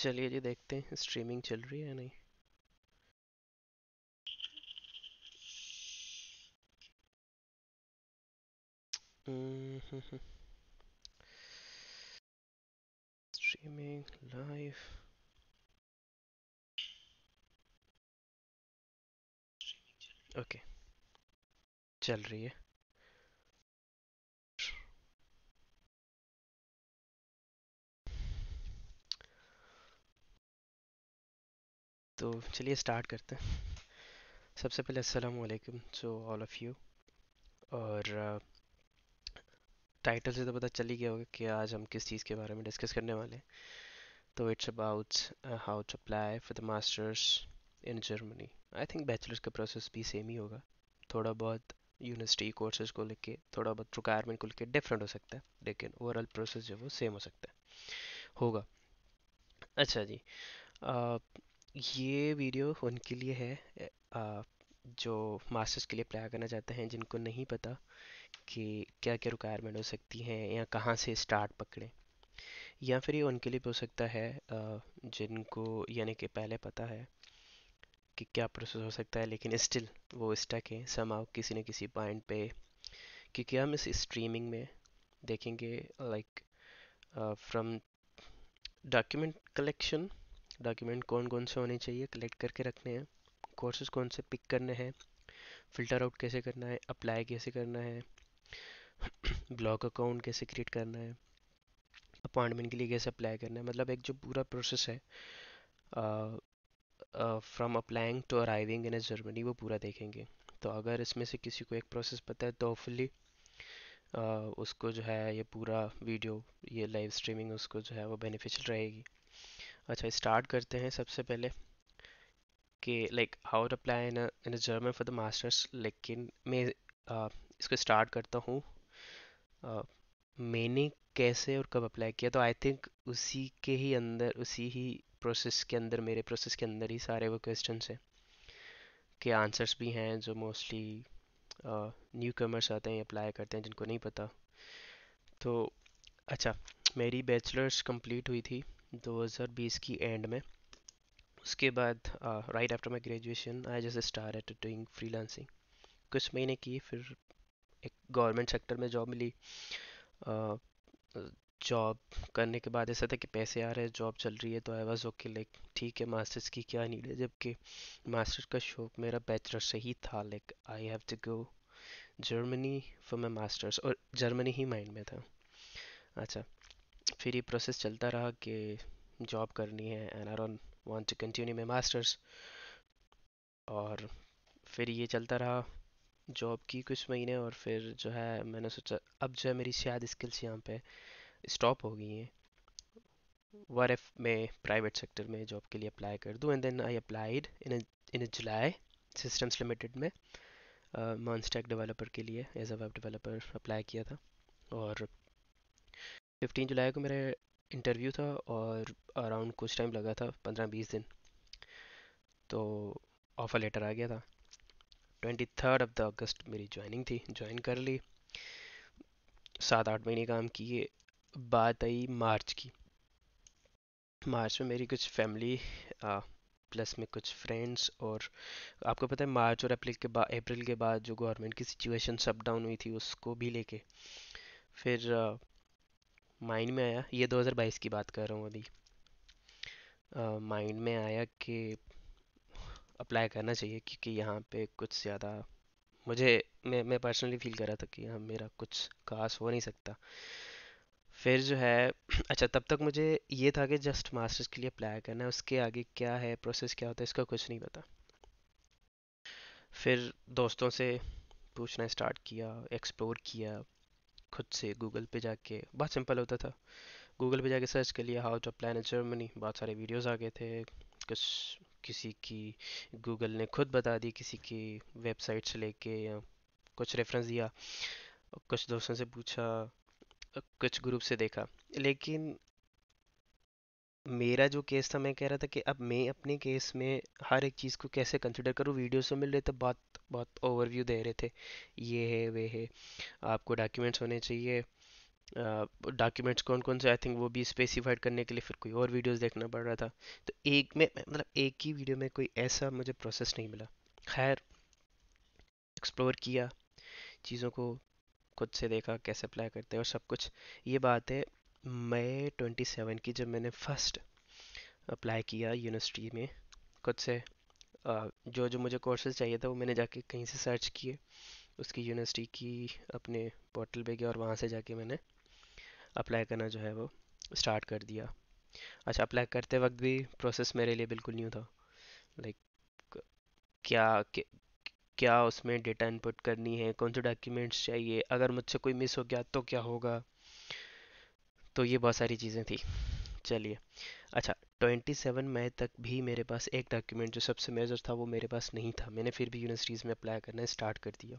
चलिए जी देखते हैं स्ट्रीमिंग चल रही है या नहीं स्ट्रीमिंग लाइव ओके चल रही है तो चलिए स्टार्ट करते हैं सबसे पहले अस्सलाम वालेकुम सो ऑल ऑफ़ यू और टाइटल से तो पता चल ही गया होगा कि आज हम किस चीज़ के बारे में डिस्कस करने वाले हैं तो it's about how to apply for the masters in Germany I think bachelors का प्रोसेस भी सेम ही होगा थोड़ा बहुत यूनिवर्सिटी कोर्सेज को लेके थोड़ा बहुत रिक्वायरमेंट को लेके डिफरेंट हो सकता है लेकिन ओवरऑल प्रोसेस जो वो सेम हो सकता है होगा अच्छा जी ये वीडियो उनके लिए है आ, जो मास्टर्स के लिए अप्लाई करना चाहते हैं जिनको नहीं पता कि क्या क्या रिक्वायरमेंट हो सकती हैं या कहाँ से स्टार्ट पकड़ें या फिर ये उनके लिए भी हो सकता है जिनको यानी कि पहले पता है कि क्या प्रोसेस हो सकता है लेकिन स्टिल वो स्टक है समाव किसी न किसी पॉइंट पे क्योंकि हम इस स्ट्रीमिंग में देखेंगे like from document collection document कौन कौन से होने चाहिए कलेक्ट करके रखने हैं कोर्सेज कौन से पिक करने हैं फ़िल्टर आउट कैसे करना है अप्लाई कैसे करना है ब्लॉक अकाउंट कैसे क्रिएट करना है अपॉइंटमेंट के लिए कैसे अप्लाई करना है मतलब एक जो पूरा प्रोसेस है from applying to arriving in a Germany वो पूरा देखेंगे तो अगर इसमें से किसी को एक प्रोसेस पता है तो होपफुली उसको जो है ये पूरा वीडियो ये लाइव स्ट्रीमिंग उसको जो है वो बेनिफिशियल रहेगी अच्छा स्टार्ट करते हैं सबसे पहले कि like how to apply in in German for the masters लेकिन मैं इसको स्टार्ट करता हूँ मैंने कैसे और कब अप्लाई किया तो आई थिंक उसी के ही अंदर उसी ही प्रोसेस के अंदर मेरे प्रोसेस के अंदर ही सारे वो क्वेश्चन हैं के आंसर्स भी हैं जो मोस्टली न्यू कमर्स आते हैं अप्लाई करते हैं जिनको नहीं पता तो अच्छा मेरी बैचलर्स कंप्लीट हुई थी 2020 की एंड में उसके बाद right after my graduation I just started doing freelancing कुछ महीने की फिर एक गवर्नमेंट सेक्टर में जॉब मिली जॉब करने के बाद ऐसा था कि पैसे आ रहे हैं जॉब चल रही है तो आई वॉज ओके लाइक ठीक है मास्टर्स की क्या नीड है जबकि मास्टर्स का शौक मेरा बैचलर से ही था like I have to go Germany for my masters और जर्मनी ही माइंड में था अच्छा फिर ये प्रोसेस चलता रहा कि जॉब करनी है and are on want to continue my masters और फिर ये चलता रहा जॉब की कुछ महीने और फिर जो है मैंने सोचा अब जो है मेरी शायद स्किल्स यहाँ पे स्टॉप हो गई हैं वर एफ में प्राइवेट सेक्टर में जॉब के लिए अप्लाई कर दूँ and then I applied in in July systems limited में मॉन्स्टैक uh, डेवलपर के लिए as a web developer apply किया था और फिफ्टीन जुलाई को मेरा इंटरव्यू था और अराउंड कुछ टाइम लगा था पंद्रह बीस दिन तो ऑफ़र लेटर आ गया था twenty third of the August मेरी ज्वाइनिंग थी ज्वाइन कर ली सात आठ महीने काम किए बात आई मार्च की मार्च में मेरी कुछ फैमिली प्लस में कुछ फ्रेंड्स और आपको पता है मार्च और अप्रैल के बाद अप्रैल के बाद जो गवर्नमेंट की सिचुएशन सब डाउन हुई थी उसको भी लेके फिर माइंड में आया ये 2022 की बात कर रहा हूँ अभी माइंड uh, में आया कि अप्लाई करना चाहिए क्योंकि यहाँ पे कुछ ज़्यादा मुझे मैं मैं पर्सनली फील कर रहा था कि यहाँ मेरा कुछ खास हो नहीं सकता फिर जो है अच्छा तब तक मुझे ये था कि जस्ट मास्टर्स के लिए अप्लाई करना है उसके आगे क्या है प्रोसेस क्या होता है इसका कुछ नहीं पता फिर दोस्तों से पूछना स्टार्ट किया एक्सप्लोर किया खुद से गूगल पे जाके बहुत सिंपल होता था गूगल पे जाके सर्च कर लिया how to plan in Germany बहुत सारे वीडियोस आ गए थे कुछ किसी की गूगल ने खुद बता दी किसी की वेबसाइट से लेके या कुछ रेफरेंस दिया कुछ दोस्तों से पूछा कुछ ग्रुप से देखा लेकिन मेरा जो केस था मैं कह रहा था कि अब मैं अपने केस में हर एक चीज़ को कैसे कंसिडर करूँ वीडियो से मिल रहे थे बहुत बहुत ओवरव्यू दे रहे थे ये है वे है आपको डॉक्यूमेंट्स होने चाहिए डॉक्यूमेंट्स uh, कौन कौन से आई थिंक वो भी स्पेसिफाइड करने के लिए फिर कोई और वीडियोस देखना पड़ रहा था तो एक में मतलब एक ही वीडियो में कोई ऐसा मुझे प्रोसेस नहीं मिला खैर एक्सप्लोर किया चीज़ों को खुद से देखा कैसे अप्लाई करते हैं और सब कुछ ये बात है मई 27 की जब मैंने फर्स्ट अप्लाई किया यूनिवर्सिटी में खुद से जो जो मुझे कोर्सेज चाहिए था वो मैंने जाके कहीं से सर्च किए उसकी यूनिवर्सिटी की अपने पोर्टल पे गया और वहाँ से जाके मैंने अप्लाई करना जो है वो स्टार्ट कर दिया अच्छा अप्लाई करते वक्त भी प्रोसेस मेरे लिए बिल्कुल न्यू था लाइक क्या क्या उसमें डेटा इनपुट करनी है कौन से डॉक्यूमेंट्स चाहिए अगर मुझसे कोई मिस हो गया तो क्या होगा तो ये बहुत सारी चीज़ें थी चलिए अच्छा 27 मई तक भी मेरे पास एक डॉक्यूमेंट जो सबसे मेजर था वो मेरे पास नहीं था मैंने फिर भी यूनिवर्सिटीज़ में अप्लाई करना स्टार्ट कर दिया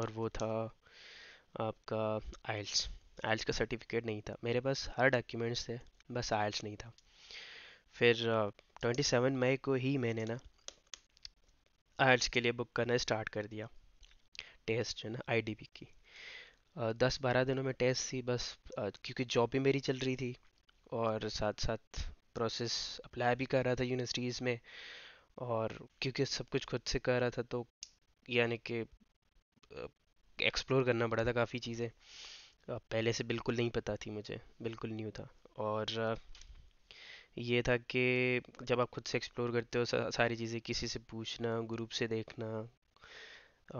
और वो था आपका आइल्स आइल्स e e का सर्टिफिकेट नहीं था मेरे पास हर डॉक्यूमेंट्स थे बस आइल्स e नहीं था फिर ट्वेंटी सेवन मई को ही मैंने ना आइल्स के लिए बुक करना स्टार्ट कर दिया टेस्ट जो ना आई की दस बारह दिनों में टेस्ट थी बस क्योंकि जॉब भी मेरी चल रही थी और साथ साथ प्रोसेस अप्लाई भी कर रहा था यूनिवर्सिटीज़ में और क्योंकि सब कुछ खुद से कर रहा था तो यानी कि एक्सप्लोर करना पड़ा था काफ़ी चीज़ें पहले से बिल्कुल नहीं पता थी मुझे बिल्कुल न्यू था और ये था कि जब आप खुद से एक्सप्लोर करते हो सारी चीज़ें किसी से पूछना ग्रुप से देखना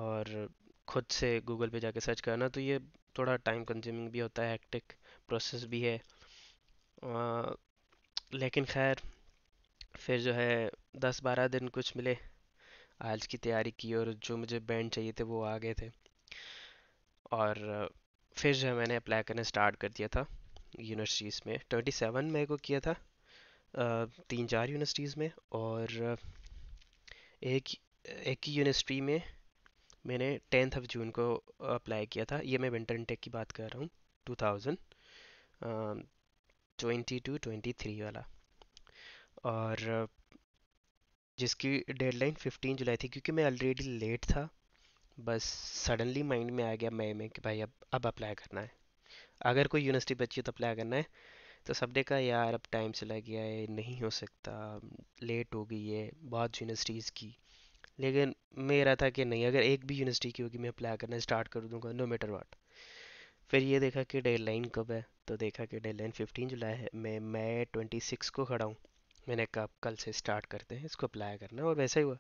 और खुद से गूगल पे जाके सर्च करना तो ये थोड़ा टाइम कंज्यूमिंग भी होता है एक्टिक प्रोसेस भी है आ, लेकिन खैर फिर जो है दस बारह दिन कुछ मिले आज की तैयारी की और जो मुझे बैंड चाहिए थे वो आ गए थे और फिर जो है मैंने अप्लाई करना स्टार्ट कर दिया था यूनिवर्सिटीज़ में ट्वेंटी सेवन मई को किया था तीन चार यूनिवर्सिटीज़ में और एक एक ही यूनिवर्सिटी में मैंने टेंथ ऑफ जून को अप्लाई किया था ये मैं विंटर इंटेक की बात कर रहा हूँ two thousand twenty two twenty three वाला और जिसकी डेडलाइन फिफ्टीन जुलाई थी क्योंकि मैं ऑलरेडी लेट था बस सडनली माइंड में आ गया मई में कि भाई अब अब अप्लाई करना है अगर कोई यूनिवर्सिटी बची तो अप्लाई करना है तो सब कहा यार अब टाइम चला गया है नहीं हो सकता लेट हो गई है बहुत यूनिवर्सिटीज़ की लेकिन मेरा था कि नहीं अगर एक भी यूनिवर्सिटी की होगी मैं अप्लाई करना स्टार्ट कर दूंगा नो मैटर वाट फिर ये देखा कि डेडलाइन कब है तो देखा कि डेडलाइन फिफ्टीन जुलाई है मैं मैं ट्वेंटी सिक्स को खड़ा हूँ मैंने कहा कल से स्टार्ट करते हैं इसको अप्लाई करना और वैसा ही हुआ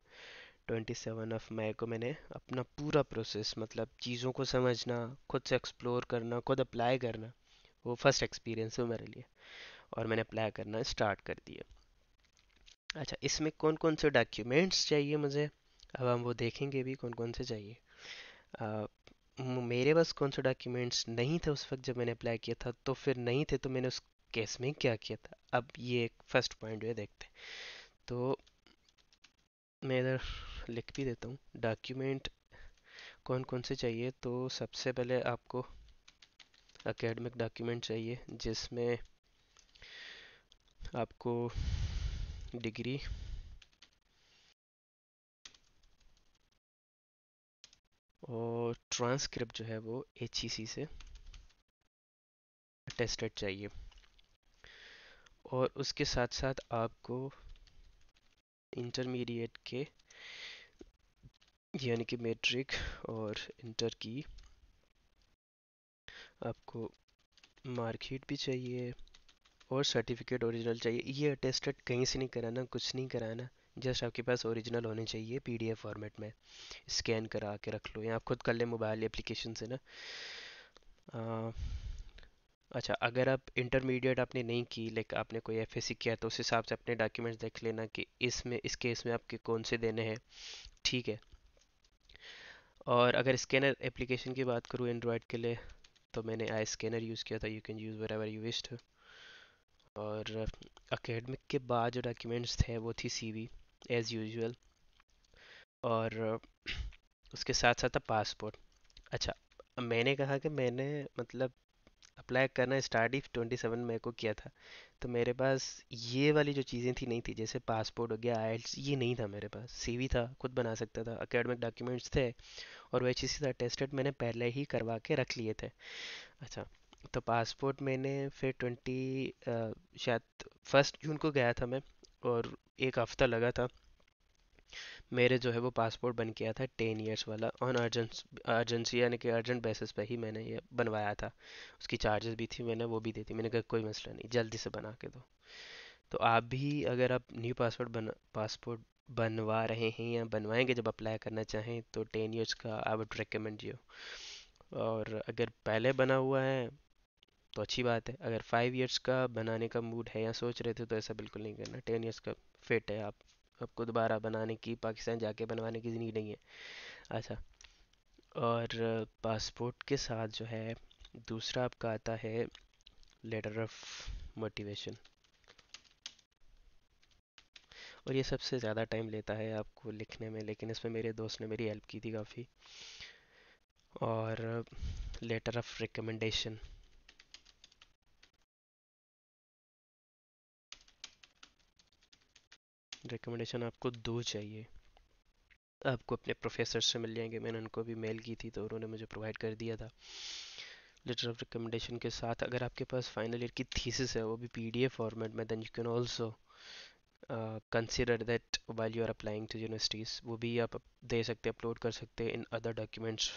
ट्वेंटी सेवन ऑफ मई को मैंने अपना पूरा प्रोसेस मतलब चीज़ों को समझना खुद से एक्सप्लोर करना खुद अप्लाई करना वो फर्स्ट एक्सपीरियंस है मेरे लिए और मैंने अप्लाई करना स्टार्ट कर दिया अच्छा इसमें कौन कौन से डॉक्यूमेंट्स चाहिए मुझे अब हम वो देखेंगे भी कौन कौन से चाहिए आ, मेरे पास कौन से डॉक्यूमेंट्स नहीं थे उस वक्त जब मैंने अप्लाई किया था तो फिर नहीं थे तो मैंने उस केस में क्या किया था अब ये एक फर्स्ट पॉइंट है देखते तो मैं इधर लिख भी देता हूँ डॉक्यूमेंट कौन कौन से चाहिए तो सबसे पहले आपको अकेडमिक डॉक्यूमेंट चाहिए जिसमें आपको डिग्री और ट्रांसक्रिप्ट जो है वो एच e से टेस्टेड चाहिए और उसके साथ साथ आपको इंटरमीडिएट के यानी कि मेट्रिक और इंटर की आपको मार्कशीट भी चाहिए और सर्टिफिकेट ओरिजिनल चाहिए ये अटेस्टेड कहीं से नहीं कराना कुछ नहीं कराना जस्ट आपके पास ओरिजिनल होने चाहिए पीडीएफ फॉर्मेट में स्कैन करा के रख लो या आप खुद कर लें मोबाइल एप्लीकेशन से ना आ, अच्छा अगर आप इंटरमीडिएट आपने नहीं की लाइक आपने कोई एफ किया तो उस हिसाब से अपने डॉक्यूमेंट्स देख लेना कि इसमें इस केस में आपके कौन से देने हैं ठीक है और अगर स्कैनर एप्लीकेशन की बात करूँ एंड्रॉयड के लिए तो मैंने आई स्कैनर यूज़ किया था you can use wherever you wish और अकेडमिक के बाद जो डॉक्यूमेंट्स थे वो थी सी एज़ यूजुअल और उसके साथ साथ पासपोर्ट अच्छा मैंने कहा कि मैंने मतलब अप्लाई करना स्टार्ट ही ट्वेंटी सेवन मई को किया था तो मेरे पास ये वाली जो चीज़ें थी नहीं थी जैसे पासपोर्ट हो गया आई ये नहीं था मेरे पास सीवी था खुद बना सकता था अकेडमिक डॉक्यूमेंट्स थे और वो चीज़ था टेस्टेड मैंने पहले ही करवा के रख लिए थे अच्छा तो पासपोर्ट मैंने फिर ट्वेंटी शायद फर्स्ट जून को गया था मैं और एक हफ्ता लगा था मेरे जो है वो पासपोर्ट बन किया था टेन इयर्स वाला ऑन अर्जेंस अर्जेंसी यानी कि अर्जेंट बेसिस पे ही मैंने ये बनवाया था उसकी चार्जेस भी थी मैंने वो भी दी थी मैंने कहा कोई मसला नहीं जल्दी से बना के दो तो आप भी अगर आप न्यू पासपोर्ट बना पासपोर्ट बनवा रहे हैं या बनवाएंगे जब अप्लाई करना चाहें तो टेन ईयर्स का आई वुड रिकमेंड यू और अगर पहले बना हुआ है तो अच्छी बात है अगर फाइव ईयर्स का बनाने का मूड है या सोच रहे थे तो ऐसा बिल्कुल नहीं करना टेन ईयर्स का फिट है आप आपको दोबारा बनाने की पाकिस्तान जाके बनवाने की ज़िंदगी नहीं है अच्छा और पासपोर्ट के साथ जो है दूसरा आपका आता है लेटर ऑफ मोटिवेशन और ये सबसे ज़्यादा टाइम लेता है आपको लिखने में लेकिन इसमें मेरे दोस्त ने मेरी हेल्प की थी काफ़ी और लेटर ऑफ रिकमेंडेशन रिकमेंडेशन आपको दो चाहिए आपको अपने प्रोफेसर से मिल जाएंगे मैंने उनको भी मेल की थी तो उन्होंने मुझे प्रोवाइड कर दिया था लेटर ऑफ रिकमेंडेशन के साथ अगर आपके पास फाइनल ईयर की थीसिस है वो भी पी फॉर्मेट में then you can also consider that while you are applying to universities वो भी आप दे सकते अपलोड कर सकते हैं इन अदर डॉक्यूमेंट्स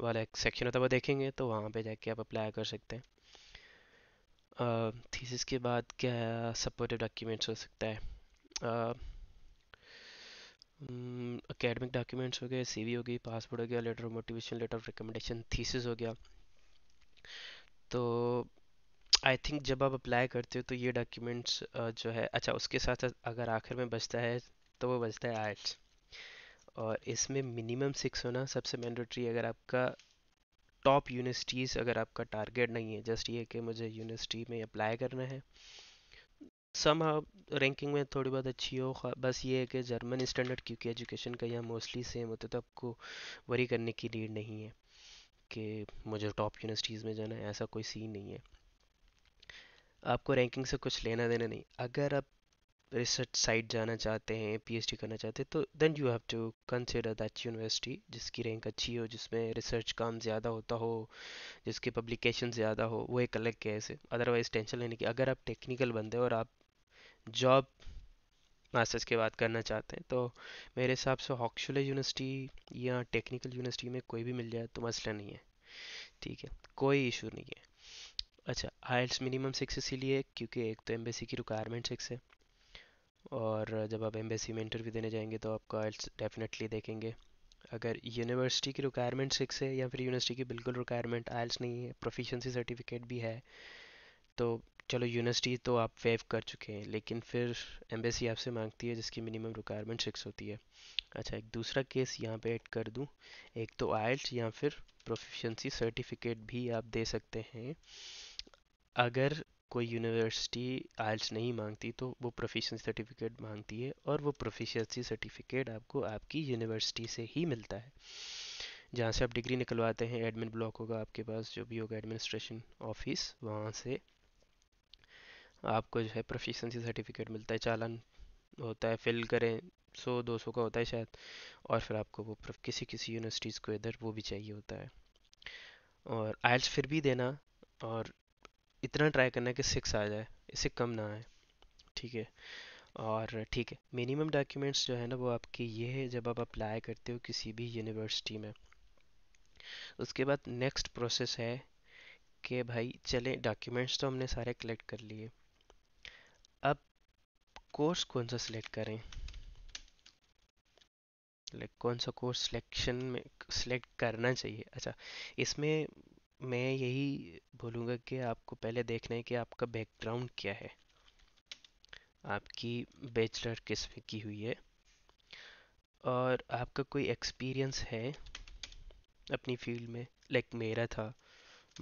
वाला एक सेक्शन होता है वो देखेंगे तो वहाँ पे जाके आप अप्लाई कर सकते हैं थीसिस uh, के बाद क्या सपोर्टिव डॉक्यूमेंट्स हो सकता है अकेडमिक डॉक्यूमेंट्स हो गए सीवी हो गई पासपोर्ट हो गया letter of motivation letter of recommendation thesis हो गया तो आई थिंक जब आप अप्लाई करते हो तो ये डॉक्यूमेंट्स जो है अच्छा उसके साथ साथ अगर आखिर में बचता है तो वो बचता है आर्ट्स और इसमें मिनिमम सिक्स होना सबसे मैंडेटरी अगर आपका टॉप यूनिवर्सिटीज़ अगर आपका टारगेट नहीं है जस्ट ये कि मुझे यूनिवर्सिटी में अप्लाई करना है सम रैंकिंग में थोड़ी बहुत अच्छी हो बस ये है कि जर्मन स्टैंडर्ड क्योंकि एजुकेशन का यहाँ मोस्टली सेम होता है तो आपको वरी करने की नीड नहीं है कि मुझे टॉप यूनिवर्सिटीज़ में जाना है ऐसा कोई सीन नहीं है आपको रैंकिंग से कुछ लेना देना नहीं अगर आप रिसर्च साइट जाना चाहते हैं पीएचडी करना चाहते हैं तो then you have to consider that university जिसकी रैंक अच्छी हो जिसमें रिसर्च काम ज़्यादा होता हो जिसके पब्लिकेशन ज़्यादा हो वो एक अलग केस है अदरवाइज़ टेंशन लेने की अगर आप टेक्निकल बंदे हो और आप जॉब मास्टर्स के बात करना चाहते हैं तो मेरे हिसाब से हॉक्शुले यूनिवर्सिटी या टेक्निकल यूनिवर्सिटी में कोई भी मिल जाए तो मसला नहीं है ठीक है कोई इशू नहीं है अच्छा आइल्स मिनिमम सिक्स इसीलिए क्योंकि एक तो एम्बेसी की रिक्वायरमेंट सिक्स है और जब आप एम्बेसी में इंटरव्यू देने जाएंगे तो आपको आइल्स डेफिनेटली देखेंगे अगर यूनिवर्सिटी की रिक्वायरमेंट सिक्स है या फिर यूनिवर्सिटी की बिल्कुल रिक्वायरमेंट आइल्स नहीं है प्रोफिशेंसी सर्टिफिकेट भी है तो चलो यूनिवर्सिटी तो आप वेव कर चुके हैं लेकिन फिर एम्बेसी आपसे मांगती है जिसकी मिनिमम रिक्वायरमेंट सिक्स होती है अच्छा एक दूसरा केस यहाँ पे ऐड कर दूँ एक तो आयल्स या फिर प्रोफिशेंसी सर्टिफिकेट भी आप दे सकते हैं अगर कोई यूनिवर्सिटी आयल्स नहीं मांगती तो वो प्रोफिशेंसी सर्टिफिकेट मांगती है और वो प्रोफिशेंसी सर्टिफिकेट आपको आपकी यूनिवर्सिटी से ही मिलता है जहाँ से आप डिग्री निकलवाते हैं एडमिन ब्लॉक होगा आपके पास जो भी होगा एडमिनिस्ट्रेशन ऑफिस वहाँ से आपको जो है प्रोफिशेंसी सर्टिफिकेट मिलता है चालान होता है फिल करें सौ दो सौ का होता है शायद और फिर आपको वो किसी किसी यूनिवर्सिटीज़ को इधर वो भी चाहिए होता है और आयल्स फिर भी देना और इतना ट्राई करना कि सिक्स आ जाए इससे कम ना आए ठीक है और ठीक है मिनिमम डॉक्यूमेंट्स जो है ना वो आपकी ये है जब आप अप्लाई करते हो किसी भी यूनिवर्सिटी में उसके बाद नेक्स्ट प्रोसेस है कि भाई चले डॉक्यूमेंट्स तो हमने सारे कलेक्ट कर लिए अब कोर्स कौन सा सिलेक्ट करें लाइक कौन सा कोर्स सिलेक्शन में सिलेक्ट करना चाहिए अच्छा इसमें मैं यही बोलूँगा कि आपको पहले देखना है कि आपका बैकग्राउंड क्या है आपकी बैचलर किस में की हुई है और आपका कोई एक्सपीरियंस है अपनी फील्ड में लाइक मेरा था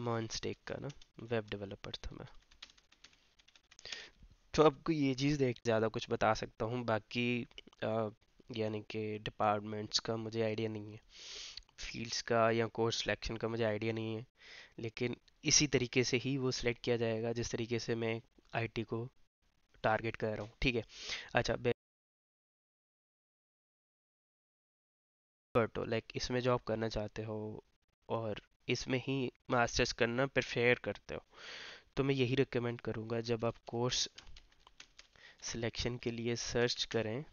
मॉन्स्टेक का ना वेब डेवलपर था मैं तो आपको ये चीज़ देख ज़्यादा कुछ बता सकता हूँ बाकी यानी कि डिपार्टमेंट्स का मुझे आइडिया नहीं है फील्ड्स का या कोर्स सिलेक्शन का मुझे आइडिया नहीं है लेकिन इसी तरीके से ही वो सिलेक्ट किया जाएगा जिस तरीके से मैं आईटी को टारगेट कर रहा हूँ ठीक है अच्छा तो लाइक इसमें जॉब करना चाहते हो और इसमें ही मास्टर्स करना प्रेफेयर करते हो तो मैं यही रिकमेंड करूँगा जब आप कोर्स सिलेक्शन के लिए सर्च करें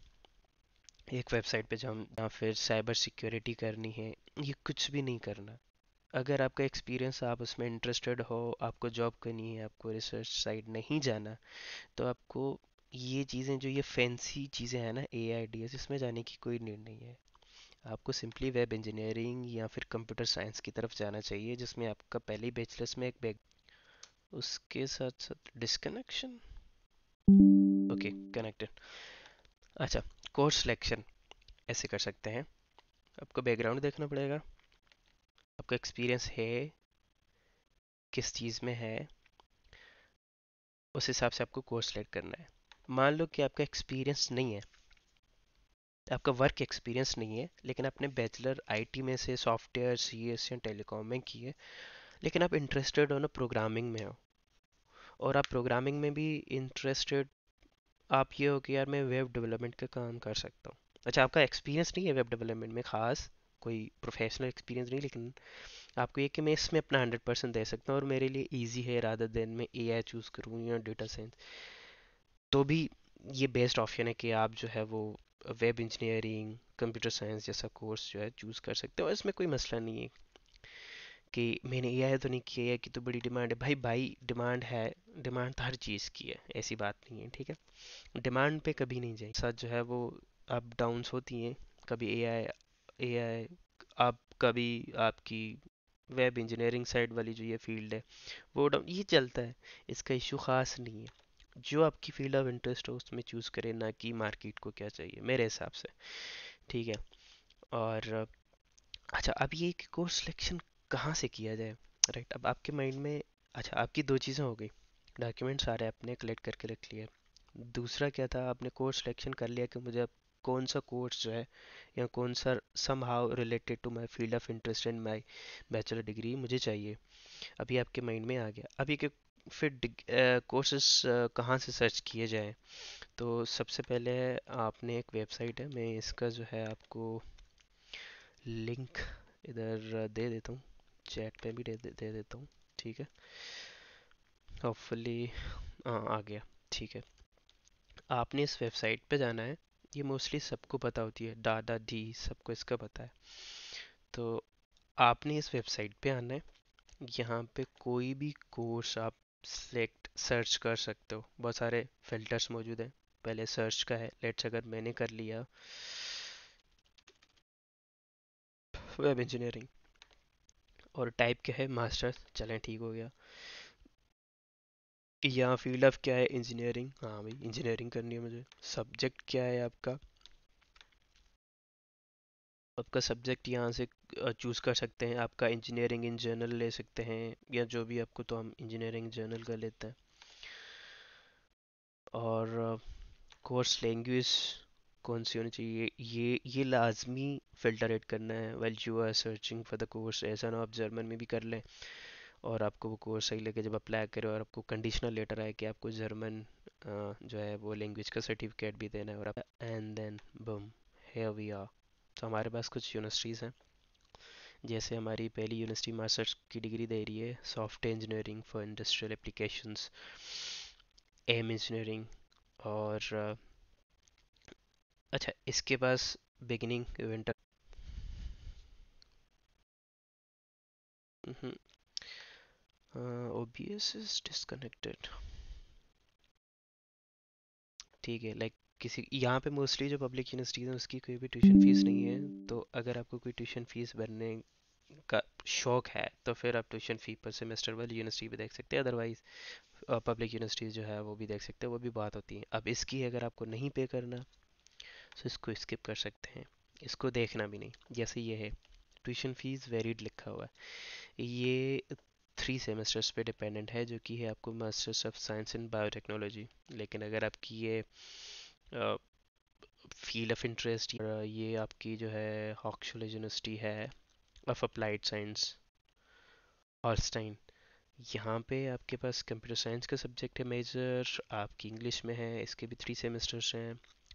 एक वेबसाइट पे जाऊँ या फिर साइबर सिक्योरिटी करनी है ये कुछ भी नहीं करना अगर आपका एक्सपीरियंस आप उसमें इंटरेस्टेड हो आपको जॉब करनी है आपको रिसर्च साइड नहीं जाना तो आपको ये चीज़ें जो ये फैंसी चीज़ें हैं ना ए आई डी एस इसमें जाने की कोई नीड नहीं है आपको सिंपली वेब इंजीनियरिंग या फिर कंप्यूटर साइंस की तरफ जाना चाहिए जिसमें आपका पहले बैचलर्स में एक बैग उसके साथ साथ डिस्कनेक्शन ओके कनेक्टेड अच्छा कोर्स सिलेक्शन ऐसे कर सकते हैं आपको बैकग्राउंड देखना पड़ेगा आपका एक्सपीरियंस है किस चीज़ में है उस हिसाब से आपको कोर्स सेलेक्ट करना है मान लो कि आपका एक्सपीरियंस नहीं है आपका वर्क एक्सपीरियंस नहीं है लेकिन आपने बैचलर आईटी में से सॉफ्टवेयर सी एस या टेलीकॉम में की है लेकिन आप इंटरेस्टेड हो ना प्रोग्रामिंग में हो और आप प्रोग्रामिंग में भी इंटरेस्टेड आप ये हो कि यार मैं वेब डेवलपमेंट का काम कर सकता हूँ अच्छा आपका एक्सपीरियंस नहीं है वेब डेवलपमेंट में ख़ास कोई प्रोफेशनल एक्सपीरियंस नहीं लेकिन आपको ये कि मैं इसमें अपना हंड्रेड परसेंट दे सकता हूँ और मेरे लिए ईजी है राधा देन मैं ए आई चूज़ करूँ या डेटा साइंस तो भी ये बेस्ट ऑप्शन है कि आप जो है वो वेब इंजीनियरिंग कंप्यूटर साइंस जैसा कोर्स जो है चूज़ कर सकते हो इसमें कोई मसला नहीं है कि मैंने ए तो नहीं किया है कि तो बड़ी डिमांड है भाई भाई डिमांड है डिमांड तो हर चीज़ की है ऐसी बात नहीं है ठीक है डिमांड पे कभी नहीं जाए साथ जो है वो अप डाउंस होती हैं कभी ए आई ए आई आप कभी आपकी वेब इंजीनियरिंग साइड वाली जो ये फील्ड है वो डाउन ये चलता है इसका इशू ख़ास नहीं है जो आपकी फील्ड ऑफ इंटरेस्ट हो उसमें चूज़ करें ना कि मार्केट को क्या चाहिए मेरे हिसाब से ठीक है और अच्छा अब ये कि कोर्स सिलेक्शन कहाँ से किया जाए राइट अब आपके माइंड में अच्छा आपकी दो चीज़ें हो गई डॉक्यूमेंट सारे आपने कलेक्ट करके रख लिए दूसरा क्या था आपने कोर्स सिलेक्शन कर लिया कि मुझे अब कौन सा कोर्स जो है या कौन सा somehow related to my field of interest and my bachelor degree मुझे चाहिए अभी आपके माइंड में आ गया अभी के फिर कोर्सेस कहाँ से सर्च किए जाएँ तो सबसे पहले आपने एक वेबसाइट है मैं इसका जो है आपको लिंक इधर दे देता हूँ चैट में भी दे, दे, देता हूँ ठीक है होपफुली हाँ आ गया ठीक है आपने इस वेबसाइट पे जाना है ये मोस्टली सबको पता होती है दादा डी सबको इसका पता है तो आपने इस वेबसाइट पे आना है यहाँ पे कोई भी कोर्स आप सेलेक्ट सर्च कर सकते हो बहुत सारे फिल्टर्स मौजूद हैं पहले सर्च का है लेट्स अगर मैंने कर लिया वेब इंजीनियरिंग और टाइप क्या है मास्टर्स चलें ठीक हो गया यहाँ फील्ड ऑफ क्या है इंजीनियरिंग हाँ भाई इंजीनियरिंग करनी है मुझे सब्जेक्ट क्या है आपका आपका सब्जेक्ट यहाँ से चूज़ कर सकते हैं आपका इंजीनियरिंग इन जर्नल ले सकते हैं या जो भी आपको तो हम इंजीनियरिंग जर्नल कर लेते हैं और कोर्स लैंग्वेज कौन सी होनी चाहिए ये ये लाजमी फिल्टरेट करना है well you are searching for the course ऐसा ना आप जर्मन में भी कर लें और आपको वो कोर्स सही लगे जब अप्लाई करें और आपको कंडीशनल लेटर आए कि आपको जर्मन जो है वो लैंग्वेज का सर्टिफिकेट भी देना है और एंड देन बम है वी आर तो हमारे पास कुछ यूनिवर्सिटीज़ हैं जैसे हमारी पहली यूनिवर्सिटी मास्टर्स की डिग्री दे रही है software engineering for industrial applications M engineering और अच्छा इसके पास बिगिनिंग इवेंटर ओबीएस इज डिसकनेक्टेड ठीक है लाइक किसी यहाँ पे मोस्टली जो पब्लिक यूनिवर्सिटीज़ हैं उसकी कोई भी ट्यूशन फीस नहीं है तो अगर आपको कोई ट्यूशन फीस भरने का शौक़ है तो फिर आप ट्यूशन फ़ी पर सेमेस्टर वाली यूनिवर्सिटी भी देख सकते हैं अदरवाइज़ पब्लिक यूनिवर्सिटीज़ जो है वो भी देख सकते हैं वो भी बात होती है अब इसकी अगर आपको नहीं पे करना सो इसको स्किप कर सकते हैं इसको देखना भी नहीं जैसे ये है ट्यूशन फ़ीस वेरीड लिखा हुआ है ये थ्री सेमेस्टर्स पे डिपेंडेंट है जो कि है आपको masters of science in biotechnology लेकिन अगर आपकी ये फील्ड ऑफ इंटरेस्ट ये आपकी जो है हॉक्शल यूनिवर्सिटी है ऑफ अप्लाइड साइंस स्टाइन यहाँ पे आपके पास कंप्यूटर साइंस का सब्जेक्ट है मेजर आपकी इंग्लिश में है इसके भी थ्री सेमेस्टर्स हैं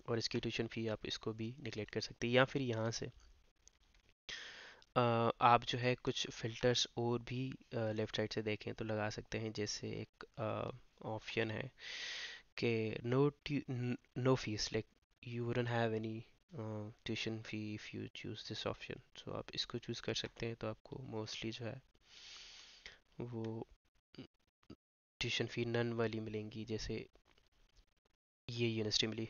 और इसकी ट्यूशन फ़ी आप इसको भी निगलेक्ट कर सकते हैं या फिर यहाँ से आप जो है कुछ फ़िल्टर्स और भी लेफ़्ट साइड से देखें तो लगा सकते हैं जैसे एक ऑप्शन है कि no no fees like you won't have any tuition fee if you choose this option so आप इसको चूज़ कर सकते हैं तो आपको मोस्टली जो है वो ट्यूशन फ़ी नन वाली मिलेंगी जैसे ये यूनिवर्सिटी मिली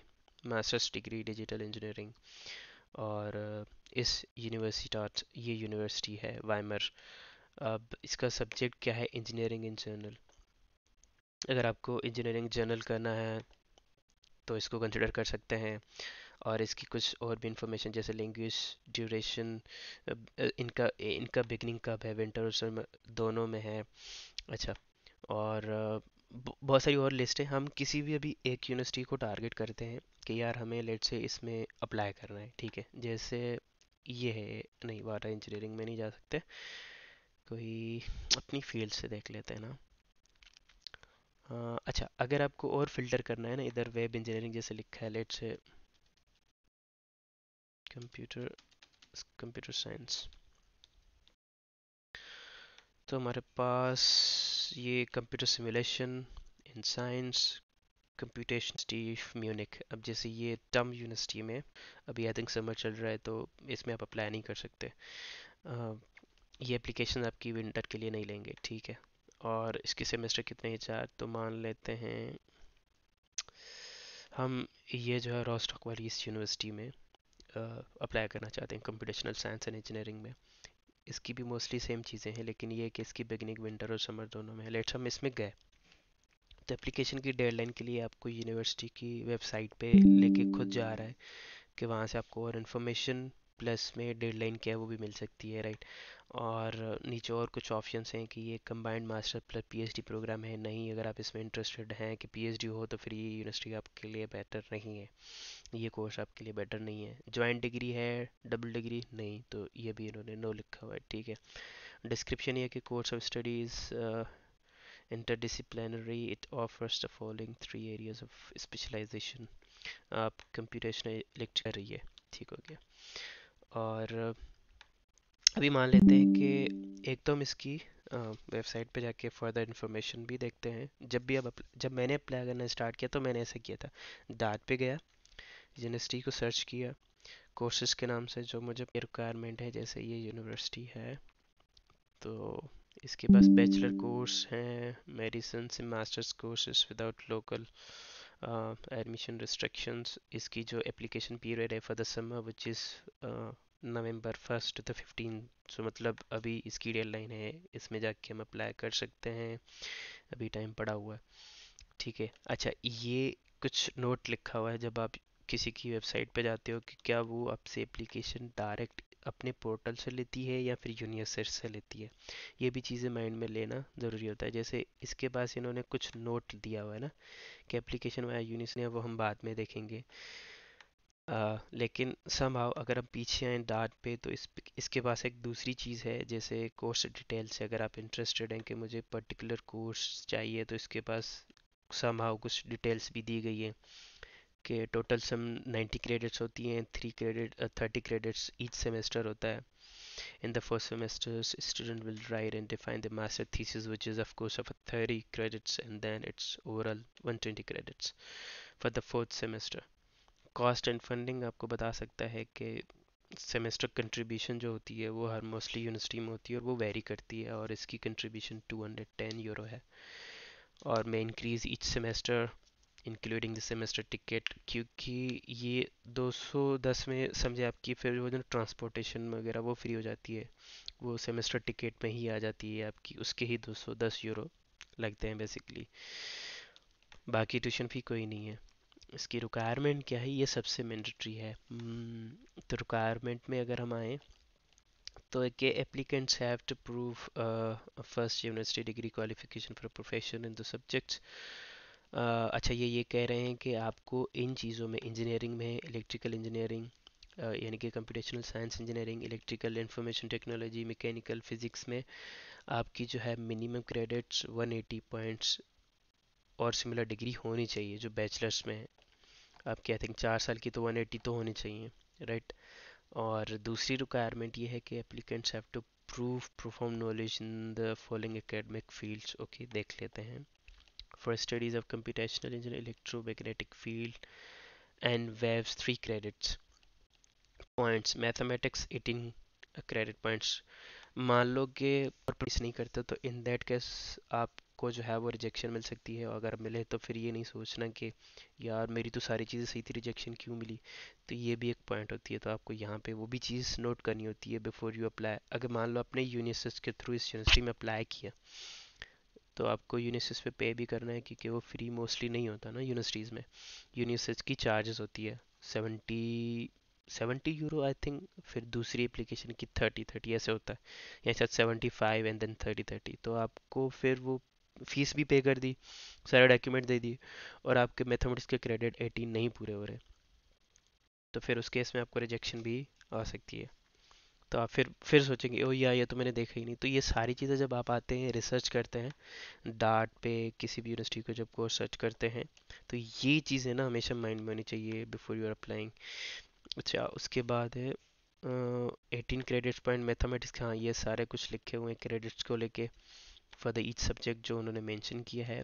मास्टर्स डिग्री डिजिटल इंजीनियरिंग और uh, इस यूनिवर्सिटाट ये यूनिवर्सिटी है वाइमर अब इसका सब्जेक्ट क्या है इंजीनियरिंग इन जनरल अगर आपको इंजीनियरिंग जनरल करना है तो इसको कंसिडर कर सकते हैं और इसकी कुछ और भी इंफॉर्मेशन जैसे लैंग्वेज ड्यूरेशन इनका इनका बिगनिंग कब है विंटर और समर दोनों में है अच्छा और uh, बहुत सारी और लिस्ट है हम किसी भी अभी एक यूनिवर्सिटी को टारगेट करते हैं कि यार हमें लेट से इसमें अप्लाई करना है ठीक है जैसे ये है नहीं वाटर इंजीनियरिंग में नहीं जा सकते कोई अपनी फील्ड से देख लेते हैं ना आ, अच्छा अगर आपको और फिल्टर करना है ना इधर वेब इंजीनियरिंग जैसे लिखा है लेट से कंप्यूटर कंप्यूटर साइंस तो हमारे पास ये computer simulation in science computation स्टीफ म्यूनिक अब जैसे ये टम यूनिवर्सिटी में अभी आई थिंक समर चल रहा है तो इसमें आप अप्लाई नहीं कर सकते uh, ये एप्लीकेशन आपकी विंटर के लिए नहीं लेंगे ठीक है और इसके सेमेस्टर कितने हैं चार तो मान लेते हैं हम ये जो है रॉस्टॉक वाली इस यूनिवर्सिटी में अप्लाई करना चाहते हैं कंप्यूटेशनल साइंस एंड इंजीनियरिंग में इसकी भी मोस्टली सेम चीज़ें हैं लेकिन ये कि इसकी बिगनिंग विंटर और समर दोनों में है लेट्स हम इसमें गए तो एप्लीकेशन की डेडलाइन के लिए आपको यूनिवर्सिटी की वेबसाइट पे लेके खुद जा रहा है कि वहाँ से आपको और इन्फॉर्मेशन प्लस में डेडलाइन क्या है वो भी मिल सकती है राइट और नीचे और कुछ ऑप्शंस हैं कि ये combined master plus PhD program है नहीं अगर आप इसमें इंटरेस्टेड हैं कि पीएचडी हो तो फिर ये यूनिवर्सिटी आपके लिए बेटर नहीं है ये कोर्स आपके लिए बेटर नहीं है ज्वाइंट डिग्री है डबल डिग्री नहीं तो ये भी इन्होंने नो लिखा हुआ है ठीक है डिस्क्रिप्शन ये कि course of studies disciplinary it offers the following three areas of specialisation आप कंप्यूटेशनल लेक्चर कर रही है ठीक हो गया और uh, अभी मान लेते हैं कि एक तो हम इसकी वेबसाइट uh, पे जाके फर्दर इंफॉर्मेशन भी देखते हैं जब भी अब जब मैंने अप्लाई करना स्टार्ट किया तो मैंने ऐसा किया था दाँत पे गया यूनिवर्सिटी को सर्च किया कोर्सेज के नाम से जो मुझे रिक्वायरमेंट है जैसे ये यूनिवर्सिटी है तो इसके पास बैचलर कोर्स हैं मेडिसिन से masters courses without local admission restrictions इसकी जो एप्लीकेशन पीरियड है for the summer which is November first to the fifteen so मतलब अभी इसकी डेडलाइन है इसमें जाके हम अप्लाई कर सकते हैं अभी टाइम पड़ा हुआ है ठीक है अच्छा ये कुछ नोट लिखा हुआ है जब आप किसी की वेबसाइट पे जाते हो कि क्या वो आपसे एप्लीकेशन डायरेक्ट अपने पोर्टल से लेती है या फिर यूनिवर्सर से लेती है ये भी चीज़ें माइंड में लेना ज़रूरी होता है जैसे इसके पास इन्होंने कुछ नोट दिया हुआ है ना कि एप्लीकेशन वाया यूनिवर्स ने वो हम बाद में देखेंगे आ, लेकिन सम अगर हम पीछे आएँ डाट पे तो इस इसके पास एक दूसरी चीज़ है जैसे कोर्स डिटेल से अगर आप इंटरेस्टेड हैं कि मुझे पर्टिकुलर कोर्स चाहिए तो इसके पास सम कुछ डिटेल्स भी दी गई है के टोटल सम 90 क्रेडिट्स होती हैं three credit thirty credits each semester होता है in the first semester student will write and define the master thesis which is of course of thirty credits and then it's overall one twenty credits for the fourth semester cost and funding आपको बता सकता है कि semester contribution जो होती है वो हर mostly university में होती है और वो वेरी करती है और इसकी कंट्रीब्यूशन 210 यूरो है और मैं increase each semester including the semester ticket क्योंकि ये 210 में समझे आपकी फिर वो जो ट्रांसपोर्टेशन वगैरह वो फ्री हो जाती है वो सेमेस्टर टिकट में ही आ जाती है आपकी उसके ही 210 यूरो लगते हैं बेसिकली बाकी ट्यूशन फ़ी कोई नहीं है इसकी रिक्वायरमेंट क्या है ये सबसे मैंडेटरी है hmm, तो रिक्वायरमेंट में अगर हम आएँ तो के applicants have to prove first university degree qualification for profession in the subjects अच्छा ये ये कह रहे हैं कि आपको इन चीज़ों में इंजीनियरिंग में इलेक्ट्रिकल इंजीनियरिंग यानी कि computational science engineering electrical information technology mechanical physics में आपकी जो है मिनिमम क्रेडिट्स 180 पॉइंट्स और सिमिलर डिग्री होनी चाहिए जो बैचलर्स में है आपके आई थिंक चार साल की तो 180 तो होनी चाहिए राइट और दूसरी रिक्वायरमेंट ये है कि applicants have to prove perform knowledge in the following academic fields okay देख लेते हैं for studies of computational engineering, electromagnetic field, and waves three credits points mathematics 18 uh, credit points मान लो कि प्रैक्टिस नहीं करते तो इन दैट केस आपको जो है वो रिजेक्शन मिल सकती है अगर मिले तो फिर ये नहीं सोचना कि यार मेरी तो सारी चीज़ें सही थी रिजेक्शन क्यों मिली तो ये भी एक पॉइंट होती है तो आपको यहाँ पे वो भी चीज़ नोट करनी होती है बिफोर यू अप्लाई अगर मान लो आपने यूनिसेस के थ्रू इस यूनिवर्सिटी में अप्लाई किया तो आपको यूनिसेस पे पे भी करना है क्योंकि वो फ्री मोस्टली नहीं होता ना यूनिवर्सिटीज़ में यूनिसेस की चार्जेस होती है seventy seventy euro I think फिर दूसरी एप्लीकेशन की थर्टी थर्टी ऐसे होता है या शायद seventy five and then thirty thirty तो आपको फिर वो फीस भी पे कर दी सारे डॉक्यूमेंट दे दिए और आपके मैथमेटिक्स के क्रेडिट एटीन नहीं पूरे हो रहे तो फिर उस केस में आपको रिजेक्शन भी आ सकती है तो आप फिर फिर सोचेंगे ओ या ये तो मैंने देखा ही नहीं तो ये सारी चीज़ें जब आप आते हैं रिसर्च करते हैं डाट पे किसी भी यूनिवर्सिटी को जब कोर्स सर्च करते हैं तो ये चीज़ें ना हमेशा माइंड में होनी चाहिए बिफोर यू आर अप्लाइंग अच्छा उसके बाद है एटीन क्रेडिट्स पॉइंट मैथमेटिक्स हाँ ये सारे कुछ लिखे हुए हैं क्रेडिट्स को लेके फॉर द ईच सब्जेक्ट जो उन्होंने मेंशन किया है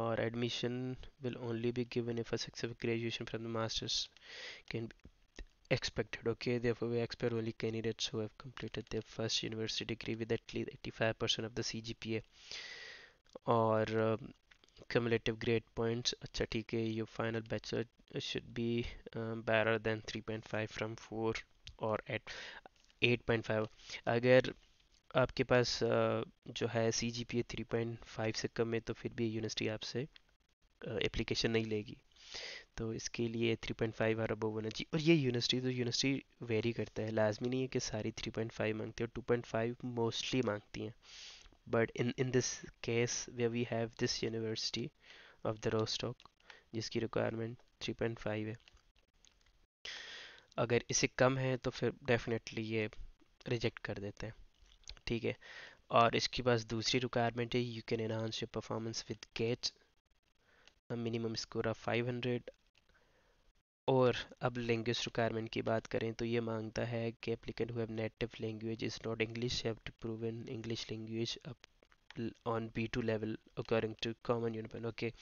और admission will only be given if a successful graduation from the masters can expected okay therefore we expect only candidates who have completed their first university degree with at least 85% of the CGPA or um, cumulative grade points अच्छा ठीक your final bachelor should be um, better than 3.5 from 4 or at 8.5 Agar आपके पास uh, जो है C G P A three point five से कम है तो फिर भी यूनिवर्सिटी आपसे एप्लीकेशन नहीं लेगी तो इसके लिए 3.5 हमारा वो होना चाहिए और ये यूनिवर्सिटी तो यूनिवर्सिटी वेरी करता है लाजमी नहीं है कि सारी 3.5 मांगती है और फाइव मोस्टली मांगती हैं but in in this case we we have this university of the Rostock जिसकी रिक्वायरमेंट 3.5 है अगर इसे कम है तो फिर डेफिनेटली ये रिजेक्ट कर देते हैं ठीक है और इसके पास दूसरी रिक्वायरमेंट है you can enhance your performance with GATE minimum score of 500 और अब लैंग्वेज रिक्वायरमेंट की बात करें तो ये मांगता है कि applicant whose native language is not English have to prove in English language up level according to common uniform okay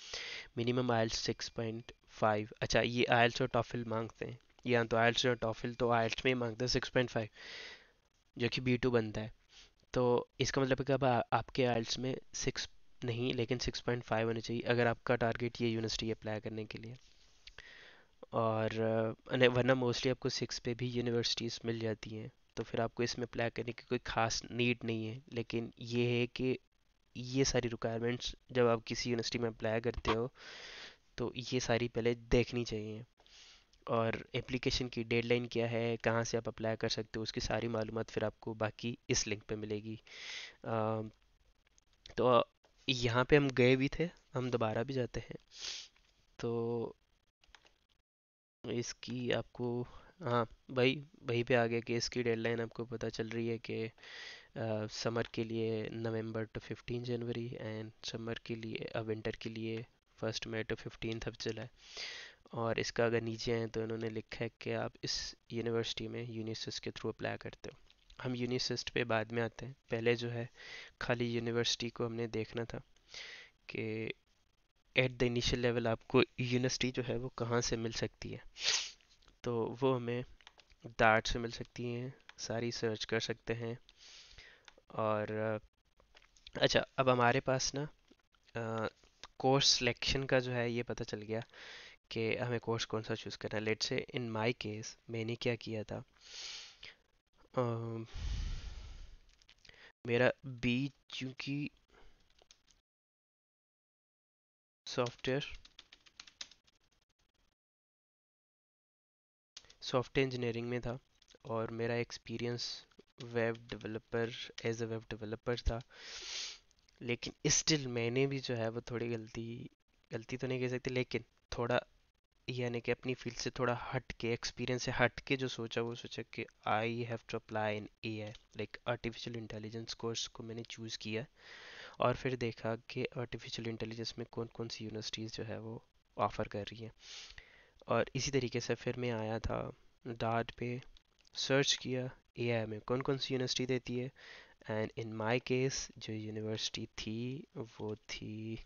minimum okay six point five अच्छा ये आयल्स e और टॉफिल मांगते हैं या तो आयल्स e और टॉफिल तो IELTS e में ही मांगते हैं सिक्स पॉइंट फाइव जो कि बी टू बनता है तो इसका मतलब है कि अब आपके आयल्स में सिक्स नहीं लेकिन सिक्स पॉइंट फाइव होने चाहिए अगर आपका टारगेट ये यूनिवर्सिटी अप्लाई करने के लिए और वरना मोस्टली आपको सिक्स पे भी यूनिवर्सिटीज़ मिल जाती हैं तो फिर आपको इसमें अप्लाई करने की कोई खास नीड नहीं है लेकिन ये है कि ये सारी रिक्वायरमेंट्स जब आप किसी यूनिवर्सिटी में अप्लाई करते हो तो ये सारी पहले देखनी चाहिए और एप्लीकेशन की डेडलाइन क्या है कहाँ से आप अप्लाई कर सकते हो उसकी सारी मालूम फिर आपको बाकी इस लिंक पर मिलेगी तो यहाँ पर हम गए भी थे हम दोबारा भी जाते हैं तो इसकी आपको हाँ वही वहीं पे आ गया कि इसकी डेडलाइन आपको पता चल रही है कि समर के लिए November to fifteen January and summer के लिए विंटर के लिए फर्स्ट मई टू फिफ्टीन अब जुलाई और इसका अगर नीचे हैं तो इन्होंने लिखा है कि आप इस यूनिवर्सिटी में यूनिसिस के थ्रू अप्लाई करते हो हम यूनिसिस्ट पे बाद में आते हैं पहले जो है खाली यूनिवर्सिटी को हमने देखना था कि एट द इनिशियल लेवल आपको यूनिवर्सिटी जो है वो कहाँ से मिल सकती है तो वो हमें दार्ट से मिल सकती हैं सारी सर्च कर सकते हैं और अच्छा अब हमारे पास ना कोर्स सिलेक्शन का जो है ये पता चल गया कि हमें कोर्स कौन सा चूज़ करना है लेट से इन माय केस मैंने क्या किया था आ, मेरा बी चूँकि software सॉफ्टवेयर इंजीनियरिंग में था और मेरा experience web developer as a web developer था लेकिन स्टिल मैंने भी जो है वो थोड़ी गलती गलती तो नहीं कह सकती लेकिन थोड़ा यानी कि अपनी फील्ड से थोड़ा हट के एक्सपीरियंस से हट के जो सोचा वो सोचा कि I have to apply in A I like artificial intelligence course को मैंने चूज़ किया और फिर देखा कि आर्टिफिशियल इंटेलिजेंस में कौन कौन सी यूनिवर्सिटीज़ जो है वो ऑफ़र कर रही हैं और इसी तरीके से फिर मैं आया था डाट पे सर्च किया ए में कौन कौन सी यूनिवर्सिटी देती है एंड इन माई केस जो यूनिवर्सिटी थी वो थी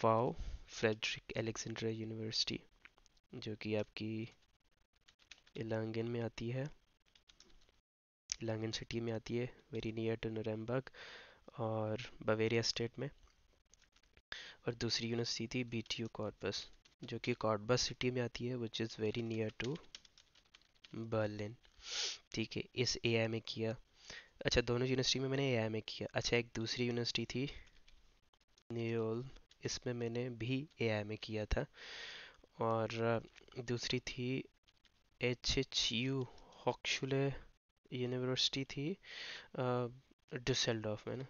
फाओ फ्रेडरिक एलेक्सेंड्रा यूनिवर्सिटी जो कि आपकी इलांगन में आती है इलांगन सिटी में आती है वेरी नियर टू नरमबर्ग और बवेरिया स्टेट में और दूसरी यूनिवर्सिटी थी बी टी यू जो कि कॉर्बस सिटी में आती है which is very near to Berlin ठीक है इस ए में किया अच्छा दोनों यूनिवर्सिटी में मैंने ए में किया अच्छा एक दूसरी यूनिवर्सिटी थी न्यूल इसमें मैंने भी ए में किया था और दूसरी थी एच एच यू हॉक्शुले यूनिवर्सिटी थी डिसल्ड में ना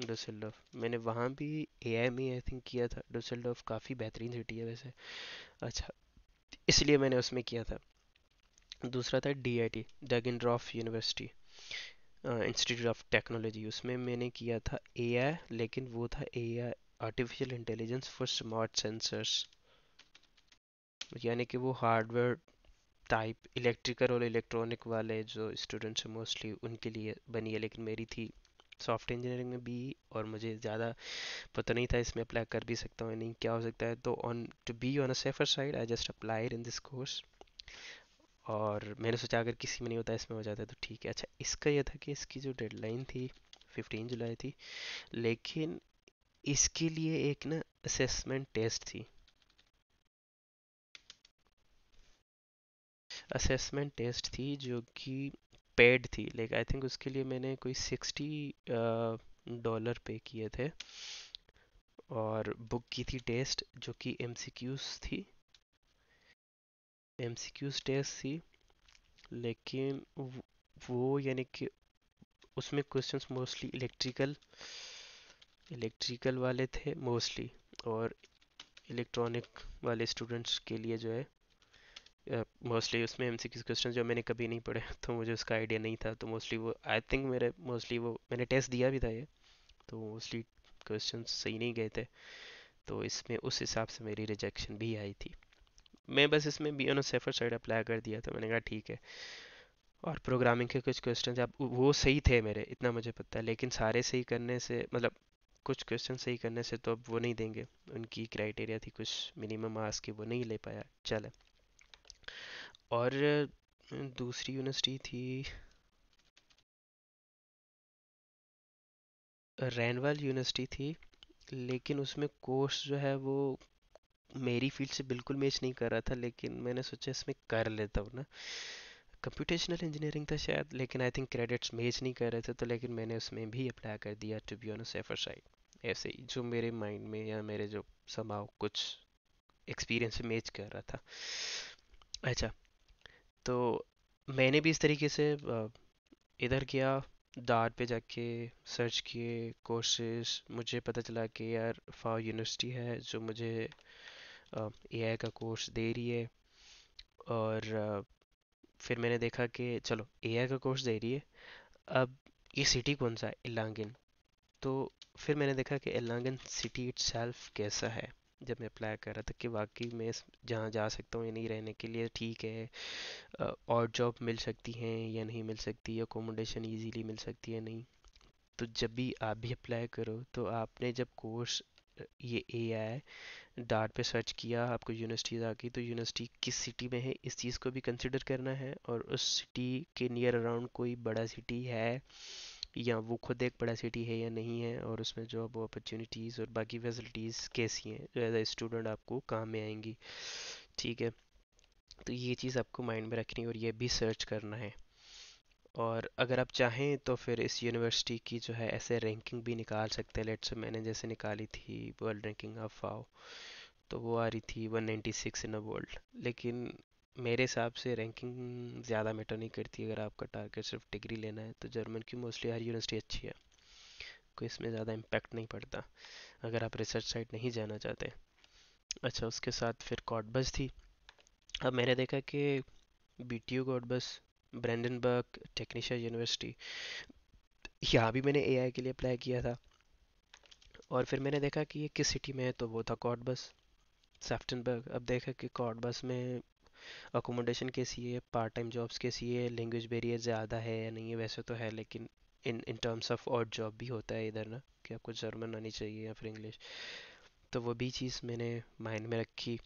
डसल्डर्फ मैंने वहाँ भी ए में आई थिंक किया था डसल्डर्फ काफ़ी बेहतरीन सिटी है वैसे अच्छा इसलिए मैंने उसमें किया था दूसरा था D I T Deggendorf university institute of technology उसमें मैंने किया था ए आई लेकिन वो था A I artificial intelligence for smart sensors यानी कि वो हार्डवेयर टाइप इलेक्ट्रिकल और इलेक्ट्रॉनिक वाले जो स्टूडेंट्स हैं मोस्टली उनके लिए बनी है लेकिन मेरी थी सॉफ्टवेयर इंजीनियरिंग में बी और मुझे ज़्यादा पता नहीं था इसमें अप्लाई कर भी सकता हूँ नहीं क्या हो सकता है तो on to be on a safer side I just applied in this course और मैंने सोचा अगर किसी में नहीं होता इसमें हो जाता है तो ठीक है अच्छा इसका यह था कि इसकी जो डेडलाइन थी फिफ्टीन जुलाई थी लेकिन इसके लिए एक ना असेसमेंट टेस्ट थी असेसमेंट टेस्ट थी जो कि पेड थी लाइक आई थिंक उसके लिए मैंने कोई सिक्सटी डॉलर पे किए थे और बुक की थी टेस्ट जो कि एम थी एम टेस्ट थी लेकिन वो यानी कि उसमें क्वेश्चंस मोस्टली इलेक्ट्रिकल इलेक्ट्रिकल वाले थे मोस्टली और इलेक्ट्रॉनिक वाले स्टूडेंट्स के लिए जो है मोस्टली उसमें एम सी क्वेश्चन जो मैंने कभी नहीं पढ़े तो मुझे उसका आइडिया नहीं था तो मोस्टली वो आई थिंक मेरे मोस्टली वो मैंने टेस्ट दिया भी था ये तो मोस्टली क्वेश्चन सही नहीं गए थे तो इसमें उस हिसाब से मेरी रिजेक्शन भी आई थी मैं बस इसमें be on a safer side apply कर दिया तो मैंने कहा ठीक है और प्रोग्रामिंग के कुछ क्वेश्चन आप वो सही थे मेरे इतना मुझे पता है लेकिन सारे सही करने से मतलब कुछ क्वेश्चन सही करने से तो अब वो नहीं देंगे उनकी क्राइटेरिया थी कुछ मिनिमम मार्क्स की वो नहीं ले पाया चले और दूसरी यूनिवर्सिटी थी रैनवाल यूनिवर्सिटी थी लेकिन उसमें कोर्स जो है वो मेरी फील्ड से बिल्कुल मैच नहीं कर रहा था लेकिन मैंने सोचा इसमें कर लेता हूँ ना कंप्यूटेशनल इंजीनियरिंग था शायद लेकिन आई थिंक क्रेडिट्स मैच नहीं कर रहे थे तो लेकिन मैंने उसमें भी अप्लाई कर दिया to be on safer side ऐसे ही जो मेरे माइंड में या मेरे जो स्वभाव कुछ एक्सपीरियंस मैच कर रहा था अच्छा तो मैंने भी इस तरीके से इधर किया दार पे जाके सर्च किए कोर्सेज मुझे पता चला कि यार फाव यूनिवर्सिटी है जो मुझे ए आई का कोर्स दे रही है और फिर मैंने देखा कि चलो ए आई का कोर्स दे रही है अब ये सिटी कौन सा है इलांगिन तो फिर मैंने देखा कि इलांगिन सिटी इट्सल्फ कैसा है जब मैं अप्लाई कर रहा था कि वाकई मैं जहाँ जा सकता हूँ या नहीं रहने के लिए ठीक है और जॉब मिल सकती हैं या नहीं मिल सकती अकोमोडेशन ईजीली मिल सकती है नहीं तो जब भी आप भी अप्लाई करो तो आपने जब कोर्स ये ए आई डाट पे सर्च किया आपको यूनिवर्सिटीज़ आ गई तो यूनिवर्सिटी किस सिटी में है इस चीज़ को भी कंसिडर करना है और उस सिटी के नियर अराउंड कोई बड़ा सिटी है या वो खुद एक बड़ा सिटी है या नहीं है और उसमें जॉब अपॉर्चुनिटीज़ और बाकी फैसिलिटीज़ कैसी हैं एज ए स्टूडेंट आपको काम में आएंगी ठीक है तो ये चीज़ आपको माइंड में रखनी है और ये भी सर्च करना है और अगर आप चाहें तो फिर इस यूनिवर्सिटी की जो है ऐसे रैंकिंग भी निकाल सकते हैं लेट्स मैंने जैसे निकाली थी वर्ल्ड रैंकिंग ऑफ फाओ तो वो आ रही थी 196 इन अ वर्ल्ड लेकिन मेरे हिसाब से रैंकिंग ज़्यादा मैटर नहीं करती अगर आपका टारगेट सिर्फ डिग्री लेना है तो जर्मन की मोस्टली हर यूनिवर्सिटी अच्छी है कोई इसमें ज़्यादा इम्पैक्ट नहीं पड़ता अगर आप रिसर्च साइड नहीं जाना चाहते अच्छा उसके साथ फिर कॉडबस थी अब मैंने देखा कि B T U Cottbus Brandenburg Technische university यहाँ भी मैंने ए आई के लिए अप्लाई किया था और फिर मैंने देखा कि ये किस सिटी में है तो वो था कॉडबस सेफ्टनबर्ग अब देखा कि कॉडबस में अकोमोडेशन के सी पार्ट टाइम जॉब्स के सी लैंग्वेज बेरियर ज़्यादा है या नहीं है वैसे तो है लेकिन इन इन टर्म्स ऑफ और जॉब भी होता है इधर ना कि आपको जर्मन आनी चाहिए या फिर इंग्लिश तो वो भी चीज़ मैंने माइंड में रखी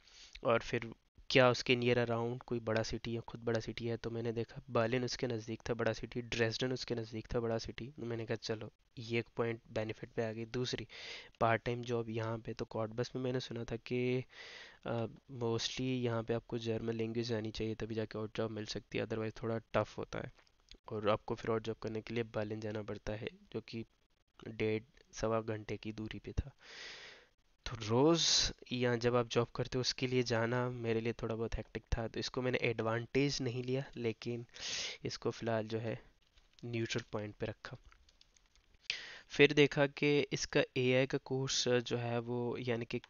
और फिर क्या उसके नियर अराउंड कोई बड़ा सिटी या खुद बड़ा सिटी है तो मैंने देखा बर्लिन उसके नज़दीक था बड़ा सिटी ड्रेसडन उसके नज़दीक था बड़ा सिटी तो मैंने कहा चलो ये एक पॉइंट बेनिफिट पे आ गई दूसरी पार्ट टाइम जॉब यहाँ पे तो कॉटबस में मैंने सुना था कि मोस्टली यहाँ पे आपको जर्मन लैंग्वेज आनी चाहिए तभी जाके और जॉब मिल सकती है अदरवाइज़ थोड़ा टफ़ होता है और आपको फिर और जॉब करने के लिए बर्लिन जाना पड़ता है जो कि डेढ़ सवा घंटे की दूरी पे था तो रोज़ या जब आप जॉब करते हो उसके लिए जाना मेरे लिए थोड़ा बहुत हैक्टिक था तो इसको मैंने एडवांटेज नहीं लिया लेकिन इसको फ़िलहाल जो है न्यूट्रल पॉइंट पे रखा फिर देखा कि इसका एआई का कोर्स जो है वो यानी कि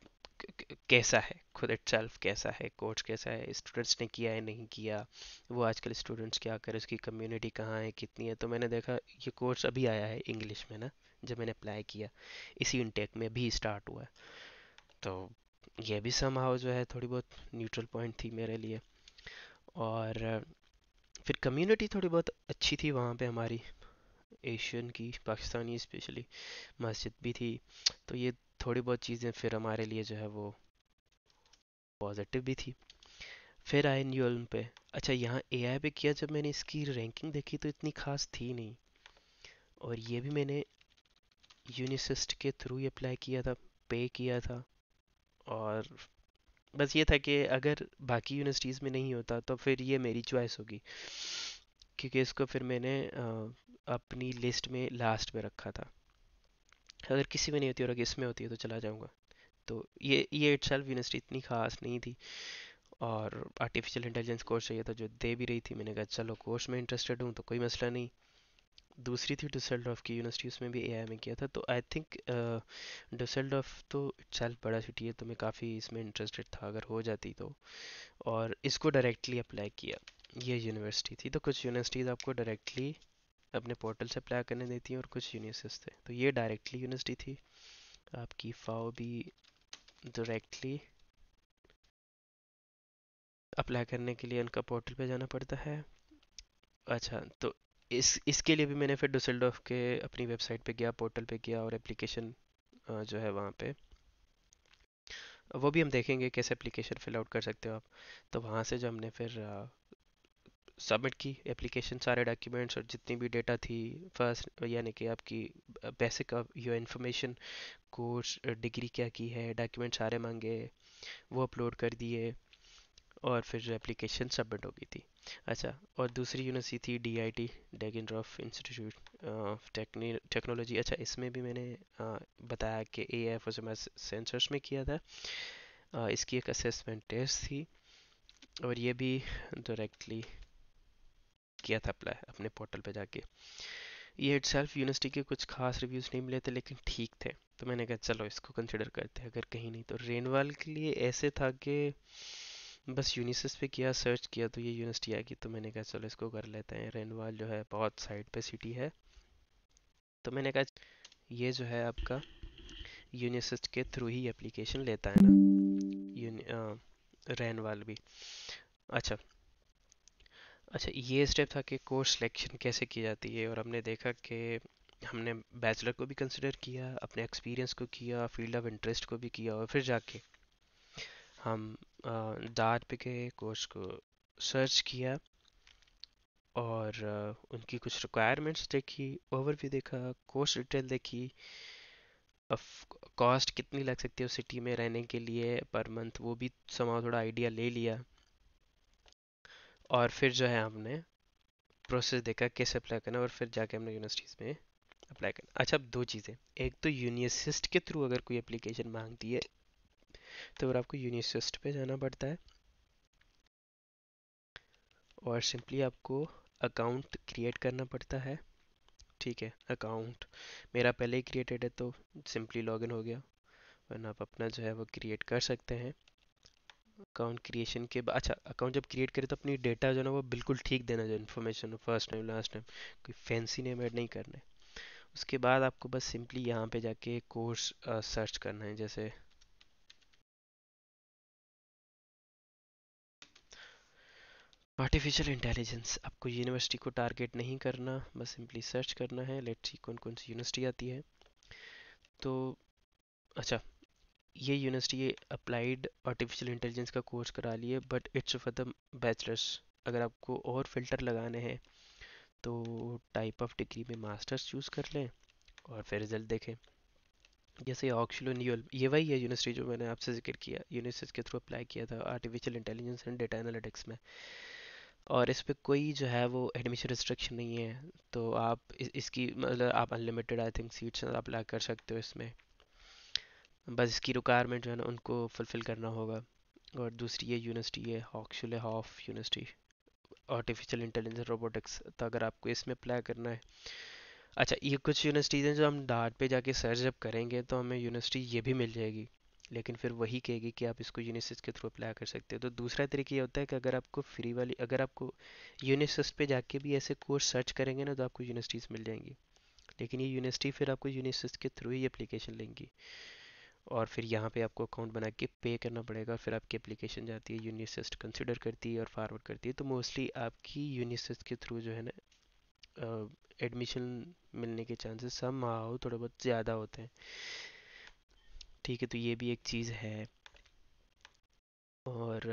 कैसा है खुद इट सेल्फ कैसा है कोर्स कैसा है स्टूडेंट्स ने किया है नहीं किया वो आजकल स्टूडेंट्स क्या करें उसकी कम्युनिटी कहाँ है कितनी है तो मैंने देखा ये कोर्स अभी आया है इंग्लिश में ना जब मैंने अप्लाई किया इसी इनटेक में भी स्टार्ट हुआ है तो ये भी समहाव जो है थोड़ी बहुत न्यूट्रल पॉइंट थी मेरे लिए और फिर कम्युनिटी थोड़ी बहुत अच्छी थी वहाँ पे हमारी एशियन की पाकिस्तानी स्पेशली मस्जिद भी थी तो ये थोड़ी बहुत चीज़ें फिर हमारे लिए जो है वो पॉजिटिव भी थी फिर आए न्यूअल्म पे अच्छा यहाँ ए आई पे किया जब मैंने इसकी रैंकिंग देखी तो इतनी खास थी नहीं और ये भी मैंने यूनिसिस्ट के थ्रू ही अप्लाई किया था पे किया था और बस ये था कि अगर बाकी यूनिवर्सिटीज़ में नहीं होता तो फिर ये मेरी चॉइस होगी क्योंकि इसको फिर मैंने अपनी लिस्ट में लास्ट में रखा था अगर किसी में नहीं होती और अगर इसमें होती है तो चला जाऊँगा तो ये ये इट सेल्फ यूनिवर्सिटी इतनी खास नहीं थी और आर्टिफिशियल इंटेलिजेंस कोर्स चाहिए था जो दे भी रही थी मैंने कहा चलो कोर्स में इंटरेस्टेड हूँ तो कोई मसला नहीं दूसरी थी डुसल्डॉफ की यूनिवर्सिटी उसमें भी ए में किया था तो आई थिंक डुसल्डॉफ तो इट्सल्फ बड़ा सिटी है तो मैं काफ़ी इसमें इंटरेस्टेड था अगर हो जाती तो और इसको डायरेक्टली अप्लाई किया ये यूनिवर्सिटी थी तो कुछ यूनिवर्सिटीज़ आपको डायरेक्टली अपने पोर्टल से अप्लाई करने देती हैं और कुछ यूनिवर्सिटीज़ थे तो ये डायरेक्टली यूनिवर्सिटी थी आपकी फाओ भी डायरेक्टली अप्लाई करने के लिए उनका पोर्टल पे जाना पड़ता है अच्छा तो इस इसके लिए भी मैंने फिर डुसल्डोफ के अपनी वेबसाइट पे गया पोर्टल पे गया और एप्लीकेशन जो है वहाँ पे वो भी हम देखेंगे कैसे एप्लीकेशन फिल आउट कर सकते हो आप तो वहाँ से जो हमने फिर सबमिट की एप्लीकेशन सारे डॉक्यूमेंट्स और जितनी भी डेटा थी फर्स्ट यानी कि आपकी basic your information course degree क्या की है डॉक्यूमेंट सारे मांगे वो अपलोड कर दिए और फिर जो एप्लीकेशन सबमिट हो गई थी अच्छा और दूसरी यूनिवर्सिटी थी डी आई टी डेगन इंस्टीट्यूट ऑफ टेक्नोलॉजी अच्छा इसमें भी मैंने आ, बताया कि ए एफ उसे मैं सेंसर्स में किया था आ, इसकी एक असेसमेंट टेस्ट थी और ये भी डायरेक्टली किया था अप्लाई अपने पोर्टल पे जाके ये इट सेल्फ यूनिवर्सिटी के कुछ खास रिव्यूज़ नहीं मिले थे लेकिन ठीक थे तो मैंने कहा चलो इसको कंसिडर करते हैं अगर कहीं नहीं तो रेनवाल के लिए ऐसे था कि बस यूनिसेस पे किया सर्च किया तो ये यूनिवर्सिटी आ गई तो मैंने कहा चलो इसको कर लेते हैं रेनवाल जो है बहुत साइड पे सिटी है तो मैंने कहा ये जो है आपका यूनिसेस के थ्रू ही एप्लीकेशन लेता है ना रेनवाल भी अच्छा अच्छा ये स्टेप था कि कोर्स सिलेक्शन कैसे की जाती है और हमने देखा कि हमने बैचलर को भी कंसिडर किया अपने एक्सपीरियंस को किया फील्ड ऑफ इंटरेस्ट को भी किया और फिर जाके हम पे के कोर्स को सर्च किया और उनकी कुछ रिक्वायरमेंट्स देखी ओवरव्यू देखा कोर्स डिटेल देखी कॉस्ट कितनी लग सकती है उस सिटी में रहने के लिए पर मंथ वो भी समा थोड़ा आइडिया ले लिया और फिर जो है हमने प्रोसेस देखा कैसे अप्लाई करना और फिर जाके हमने यूनिवर्सिटीज़ में अप्लाई करना अच्छा अब दो चीज़ें एक तो यूनिसिस्ट के थ्रू अगर कोई एप्लीकेशन मांगती है तो फिर आपको यूनिसिस्ट पे जाना पड़ता है और सिंपली आपको अकाउंट क्रिएट करना पड़ता है ठीक है अकाउंट मेरा पहले ही क्रिएटेड है तो सिंपली लॉगिन हो गया वरना आप अपना जो है वो क्रिएट कर सकते हैं अकाउंट क्रिएशन के बाद अच्छा अकाउंट जब क्रिएट करें तो अपनी डेटा जो है ना वो बिल्कुल ठीक देना जो इन्फॉर्मेशन हो फर्स्ट टाइम लास्ट टाइम कोई फैंसी नेम ऐड नहीं करना है उसके बाद आपको बस सिंपली यहाँ पे जाके कोर्स सर्च करना है जैसे आर्टिफिशियल इंटेलिजेंस आपको यूनिवर्सिटी को टारगेट नहीं करना बस सिंपली सर्च करना है लेट्स सी कौन कौन सी यूनिवर्सिटी आती है तो अच्छा ये यूनिवर्सिटी अप्लाइड आर्टिफिशियल इंटेलिजेंस का कोर्स करा लिए but it's for the bachelors अगर आपको और फिल्टर लगाने हैं तो टाइप ऑफ डिग्री में मास्टर्स चूज़ कर लें और फिर रिजल्ट देखें जैसे ऑक्शिलो न्यूल ये वही है यूनिवर्सिटी जो मैंने आपसे जिक्र किया यूनिवर्सिटी के थ्रू अप्लाई किया था artificial intelligence and data analytics में और इस पर कोई जो है वो एडमिशन रिस्ट्रिक्शन नहीं है तो आप इस, इसकी मतलब आप unlimited I think seats apply कर सकते हो इसमें बस इसकी रिक्वायरमेंट जो है ना उनको फुलफ़िल करना होगा और दूसरी ये यूनिवर्सिटी है हॉक्शुल Hof university artificial intelligence robotics तो अगर आपको इसमें अप्लाई करना है अच्छा ये कुछ यूनिवर्सिटीज़ हैं जो हम डाट पे जाके सर्च जब करेंगे तो हमें यूनिवर्सिटी ये भी मिल जाएगी लेकिन फिर वही कहेगी कि आप इसको यूनिसिस के थ्रू अप्लाई कर सकते हो तो दूसरा तरीका ये होता है कि अगर आपको फ्री वाली अगर आपको यूनिसिस पे जाके भी ऐसे कोर्स सर्च करेंगे ना तो आपको यूनिवर्सिटीज़ मिल जाएंगी लेकिन ये यूनिवर्सिटी फिर आपको यूनिसिस के थ्रू ही अप्लीकेशन लेंगी और फिर यहाँ पे आपको अकाउंट बना के पे करना पड़ेगा फिर आपकी एप्लीकेशन जाती है यूनिसिस्ट कंसिडर करती है और फारवर्ड करती है तो मोस्टली आपकी यूनिसेस के थ्रू जो है ना एडमिशन मिलने के चांसेस सम हाउ थोड़े बहुत ज़्यादा होते हैं ठीक है तो ये भी एक चीज़ है और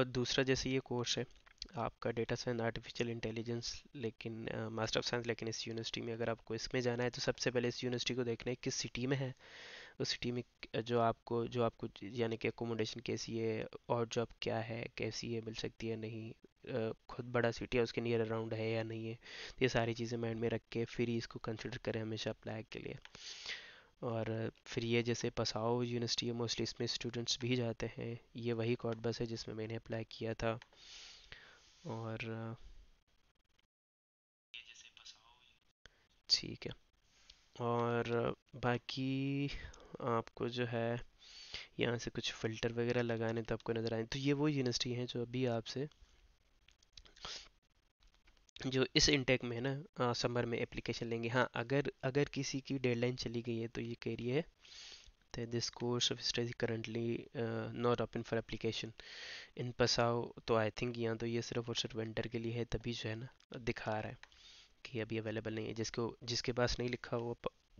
और दूसरा जैसे ये कोर्स है आपका डेटा साइंस आर्टिफिशियल इंटेलिजेंस लेकिन मास्टर ऑफ साइंस लेकिन इस यूनिवर्सिटी में अगर आपको इसमें जाना है तो सबसे पहले इस यूनिवर्सिटी को देखना है किस सिटी में है उस सिटी में जो आपको जो आपको यानी कि एकोमोडेशन कैसी है और जॉब क्या है कैसी है मिल सकती है नहीं खुद बड़ा सिटी है उसके नियर अराउंड है या नहीं है तो ये सारी चीज़ें माइंड में रख के फिर इसको कंसिडर करें हमेशा अप्लाई के लिए और फिर ये जैसे पसाओ यूनिवर्सिटी है मोस्टली इसमें स्टूडेंट्स भी जाते हैं ये वही कॉट बस है जिसमें मैंने अप्लाई किया था और ठीक है और बाकी आपको जो है यहाँ से कुछ फ़िल्टर वगैरह लगाने तो आपको नज़र आए तो ये वो यूनिवर्सिटी हैं जो अभी आपसे जो इस इंटेक में है ना समर में एप्लीकेशन लेंगे हाँ अगर अगर किसी की डेडलाइन चली गई है तो ये कह रही है तो this course of study currently not open for application in Passau तो आई थिंक यहाँ तो ये सिर्फ और सिर्फ विंटर के लिए है तभी जो है ना दिखा रहा है कि अभी अवेलेबल नहीं है जिसको जिसके पास नहीं लिखा वो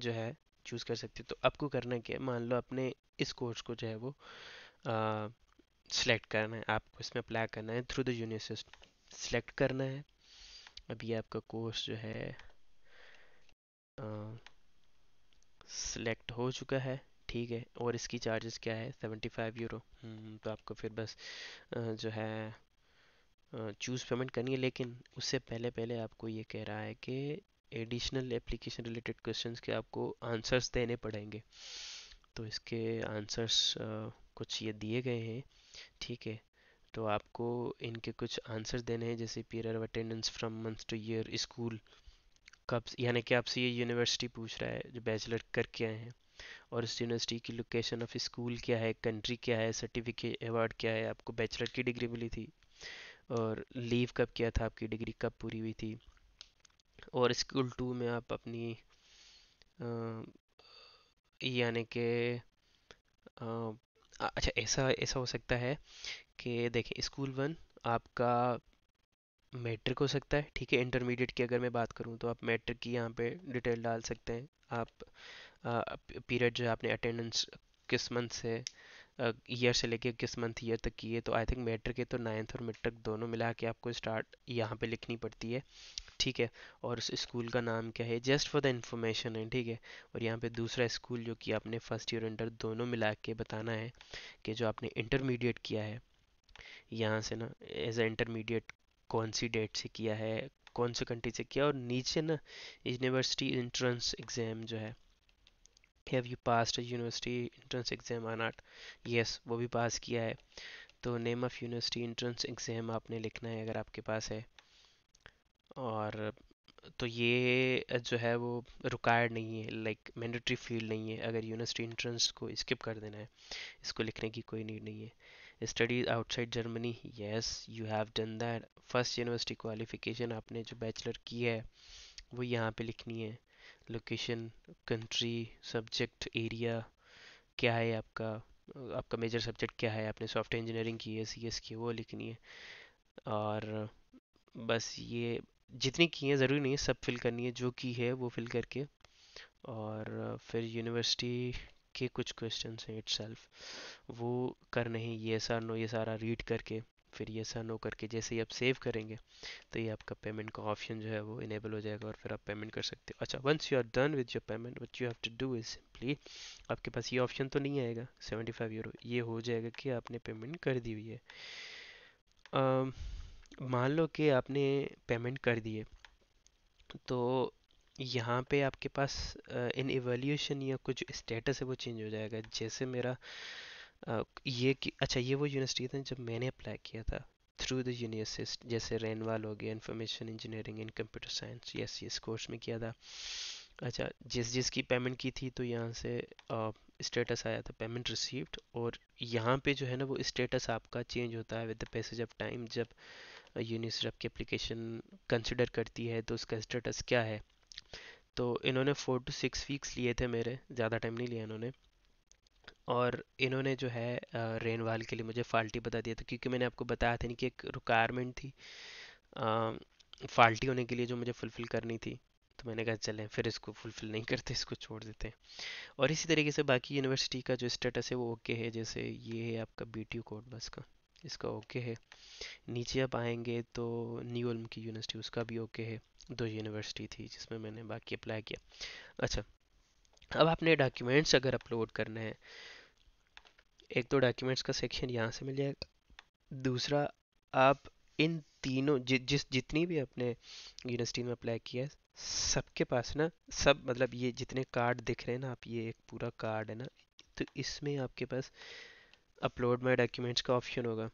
जो है चूज़ कर सकते तो आपको करना क्या है मान लो अपने इस कोर्स को जो है वो सिलेक्ट करना है आपको इसमें अप्लाई करना है थ्रू द यूनिवर्सिटी सिलेक्ट करना है अभी आपका कोर्स जो है सिलेक्ट हो चुका है ठीक है और इसकी चार्जेस क्या है सेवेंटी फाइव यूरो तो आपको फिर बस जो है चूज़ पेमेंट करनी है लेकिन उससे पहले पहले आपको ये कह रहा है कि एडिशनल एप्लीकेशन रिलेटेड क्वेश्चंस के आपको आंसर्स देने पड़ेंगे तो इसके आंसर्स कुछ ये दिए गए हैं ठीक है तो आपको इनके कुछ आंसर देने हैं जैसे period of attendance from month to year school कब यानी कि आपसे ये यूनिवर्सिटी पूछ रहा है जो बैचलर करके आए हैं और इस यूनिवर्सिटी की लोकेशन ऑफ स्कूल क्या है कंट्री क्या है सर्टिफिकेट अवार्ड क्या है आपको बैचलर की डिग्री मिली थी और लीव कब किया था आपकी डिग्री कब पूरी हुई थी और स्कूल टू में आप अपनी यानी कि अच्छा ऐसा ऐसा हो सकता है कि देखें स्कूल वन आपका मैट्रिक हो सकता है ठीक है इंटरमीडिएट की अगर मैं बात करूं तो आप मैट्रिक की यहाँ पे डिटेल डाल सकते हैं आप पीरियड जो आपने अटेंडेंस किस मंथ से ईयर से लेके किस मंथ ईयर तक की है तो आई थिंक मैट्रिक है तो नाइन्थ और मेट्रिक दोनों मिला के आपको स्टार्ट यहाँ पे लिखनी पड़ती है ठीक है और उस स्कूल का नाम क्या है जस्ट फॉर द इंफॉर्मेशन है ठीक है और यहाँ पे दूसरा स्कूल जो कि आपने फर्स्ट ईयर इंटर दोनों मिला के बताना है कि जो आपने इंटरमीडिएट किया है यहाँ से ना एज ए इंटरमीडिएट कौन सी डेट से किया है कौन से कंट्री से किया और नीचे ना यूनिवर्सिटी इंट्रेंस एग्ज़ाम जो है have you pass university entrance exam or not yes वो भी पास किया है तो name of university entrance exam आपने लिखना है अगर आपके पास है और तो ये जो है वो रिक्वायर्ड नहीं है लाइक मैंडेटरी फील्ड नहीं है अगर यूनिवर्सिटी इंट्रेंस को स्किप कर देना है इसको लिखने की कोई नीड नहीं है studies outside Germany yes you have done that first university qualification आपने जो बैचलर की है वो यहाँ पे लिखनी है लोकेशन कंट्री सब्जेक्ट एरिया क्या है आपका आपका मेजर सब्जेक्ट क्या है आपने सॉफ्टवेयर इंजीनियरिंग की है सी एस की वो लिखनी है और बस ये जितनी की हैं ज़रूरी नहीं है सब फिल करनी है जो की है वो फिल करके और फिर यूनिवर्सिटी के कुछ क्वेश्चन हैं इट्स वो करने हैं ये सर नो ये सारा रीड करके फिर ये सर नो करके जैसे ही आप सेव करेंगे तो ये आपका पेमेंट का ऑप्शन जो है वो इनेबल हो जाएगा और फिर आप पेमेंट कर सकते हो अच्छा once you are done with your payment what you have to do is simply आपके पास ये ऑप्शन तो नहीं आएगा सेवेंटी फाइव यूरो ये हो जाएगा कि आपने पेमेंट कर दी हुई है um, मान लो कि आपने पेमेंट कर दिए तो यहाँ पे आपके पास इन एवेल्यूशन या कुछ स्टेटस है वो चेंज हो जाएगा जैसे मेरा ये कि अच्छा ये वो यूनिवर्सिटी था जब मैंने अप्लाई किया था थ्रू द यूनिवर्सिस्ट जैसे रेनवाल हो गया information engineering in computer science yes इस कोर्स में किया था अच्छा जिस जिस की पेमेंट की थी तो यहाँ से स्टेटस आया था पेमेंट रिसीव्ड और यहाँ पे जो है ना वो स्टेटस आपका चेंज होता है with the passage of time जब यूनिसेफ की एप्लीकेशन कंसिडर करती है तो उसका स्टेटस क्या है तो इन्होंने फोर टू सिक्स वीक्स लिए थे मेरे ज़्यादा टाइम नहीं लिया इन्होंने और इन्होंने जो है रेनवाल के लिए मुझे फाल्टी बता दिया था तो क्योंकि मैंने आपको बताया था नहीं कि एक रिक्वायरमेंट थी आ, फाल्टी होने के लिए जो मुझे फुलफ़िल करनी थी तो मैंने कहा चलें फिर इसको फुलफ़िल नहीं करते इसको छोड़ देते हैं और इसी तरीके से बाकी यूनिवर्सिटी का जो स्टेटस है वो ओके है जैसे ये है आपका बी टी कोड बस का इसका ओके है नीचे आप आएंगे तो न्यू की यूनिवर्सिटी उसका भी ओके है दो यूनिवर्सिटी थी जिसमें मैंने बाकी अप्लाई किया अच्छा अब आपने डॉक्यूमेंट्स अगर अपलोड करने हैं एक तो डॉक्यूमेंट्स का सेक्शन यहाँ से मिल जाएगा दूसरा आप इन तीनों जि, जिस जितनी भी आपने यूनिवर्सिटी में अप्लाई किया है सबके पास ना सब मतलब ये जितने कार्ड दिख रहे हैं ना आप ये एक पूरा कार्ड है ना तो इसमें आपके पास अपलोड माई डॉक्यूमेंट्स का ऑप्शन होगा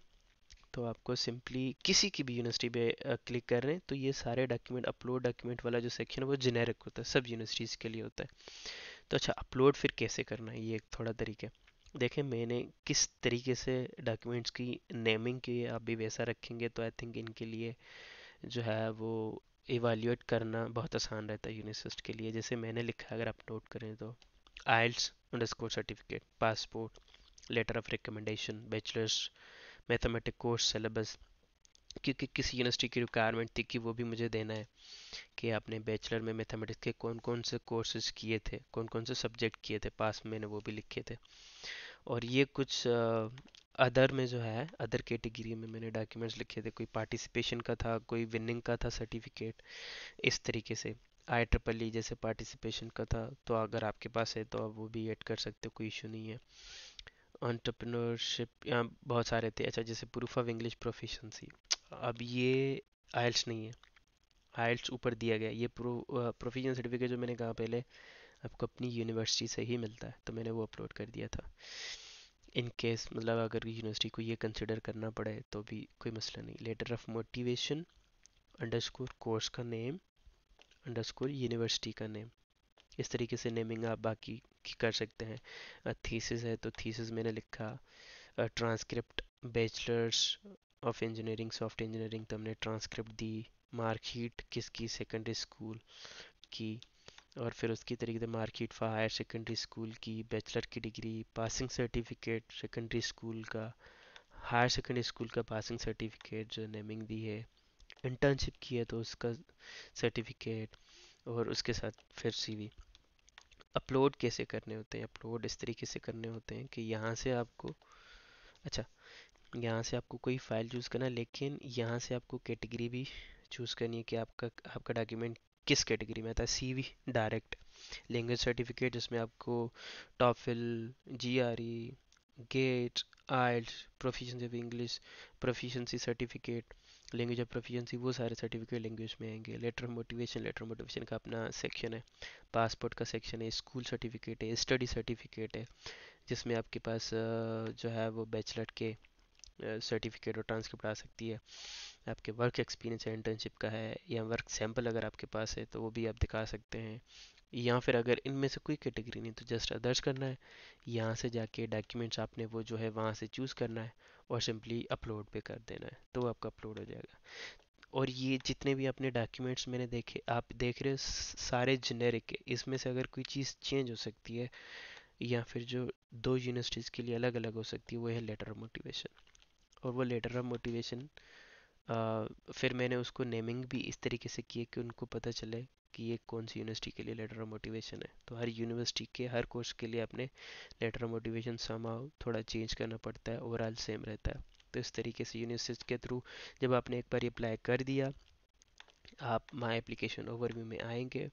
तो आपको सिंपली किसी की भी यूनिवर्सिटी पे क्लिक कर रहे हैं तो ये सारे डॉक्यूमेंट अपलोड डॉक्यूमेंट वाला जो सेक्शन है वो जेनेरिक होता है सब यूनिवर्सिटीज़ के लिए होता है तो अच्छा अपलोड फिर कैसे करना है ये एक थोड़ा तरीका देखें मैंने किस तरीके से डॉक्यूमेंट्स की नेमिंग की आप भी वैसा रखेंगे तो आई थिंक इनके लिए जो है वो इवाल्यूट करना बहुत आसान रहता है यूनिवर्सिट के लिए जैसे मैंने लिखा अगर आप नोट करें तो IELTS under certificate passport letter of recommendation bachelors mathematic course syllabus क्योंकि किसी यूनिवर्सिटी की रिक्वायरमेंट थी कि वो भी मुझे देना है कि आपने बैचलर में मैथमेटिक्स के कौन कौन से कोर्सेज किए थे कौन कौन से सब्जेक्ट किए थे पास में मैंने वो भी लिखे थे और ये कुछ अदर में जो है अदर कैटेगरी में मैंने डॉक्यूमेंट्स लिखे थे कोई पार्टिसिपेशन का था कोई विनिंग का था सर्टिफिकेट इस तरीके से आई ट्रिपल ई जैसे पार्टिसिपेशन का था तो अगर आपके पास है तो आप वो भी ऐड कर सकते हो कोई इशू नहीं है अंटरप्रनरशिप यहाँ बहुत सारे थे अच्छा जैसे प्रूफ ऑफ इंग्लिश प्रोफिशंसी अब ये आयल्स नहीं है आयल्स ऊपर दिया गया ये प्रोफिशन सर्टिफिकेट जो मैंने कहा पहले आपको अपनी यूनिवर्सिटी से ही मिलता है तो मैंने वो अपलोड कर दिया था इन केस मतलब अगर यूनिवर्सिटी को ये कंसिडर करना पड़े तो भी कोई मसला नहीं letter of motivation score course का नेम स्कोर यूनिवर्सिटी का नेम इस तरीके से नेमिंग आप बाकी कर सकते हैं थीसिस है तो थीसिस मैंने लिखा transcript bachelors of engineering soft engineering तो हमने ट्रांसक्रिप्ट दी मार्कशीट किसकी सेकेंडरी स्कूल की और फिर उसकी तरीके से marksheet for higher secondary school की बैचलर की degree passing certificate secondary school का हायर सेकेंडरी स्कूल का पासिंग सर्टिफिकेट जो नेमिंग दी है इंटर्नशिप की है तो उसका सर्टिफिकेट और उसके साथ फिर सीवी अपलोड कैसे करने होते हैं अपलोड इस तरीके से करने होते हैं कि यहाँ से आपको अच्छा यहाँ से आपको कोई फाइल चूज़ करना है लेकिन यहाँ से आपको कैटेगरी भी चूज़ करनी है कि आपका आपका डॉक्यूमेंट किस कैटेगरी में आता है C V direct language certificate जिसमें आपको TOEFL G R E GATE IELTS proficiency of English proficiency certificate language of proficiency वो सारे सर्टिफिकेट लैंग्वेज में आएंगे लेटर मोटिवेशन लेटर मोटिवेशन का अपना सेक्शन है पासपोर्ट का सेक्शन है स्कूल सर्टिफिकेट है स्टडी सर्टिफिकेट है जिसमें आपके पास जो है वो बैचलर के सर्टिफिकेट और ट्रांसक्रिप्ट आ सकती है आपके वर्क एक्सपीरियंस है इंटर्नशिप का है या वर्क सैम्पल अगर आपके पास है तो वो भी आप दिखा सकते हैं या फिर अगर इनमें से कोई कैटेगरी नहीं तो जस्ट अदर्स करना है यहाँ से जाके डॉक्यूमेंट्स आपने वो जो है वहाँ से चूज़ करना है और सिंपली अपलोड पे कर देना है तो आपका अपलोड हो जाएगा और ये जितने भी आपने डॉक्यूमेंट्स मैंने देखे आप देख रहे हो सारे जेनेरिक है इसमें से अगर कोई चीज़ चेंज हो सकती है या फिर जो दो यूनिवर्सिटीज़ के लिए अलग अलग हो सकती है वो है लेटर ऑफ मोटिवेशन और वो लेटर ऑफ मोटिवेशन फिर मैंने उसको नेमिंग भी इस तरीके से की कि उनको पता चले कि ये कौन सी यूनिवर्सिटी के लिए लेटर ऑफ मोटिवेशन है तो हर यूनिवर्सिटी के हर कोर्स के लिए अपने लेटर ऑफ मोटिवेशन समाव थोड़ा चेंज करना पड़ता है ओवरऑल सेम रहता है तो इस तरीके से यूनिवर्सिटी के थ्रू जब आपने एक बार अप्लाई कर दिया आप माई एप्लीकेशन ओवरव्यू में आएंगे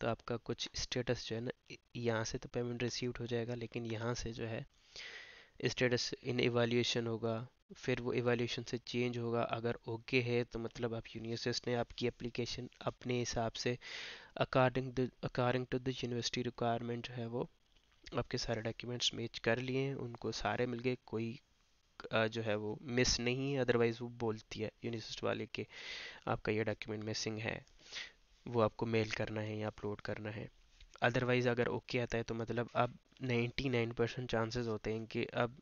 तो आपका कुछ स्टेटस जो है ना यहाँ से तो पेमेंट रिसीव हो जाएगा लेकिन यहाँ से जो है स्टेटस इन एवेल्यूशन होगा फिर वो एवेल्यूशन से चेंज होगा अगर ओके okay है तो मतलब आप यूनिवर्सिस ने आपकी एप्लीकेशन अपने हिसाब से according according to the university requirement जो है वो आपके सारे डॉक्यूमेंट्स मैच कर लिए हैं उनको सारे मिल गए कोई जो है वो मिस नहीं है अदरवाइज़ वो बोलती है यूनिवर्सिटी वाले के आपका ये डॉक्यूमेंट मिसिंग है वो आपको मेल करना है या अपलोड करना है अदरवाइज़ अगर ओके आता है तो मतलब अब 99 परसेंट चांसेस होते हैं कि अब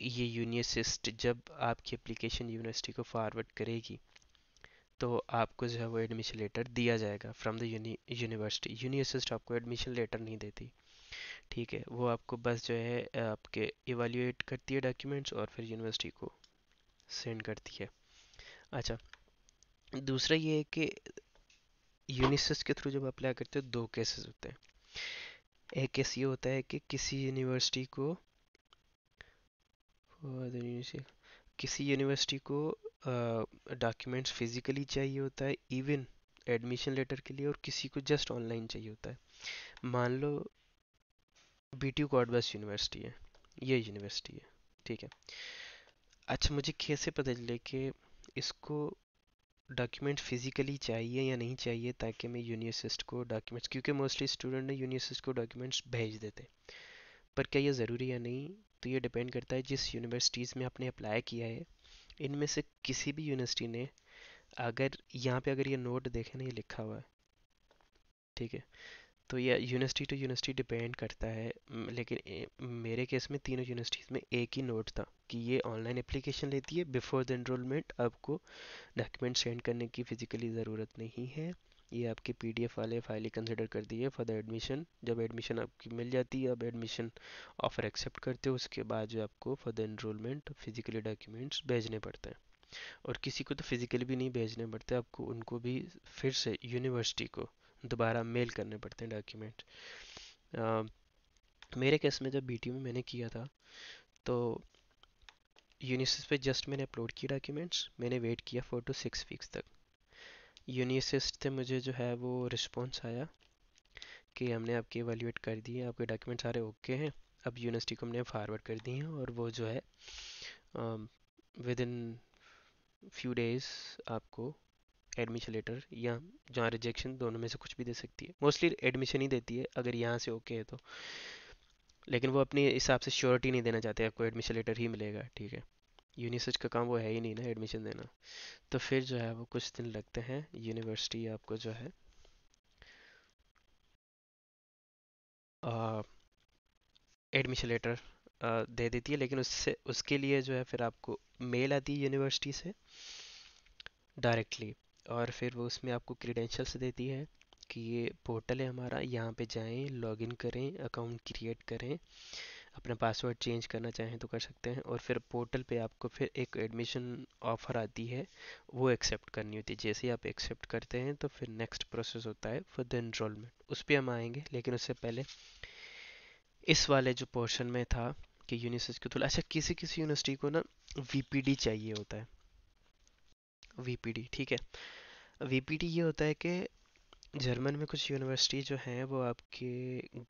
ये यूनिसिस्ट जब आपकी एप्लीकेशन यूनिवर्सिटी को फॉरवर्ड करेगी तो आपको जो है वो एडमिशन लेटर दिया जाएगा फ्रॉम द यूनिवर्सिटी यूनिसिस्ट आपको एडमिशन लेटर नहीं देती ठीक है वो आपको बस जो है आपके इवेल्यूएट करती है डॉक्यूमेंट्स और फिर यूनिवर्सिटी को सेंड करती है अच्छा दूसरा ये है कि यूनिसिस के थ्रू जब अप्लाई करते हो दो केसेस होते हैं एक केस ये होता है कि किसी यूनिवर्सिटी को किसी यूनिवर्सिटी को डॉक्यूमेंट्स uh, फिज़िकली चाहिए होता है इवन एडमिशन लेटर के लिए और किसी को जस्ट ऑनलाइन चाहिए होता है मान लो बी टी कॉडबस यूनिवर्सिटी है ये यूनिवर्सिटी है ठीक है अच्छा मुझे कैसे पता चले कि इसको डॉक्यूमेंट फिज़िकली चाहिए या नहीं चाहिए ताकि मैं यूनिवर्सिस्ट को डॉक्यूमेंट्स क्योंकि मोस्टली स्टूडेंट ने यूनिवर्सिस्ट को डॉक्यूमेंट्स भेज देते पर क्या ये ज़रूरी या नहीं तो ये डिपेंड करता है जिस यूनिवर्सिटीज़ में आपने अप्लाई किया है इनमें से किसी भी यूनिवर्सिटी ने अगर यहाँ पे अगर ये नोट देखें ना ये लिखा हुआ है ठीक है तो ये यूनिवर्सिटी टू यूनिवर्सिटी डिपेंड करता है लेकिन मेरे केस में तीनों यूनिवर्सिटीज़ में एक ही नोट था कि ये ऑनलाइन एप्लीकेशन लेती है बिफोर द इनरोलमेंट आपको डॉक्यूमेंट सेंड करने की फ़िज़िकली ज़रूरत नहीं है ये आपके पी वाले फाइल ही कंसिडर दी है फॉर द एडमिशन जब एडमिशन आपकी मिल जाती है अब एडमिशन ऑफर एक्सेप्ट करते हो उसके बाद जो आपको for the enrolment physically documents भेजने पड़ते हैं और किसी को तो फिजिकली भी नहीं भेजने पड़ते आपको उनको भी फिर से यूनिवर्सिटी को दोबारा मेल करने पड़ते हैं डॉक्यूमेंट मेरे केस में जब बी में मैंने किया था तो यूनिसेस पे जस्ट मैंने अपलोड किया डॉक्यूमेंट्स मैंने वेट किया फोर टू सिक्स वीक्स तक यूनिसिस्ट से मुझे जो है वो रिस्पॉन्स आया कि हमने आपके एवेल्यूएट कर दी है आपके डॉक्यूमेंट सारे ओके हैं अब यूनिवर्सिटी को हमने फारवर्ड कर दिए हैं और वो जो है विद इन फ्यू डेज़ आपको एडमिशन लेटर या जहाँ रिजेक्शन दोनों में से कुछ भी दे सकती है मोस्टली एडमिशन ही देती है अगर यहाँ से ओके है तो लेकिन वो अपने हिसाब से श्योरिटी नहीं देना चाहते आपको एडमिशन लेटर ही मिलेगा ठीक है यूनिसच का काम वो है ही नहीं ना एडमिशन देना तो फिर जो है वो कुछ दिन लगते हैं यूनिवर्सिटी आपको जो है एडमिशन लेटर दे देती है लेकिन उससे उसके लिए जो है फिर आपको मेल आती है यूनिवर्सिटी से डायरेक्टली और फिर वो उसमें आपको क्रीडेंशल्स देती है कि ये पोर्टल है हमारा यहाँ पे जाएं लॉगिन करें अकाउंट क्रिएट करें अपना पासवर्ड चेंज करना चाहें तो कर सकते हैं और फिर पोर्टल पे आपको फिर एक एडमिशन ऑफ़र आती है वो एक्सेप्ट करनी होती है जैसे ही आप एक्सेप्ट करते हैं तो फिर नेक्स्ट प्रोसेस होता है फॉर द इनरोलमेंट उस पर हम आएंगे लेकिन उससे पहले इस वाले जो पोर्शन में था कि यूनिवर्सिटी के थ्रू अच्छा किसी किसी यूनिवर्सिटी को ना वी चाहिए होता है वी ठीक है वी ये होता है कि जर्मन में कुछ यूनिवर्सिटी जो हैं वो आपके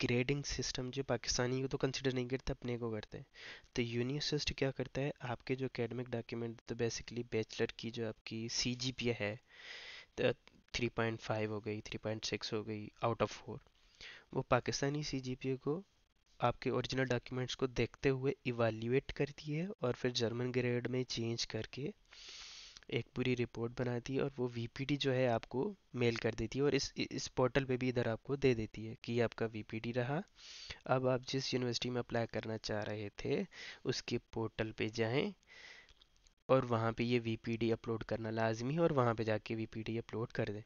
ग्रेडिंग सिस्टम जो पाकिस्तानी को तो कंसिडर नहीं करते अपने को करते हैं तो यूनिवर्सिस्ट क्या करता है आपके जो एकेडमिक डॉक्यूमेंट तो बेसिकली बैचलर की जो आपकी सी जी पी है थ्री पॉइंट फाइव हो गई थ्री पॉइंट सिक्स हो गई आउट ऑफ फोर वो पाकिस्तानी सी जी पी को आपके ओरिजिनल डॉक्यूमेंट्स को देखते हुए इवाल्यूएट करती है और फिर जर्मन ग्रेड में चेंज करके एक पूरी रिपोर्ट बनाती है और वो वीपीडी जो है आपको मेल कर देती है और इस इस पोर्टल पे भी इधर आपको दे देती है कि आपका वीपीडी रहा अब आप जिस यूनिवर्सिटी में अप्लाई करना चाह रहे थे उसके पोर्टल पे जाएं और वहाँ पे ये वीपीडी अपलोड करना लाजमी है और वहाँ पे जाके वीपीडी अपलोड कर दें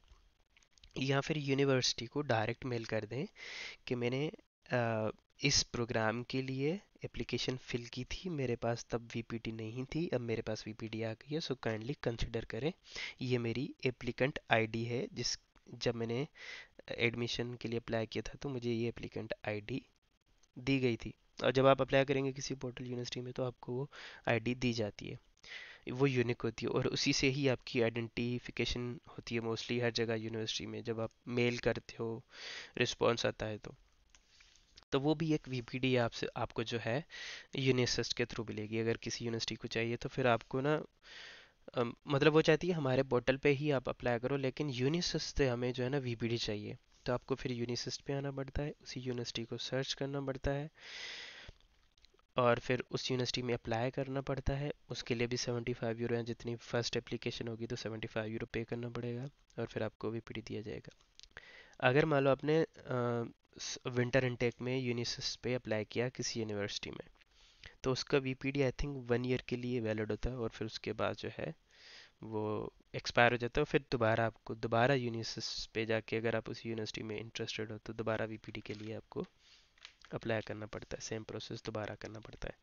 या फिर यूनिवर्सिटी को डायरेक्ट मेल कर दें कि मैंने इस प्रोग्राम के लिए एप्लीकेशन फिल की थी मेरे पास तब वी नहीं थी अब मेरे पास वी आ गई है सो काइंडली कंसिडर करें ये मेरी एप्लीकेंट आईडी है जिस जब मैंने एडमिशन के लिए अप्लाई किया था तो मुझे ये एप्लीकेंट आईडी दी गई थी और जब आप अप्लाई करेंगे किसी पोर्टल यूनिवर्सिटी में तो आपको वो आईडी दी जाती है वो यूनिक होती है और उसी से ही आपकी आइडेंटिफिकेशन होती है मोस्टली हर जगह यूनिवर्सिटी में जब आप मेल करते हो रिस्पॉन्स आता है तो तो वो भी एक वी पी आपसे आपको जो है यूनिसेस्ट के थ्रू मिलेगी अगर किसी यूनिवर्सिटी को चाहिए तो फिर आपको ना मतलब वो चाहती है हमारे पोर्टल पे ही आप अप्लाई करो लेकिन यूनिसेस्ट से हमें जो है ना वी चाहिए तो आपको फिर यूनिसेस्ट पे आना पड़ता है उसी यूनिवर्सिटी को सर्च करना पड़ता है और फिर उस यूनिवर्सिटी में अप्लाई करना पड़ता है उसके लिए भी 75 यूरो या जितनी फर्स्ट एप्लीकेशन होगी तो 75 यूरो पे करना पड़ेगा और फिर आपको वी दिया जाएगा अगर मान लो आपने विंटर इनटेक में यूनिसेस पे अप्लाई किया किसी यूनिवर्सिटी में तो उसका we I think one year के लिए वैलिड होता है और फिर उसके बाद जो है वो एक्सपायर हो जाता है और फिर दोबारा आपको दोबारा यूनिसेस पे जाके अगर आप उस यूनिवर्सिटी में इंटरेस्टेड हो तो दोबारा वी के लिए आपको अप्लाई करना पड़ता है सेम प्रोसेस दोबारा करना पड़ता है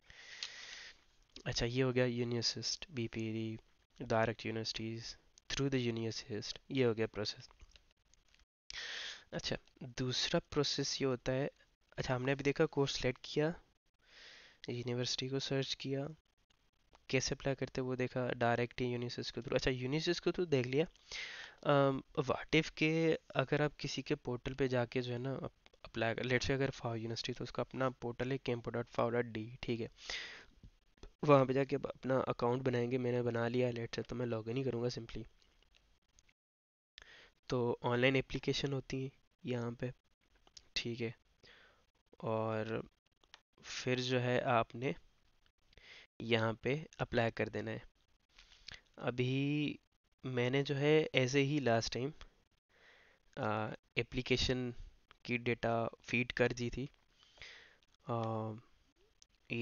अच्छा ये हो गया uniassist B direct universities through the uniassist ये हो गया प्रोसेस अच्छा दूसरा प्रोसेस ये होता है अच्छा हमने अभी देखा कोर्स सेलेक्ट किया यूनिवर्सिटी को सर्च किया कैसे अप्लाई करते वो देखा डायरेक्ट ही यूनिसेस के थ्रू अच्छा यूनिसेस के थ्रू देख लिया वाटिफ के अगर आप किसी के पोर्टल पे जाके जो है ना अप्लाई कर से अगर फाओ यूनिवर्सिटी तो उसका अपना पोर्टल है campo dot FAU dot DE ठीक है वहाँ पे जाके अपना अकाउंट बनाएंगे मैंने बना लिया लेट से तो मैं लॉग इन ही करूँगा सिंपली तो ऑनलाइन एप्लीकेशन होती हैं यहाँ पे ठीक है और फिर जो है आपने यहाँ पे अप्लाई कर देना है अभी मैंने जो है ऐसे ही लास्ट टाइम एप्लीकेशन की डेटा फीड कर दी थी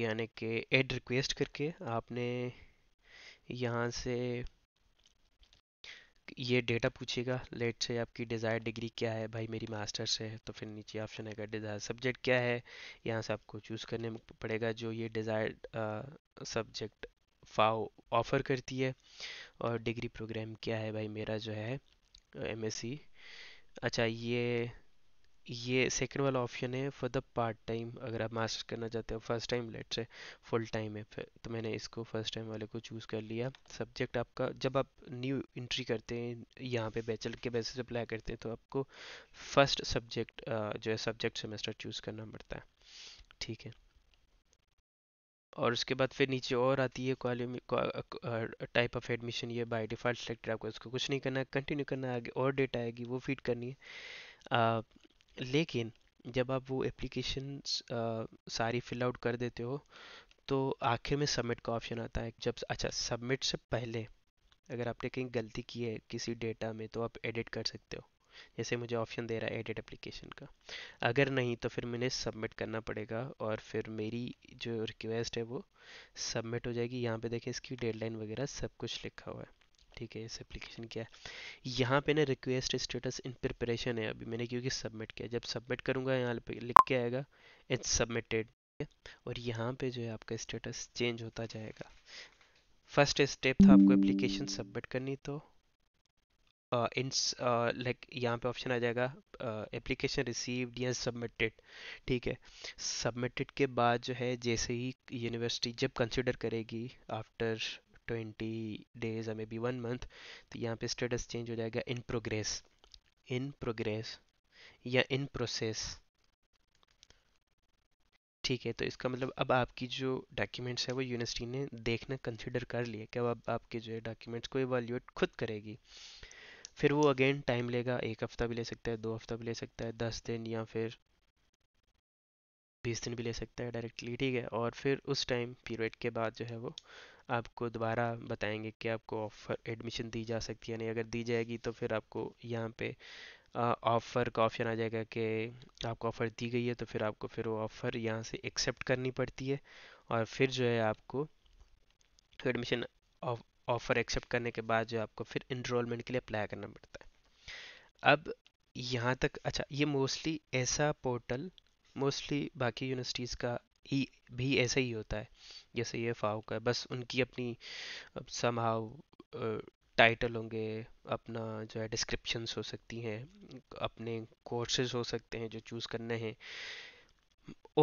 यानी कि एड रिक्वेस्ट करके आपने यहाँ से ये डेटा पूछेगा लेट से आपकी डिज़ायर डिग्री क्या है भाई मेरी मास्टर्स है तो फिर नीचे ऑप्शन आएगा डिज़ायर सब्जेक्ट क्या है यहाँ से आपको चूज़ करने पड़ेगा जो ये डिज़ायर सब्जेक्ट फाओ ऑफ़र करती है और डिग्री प्रोग्राम क्या है भाई मेरा जो है एम अच्छा ये ये सेकेंड वाला ऑप्शन है फॉर द पार्ट टाइम अगर आप मास्टर्स करना चाहते हो फर्स्ट टाइम लेट से फुल टाइम है फिर तो मैंने इसको फर्स्ट टाइम वाले को चूज़ कर लिया सब्जेक्ट आपका जब आप न्यू इंट्री करते हैं यहाँ पे बैचलर के बेसिस अप्लाई करते हैं तो आपको फर्स्ट सब्जेक्ट जो है सब्जेक्ट सेमेस्टर चूज़ करना पड़ता है ठीक है और उसके बाद फिर नीचे और आती है टाइप ऑफ एडमिशन ये बाई डिफ़ॉल्ट सेलेक्टेड आपको इसको कुछ नहीं करना है कंटिन्यू करना है आगे और डेटा आएगी वो फीड करनी है लेकिन जब आप वो एप्लीकेशन सारी फिल आउट कर देते हो तो आखिर में सबमिट का ऑप्शन आता है जब अच्छा सबमिट से पहले अगर आपने कहीं गलती की है किसी डेटा में तो आप एडिट कर सकते हो जैसे मुझे ऑप्शन दे रहा है एडिट एप्लीकेशन का अगर नहीं तो फिर मैंने सबमिट करना पड़ेगा और फिर मेरी जो रिक्वेस्ट है वो सबमिट हो जाएगी यहाँ पे देखें इसकी डेडलाइन वगैरह सब कुछ लिखा हुआ है ठीक है इस एप्लीकेशन क्या है यहाँ पे ना रिक्वेस्ट स्टेटस इन प्रिपरेशन है अभी मैंने क्योंकि सबमिट किया जब सबमिट करूँगा यहाँ पे लिख के आएगा इट्स सबमिटेड और यहाँ पे जो है आपका स्टेटस चेंज होता जाएगा फर्स्ट स्टेप था आपको एप्लीकेशन सबमिट करनी तो इन लाइक यहाँ पे ऑप्शन आ जाएगा एप्लीकेशन रिसीव्ड या सबमिटेड ठीक है सबमिटेड के बाद जो है जैसे ही यूनिवर्सिटी जब कंसिडर करेगी आफ्टर ट्वेंटी डेज या मे बी वन मंथ तो यहाँ पे स्टेटस चेंज हो जाएगा इन प्रोग्रेस इन प्रोग्रेस या इन प्रोसेस ठीक है तो इसका मतलब अब आपकी जो डॉक्यूमेंट्स है वो यूनिवर्सिटी ने देखना कंसिडर कर लिया कि अब आप, आपके जो है डॉक्यूमेंट्स को एवेल्यूएट खुद करेगी फिर वो अगेन टाइम लेगा एक हफ़्ता भी ले सकता है दो हफ़्ता भी ले सकता है दस दिन या फिर बीस दिन भी ले सकता है डायरेक्टली ठीक है और फिर उस टाइम पीरियड के बाद जो है वो आपको दोबारा बताएंगे कि आपको ऑफ़र एडमिशन दी जा सकती है नहीं अगर दी जाएगी तो फिर आपको यहाँ पे ऑफ़र का ऑप्शन आ जाएगा कि आपको ऑफ़र दी गई है तो फिर आपको फिर वो ऑफ़र यहाँ से एक्सेप्ट करनी पड़ती है और फिर जो है आपको एडमिशन ऑफ़र एक्सेप्ट करने के बाद जो आपको फिर इनरोलमेंट के लिए अप्लाई करना पड़ता है अब यहाँ तक अच्छा ये मोस्टली ऐसा पोर्टल मोस्टली बाकी यूनिवर्सिटीज़ का ही भी ऐसा ही होता है जैसे ये फाव का है बस उनकी अपनी समहाव टाइटल होंगे अपना जो है डिस्क्रिप्शंस हो सकती हैं अपने कोर्सेज हो सकते हैं जो चूज़ करने हैं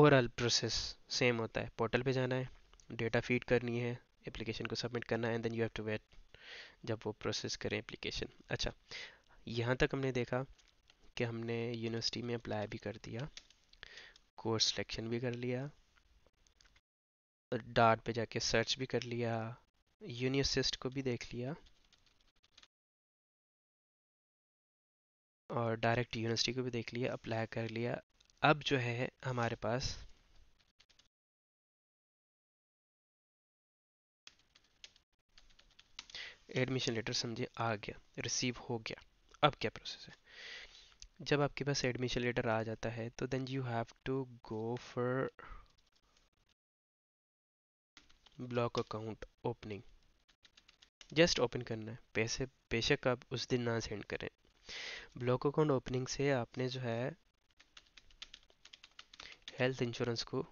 ओवरऑल प्रोसेस सेम होता है पोर्टल पे जाना है डेटा फीड करनी है एप्लीकेशन को सबमिट करना है and then you have to wait जब वो प्रोसेस करें एप्लीकेशन अच्छा यहाँ तक हमने देखा कि हमने यूनिवर्सिटी में अप्लाई भी कर दिया कोर्स सिलेक्शन भी कर लिया डार्ट पे जाके सर्च भी कर लिया यूनियसिस्ट को भी देख लिया और डायरेक्ट यूनिवर्सिटी को भी देख लिया अप्लाई कर लिया अब जो है हमारे पास एडमिशन लेटर समझिए आ गया रिसीव हो गया अब क्या प्रोसेस है जब आपके पास एडमिशन लेटर आ जाता है तो then you have to go for block account opening just open करना है पैसे बेशक आप उस दिन ना सेंड करें ब्लॉक अकाउंट ओपनिंग से आपने जो है हेल्थ इंश्योरेंस को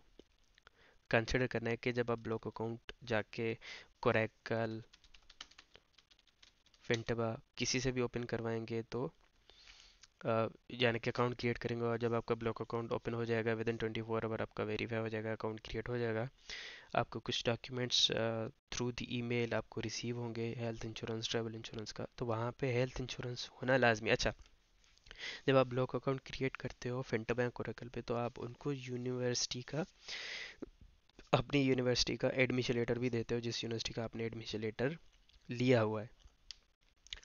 कंसिडर करना है कि जब आप ब्लॉक अकाउंट जाके कोरेकल फेंटबा किसी से भी ओपन करवाएंगे तो यानी कि अकाउंट क्रिएट करेंगे और जब आपका ब्लॉक अकाउंट ओपन हो जाएगा within twenty four hour आपका वेरीफाई हो जाएगा अकाउंट क्रिएट हो जाएगा आपको कुछ डॉक्यूमेंट्स थ्रू द ईमेल आपको रिसीव होंगे हेल्थ इंश्योरेंस ट्रैवल इंश्योरेंस का तो वहाँ पे हेल्थ इंश्योरेंस होना लाजमी अच्छा जब आप ब्लॉक अकाउंट क्रिएट करते हो फेंटर बैंक और पे तो आप उनको यूनिवर्सिटी का अपनी यूनिवर्सिटी का एडमिशन लेटर भी देते हो जिस यूनिवर्सिटी का आपने एडमिशन लेटर लिया हुआ है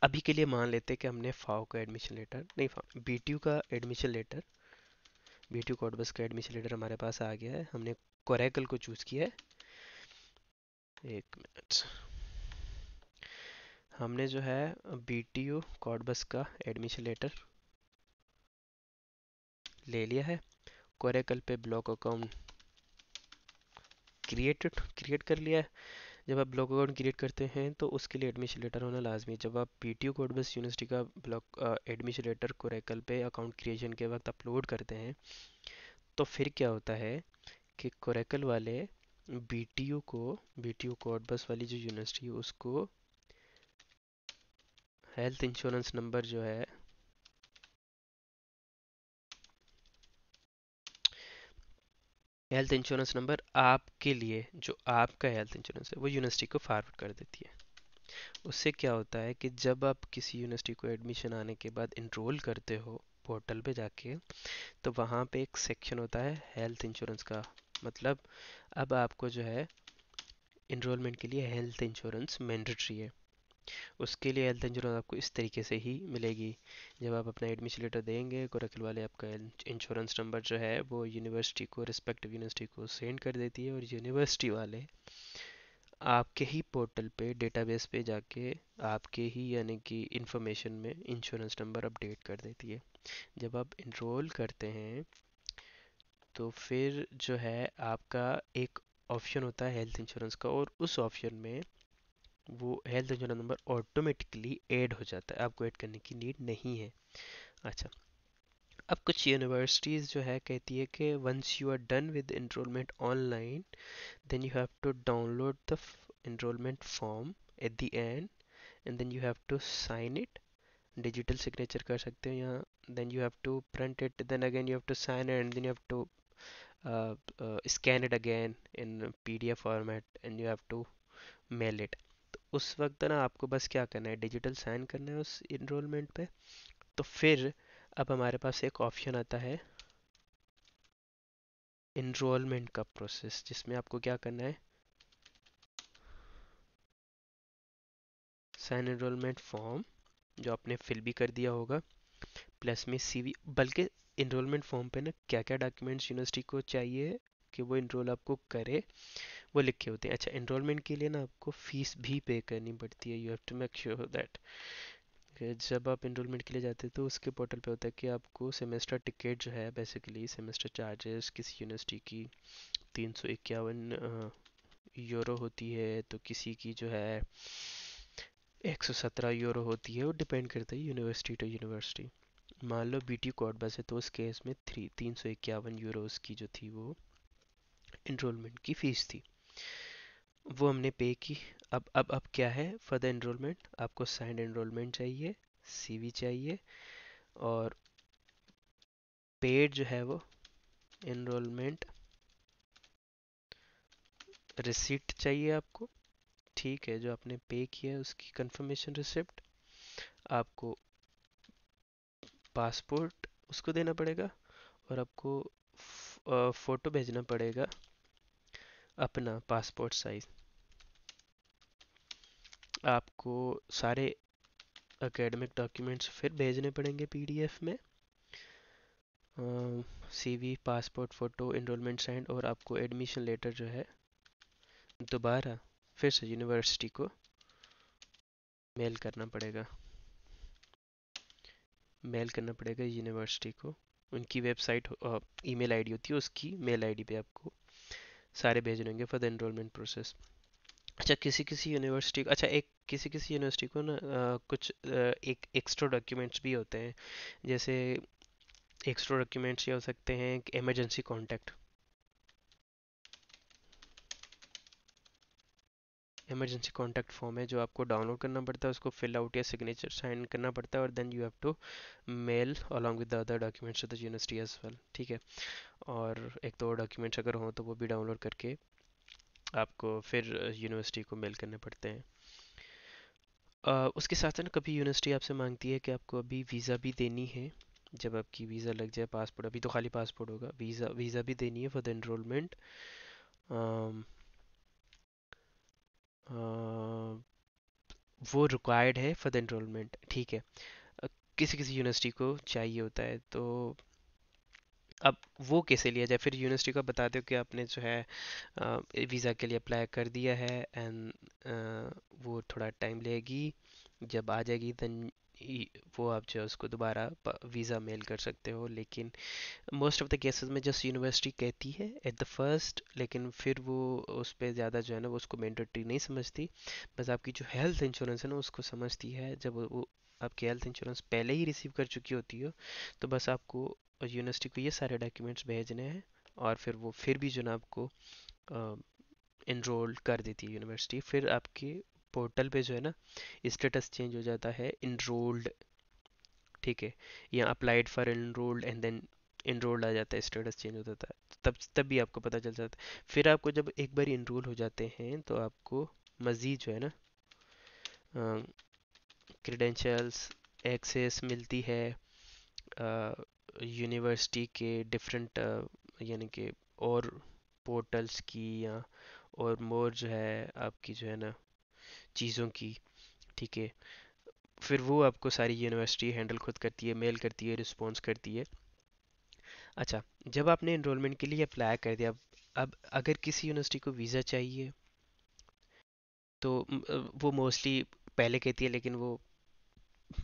अभी के लिए मान लेते हैं कि हमने फाओ का एडमिशन लेटर नहीं फाओ बी का admission letter B T Cottbus का एडमिशन लेटर हमारे पास आ गया है हमने कोरेकल को चूज़ किया है एक मिनट हमने जो है बी टी यू कॉडबस का एडमिशन लेटर ले लिया है कोरेकल पे ब्लॉक अकाउंट क्रिएटेड क्रिएट कर लिया है जब आप ब्लॉक अकाउंट क्रिएट करते हैं तो उसके लिए एडमिशन लेटर होना लाजमी है जब आप P T U Cottbus university का ब्लॉक एडमिशन लेटर कोरेकल पे अकाउंट क्रिएशन के वक्त अपलोड करते हैं तो फिर क्या होता है कि कोरेकल वाले बी को बी टी बस वाली जो यूनिवर्सिटी है उसको हेल्थ इंश्योरेंस नंबर जो है हेल्थ इंश्योरेंस नंबर आपके लिए जो आपका हेल्थ इंश्योरेंस है वो यूनिवर्सिटी को फॉरवर्ड कर देती है उससे क्या होता है कि जब आप किसी यूनिवर्सिटी को एडमिशन आने के बाद इनरोल करते हो पोर्टल पे जाके तो वहाँ पे एक सेक्शन होता है हेल्थ इंश्योरेंस का मतलब अब आपको जो है इनरोलमेंट के लिए हेल्थ इंश्योरेंस मैंडेटरी है उसके लिए हेल्थ इंश्योरेंस आपको इस तरीके से ही मिलेगी जब आप अपना एडमिशन लेटर देंगे गोरखल वाले आपका इंश्योरेंस नंबर जो है वो यूनिवर्सिटी को रिस्पेक्टिव यूनिवर्सिटी को सेंड कर देती है और यूनिवर्सिटी वाले आपके ही पोर्टल पे डेटाबेस पे जाके आपके ही यानी कि इंफॉर्मेशन में इंश्योरेंस नंबर अपडेट कर देती है जब आप इनरोल करते हैं तो फिर जो है आपका एक ऑप्शन होता है हेल्थ इंश्योरेंस का और उस ऑप्शन में वो health insurance number automatically add हो जाता है आपको ऐड करने की नीड नहीं है अच्छा अब कुछ यूनिवर्सिटीज़ जो है कहती है कि once you are done with enrollment online then you have to download the enrollment form at the end and then you have to sign it digital signature कर सकते हो या then you have to print it then again you have to sign and then you have to uh, uh, scan it again in pdf format and you have to mail it तो उस वक्त ना आपको बस क्या करना है digital sign करना है उस इनरोलमेंट पे तो फिर अब हमारे पास एक ऑप्शन आता है इनरोलमेंट का प्रोसेस जिसमें आपको क्या करना है साइन इनरोलमेंट फॉर्म जो आपने फिल भी कर दिया होगा प्लस में सीवी बल्कि इनरोलमेंट फॉर्म पे ना क्या क्या डॉक्यूमेंट्स यूनिवर्सिटी को चाहिए कि वो इनरोल आपको करे वो लिखे होते हैं अच्छा इनरोलमेंट के लिए ना आपको फीस भी पे करनी पड़ती है you have to make sure that जब आप इनरोलमेंट के लिए जाते हैं तो उसके पोर्टल पे होता है कि आपको सेमेस्टर टिकट जो है बेसिकली सेमेस्टर चार्जेस किसी यूनिवर्सिटी की तीन सौ इक्यावन यूरो होती है तो किसी की जो है एक सौ सत्रह यूरो होती है वो डिपेंड करता है यूनिवर्सिटी टू यूनिवर्सिटी मान लो बी टी कोट बस है तो उस केस में थ्री तीन सौ इक्यावन यूरोज़ की जो थी वो इनरोलमेंट की फ़ीस थी वो हमने पे की अब अब अब क्या है फॉर द इनरोलमेंट आपको साइंड इनरोलमेंट चाहिए सीवी चाहिए और पेड जो है वो इनरोलमेंट रिसिप्ट चाहिए आपको ठीक है जो आपने पे किया है उसकी कंफर्मेशन रिसिप्ट आपको पासपोर्ट उसको देना पड़ेगा और आपको फ़ोटो भेजना पड़ेगा अपना पासपोर्ट साइज़ आपको सारे एकेडमिक डॉक्यूमेंट्स फिर भेजने पड़ेंगे पीडीएफ में CV passport photo enrollment send और आपको एडमिशन लेटर जो है दोबारा फिर से यूनिवर्सिटी को मेल करना पड़ेगा मेल करना पड़ेगा यूनिवर्सिटी को उनकी वेबसाइट ईमेल आईडी होती है उसकी मेल आईडी पे आपको सारे भेजने होंगे फॉर द एनरोलमेंट प्रोसेस अच्छा किसी किसी यूनिवर्सिटी अच्छा एक किसी किसी यूनिवर्सिटी को ना कुछ आ, एक एक्स्ट्रा डॉक्यूमेंट्स भी होते हैं जैसे एक्स्ट्रा डॉक्यूमेंट्स ये हो सकते हैं emergency contact emergency contact form है जो आपको डाउनलोड करना पड़ता है उसको फिल आउट या सिग्नेचर साइन करना पड़ता है और then you have to mail along with the other documents of the university as well ठीक है और एक दो तो डॉक्यूमेंट्स अगर हों तो वो भी डाउनलोड करके आपको फिर यूनिवर्सिटी को मेल करने पड़ते हैं Uh, उसके साथ ना कभी यूनिवर्सिटी आपसे मांगती है कि आपको अभी वीज़ा भी देनी है जब आपकी वीज़ा लग जाए पासपोर्ट अभी तो खाली पासपोर्ट होगा वीज़ा वीज़ा भी देनी है फॉर द इनरोलमेंट वो रिक्वायर्ड है फॉर द इनरोलमेंट ठीक है किसी किसी यूनिवर्सिटी को चाहिए होता है तो अब वो कैसे लिया जाए फिर यूनिवर्सिटी को बता दो कि आपने जो है वीज़ा के लिए अप्लाई कर दिया है एंड वो थोड़ा टाइम लेगी जब आ जाएगी देन वो आप जो है उसको दोबारा वीज़ा मेल कर सकते हो लेकिन मोस्ट ऑफ़ द केसेस में जस्ट यूनिवर्सिटी कहती है एट द फर्स्ट लेकिन फिर वो उस पर ज़्यादा जो है ना वो उसको मैंडेटरी नहीं समझती बस आपकी जो हेल्थ इंश्योरेंस है ना उसको समझती है जब वो आपकी हेल्थ इंश्योरेंस पहले ही रिसीव कर चुकी होती हो तो बस आपको यूनिवर्सिटी को ये सारे डॉक्यूमेंट्स भेजने हैं और फिर वो फिर भी जो ना आपको इनरोल कर देती है यूनिवर्सिटी फिर आपके पोर्टल पे जो है ना स्टेटस चेंज हो जाता है इनरोल्ड ठीक है या applied for enrolled and then enrolled आ जाता है स्टेटस चेंज हो जाता है तब तब भी आपको पता चल जाता है फिर आपको जब एक बार इनरोल हो जाते हैं तो आपको मज़ीद जो है ना क्रीडेंशल्स एक्सेस मिलती है यूनिवर्सिटी के डिफरेंट यानी कि और पोर्टल्स की या और मोर जो है आपकी जो है ना चीज़ों की ठीक है फिर वो आपको सारी यूनिवर्सिटी हैंडल खुद करती है मेल करती है रिस्पॉन्स करती है अच्छा जब आपने इनरोलमेंट के लिए अप्लाई कर दिया अब अगर किसी यूनिवर्सिटी को वीज़ा चाहिए तो वो मोस्टली पहले कहती है लेकिन वो